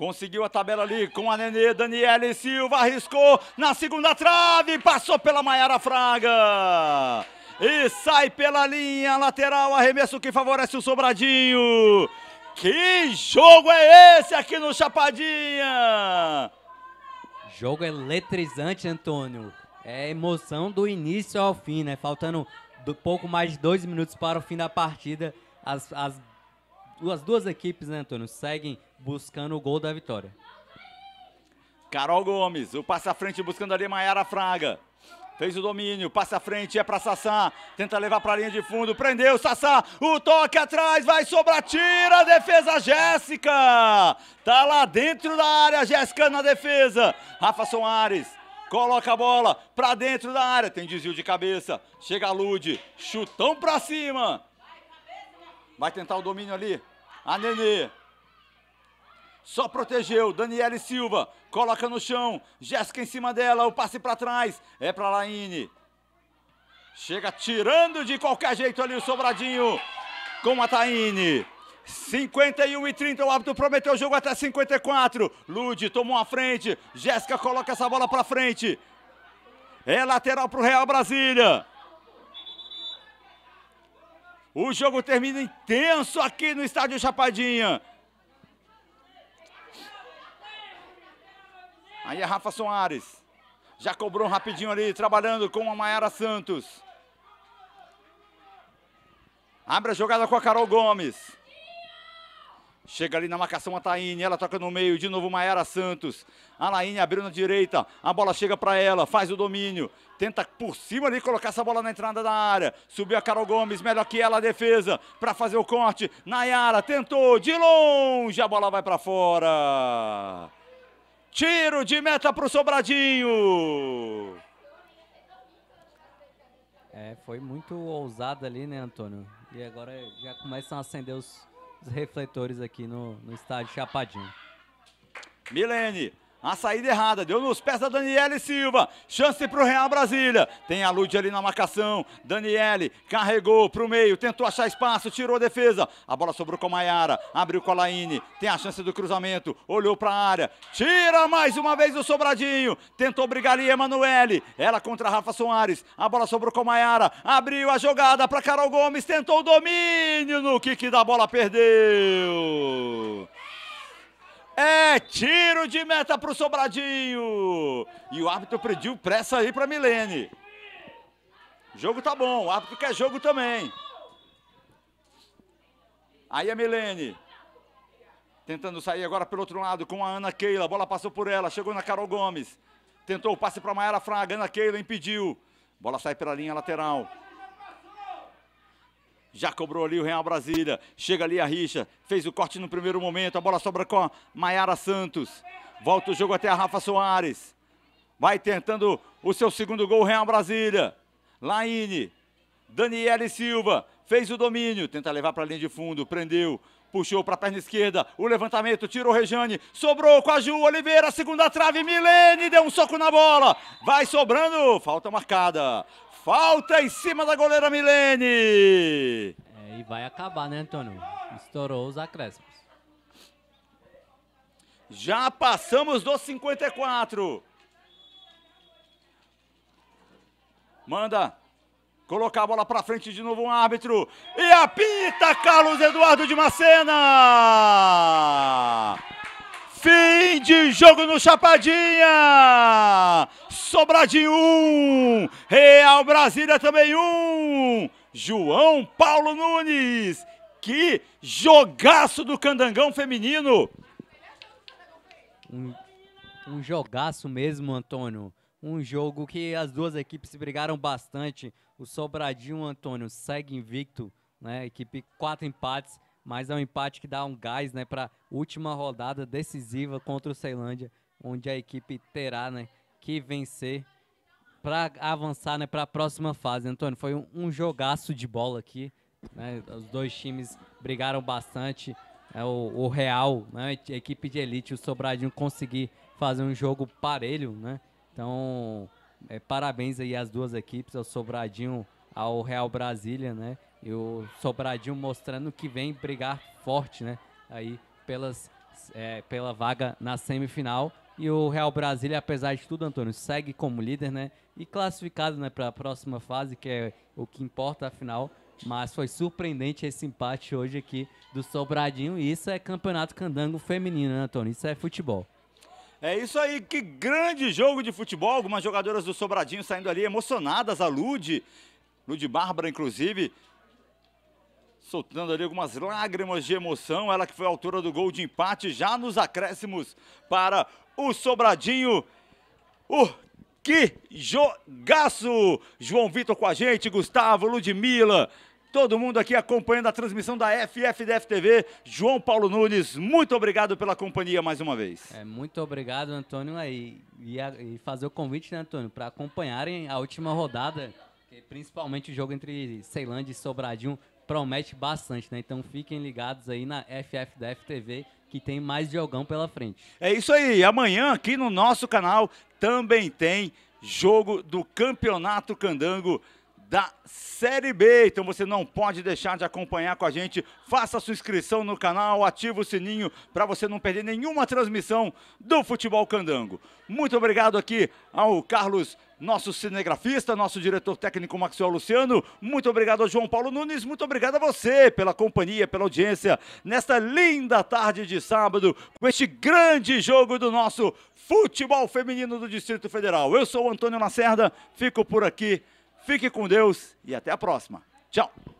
Conseguiu a tabela ali com a Nenê, Daniele Silva, arriscou na segunda trave, passou pela Maiara Fraga. E sai pela linha lateral, arremesso que favorece o Sobradinho. Que jogo é esse aqui no Chapadinha? Jogo eletrizante, Antônio. É emoção do início ao fim, né? Faltando do, pouco mais de dois minutos para o fim da partida. As, as, as duas equipes, né, Antônio, seguem buscando o gol da vitória. Carol Gomes, o passe à frente buscando ali Maiara Fraga. Fez o domínio, passa à frente, é para Sassá. Tenta levar para a linha de fundo, prendeu Sassá. O toque atrás, vai sobrar, tira a defesa Jéssica. Tá lá dentro da área, Jéssica na defesa. Rafa Soares coloca a bola para dentro da área, tem desvio de cabeça. Chega a Lude, chutão para cima. Vai tentar o domínio ali. A Nenê só protegeu. Daniele Silva coloca no chão. Jéssica em cima dela. O passe para trás. É para Laine. Chega tirando de qualquer jeito ali o sobradinho com a Taine. 51 e 30, o árbitro prometeu o jogo até 54. Lude tomou a frente. Jéssica coloca essa bola para frente. É lateral para o Real Brasília. O jogo termina intenso aqui no estádio Chapadinha. Aí é Rafa Soares. Já cobrou rapidinho ali, trabalhando com a Mayara Santos. Abre a jogada com a Carol Gomes. Chega ali na marcação a Taine, ela toca no meio, de novo Mayara Santos. A Laine abriu na direita, a bola chega para ela, faz o domínio. Tenta por cima ali colocar essa bola na entrada da área. Subiu a Carol Gomes, melhor que ela a defesa, para fazer o corte. Nayara tentou, de longe, a bola vai para fora. Tiro de meta para o Sobradinho. É, foi muito ousado ali, né, Antônio? E agora já começam a acender os, os refletores aqui no, no estádio Chapadinho. Milene, a saída errada, deu nos pés da Daniele Silva. Chance para o Real Brasília. Tem a Lud ali na marcação. Daniele carregou para o meio, tentou achar espaço, tirou a defesa. A bola sobrou com a Maiara, abriu com a Laine. Tem a chance do cruzamento, olhou para a área. Tira mais uma vez o Sobradinho. Tentou brigar ali Emanuele. Ela contra a Rafa Soares. A bola sobrou com a Maiara. Abriu a jogada para Carol Gomes. Tentou o domínio no kick da bola, perdeu. É tiro de meta para o Sobradinho. E o árbitro pediu pressa aí para Milene. jogo tá bom, o árbitro quer jogo também. Aí a Milene. Tentando sair agora pelo outro lado com a Ana Keila. bola passou por ela, chegou na Carol Gomes. Tentou o passe para Maiara Fraga. Ana Keila impediu. Bola sai pela linha lateral. Já cobrou ali o Real Brasília. Chega ali a Richa. Fez o corte no primeiro momento. A bola sobra com a Maiara Santos. Volta o jogo até a Rafa Soares. Vai tentando o seu segundo gol, Real Brasília. Laine. Daniele Silva. Fez o domínio. Tenta levar para a linha de fundo. Prendeu. Puxou para a perna esquerda, o levantamento, tirou Rejane, sobrou com a Ju Oliveira, segunda trave, Milene deu um soco na bola, vai sobrando, falta marcada, Falta em cima da goleira Milene. É, e vai acabar, né, Antônio? Estourou os acréscimos. Já passamos dos 54. Manda colocar a bola para frente de novo um árbitro. E apita Carlos Eduardo de Macena. Fim de jogo no Chapadinha. Sobradinho 1. Um. Real Brasília também 1. Um. João Paulo Nunes. Que jogaço do Candangão feminino. Um, um jogaço mesmo, Antônio. Um jogo que as duas equipes brigaram bastante. O Sobradinho, Antônio, segue invicto, né? Equipe quatro empates mas é um empate que dá um gás, né, para última rodada decisiva contra o Ceilândia, onde a equipe terá, né, que vencer para avançar, né, para a próxima fase. Antônio, foi um, um jogaço de bola aqui, né? Os dois times brigaram bastante. É, o, o, Real, né, a equipe de elite, o Sobradinho conseguir fazer um jogo parelho, né? Então, é, parabéns aí às duas equipes, ao Sobradinho, ao Real Brasília, né? E o Sobradinho mostrando que vem brigar forte, né? Aí pelas, é, pela vaga na semifinal. E o Real Brasília, apesar de tudo, Antônio, segue como líder, né? E classificado né, para a próxima fase, que é o que importa, afinal. Mas foi surpreendente esse empate hoje aqui do Sobradinho. E isso é campeonato candango feminino, né, Antônio? Isso é futebol. É isso aí, que grande jogo de futebol. Algumas jogadoras do Sobradinho saindo ali emocionadas. A Lude, Lude Bárbara, inclusive, soltando ali algumas lágrimas de emoção. Ela que foi a autora do gol de empate já nos acréscimos para o Sobradinho. O uh, que jogaço! João Vitor com a gente, Gustavo, Ludmilla, todo mundo aqui acompanhando a transmissão da FFDF TV. João Paulo Nunes, muito obrigado pela companhia mais uma vez. É, muito obrigado, Antônio, aí, e, a, e fazer o convite, né, Antônio, para acompanharem a última rodada, é principalmente o jogo entre Ceilândia e Sobradinho promete bastante, né? Então fiquem ligados aí na FF da FTV que tem mais jogão pela frente. É isso aí. Amanhã aqui no nosso canal também tem jogo do Campeonato Candango da Série B. Então você não pode deixar de acompanhar com a gente. Faça a sua inscrição no canal, ative o sininho para você não perder nenhuma transmissão do Futebol Candango. Muito obrigado aqui ao Carlos nosso cinegrafista, nosso diretor técnico Maxwell Luciano. Muito obrigado ao João Paulo Nunes, muito obrigado a você pela companhia, pela audiência nesta linda tarde de sábado com este grande jogo do nosso futebol feminino do Distrito Federal. Eu sou o Antônio Lacerda, fico por aqui. Fique com Deus e até a próxima. Tchau.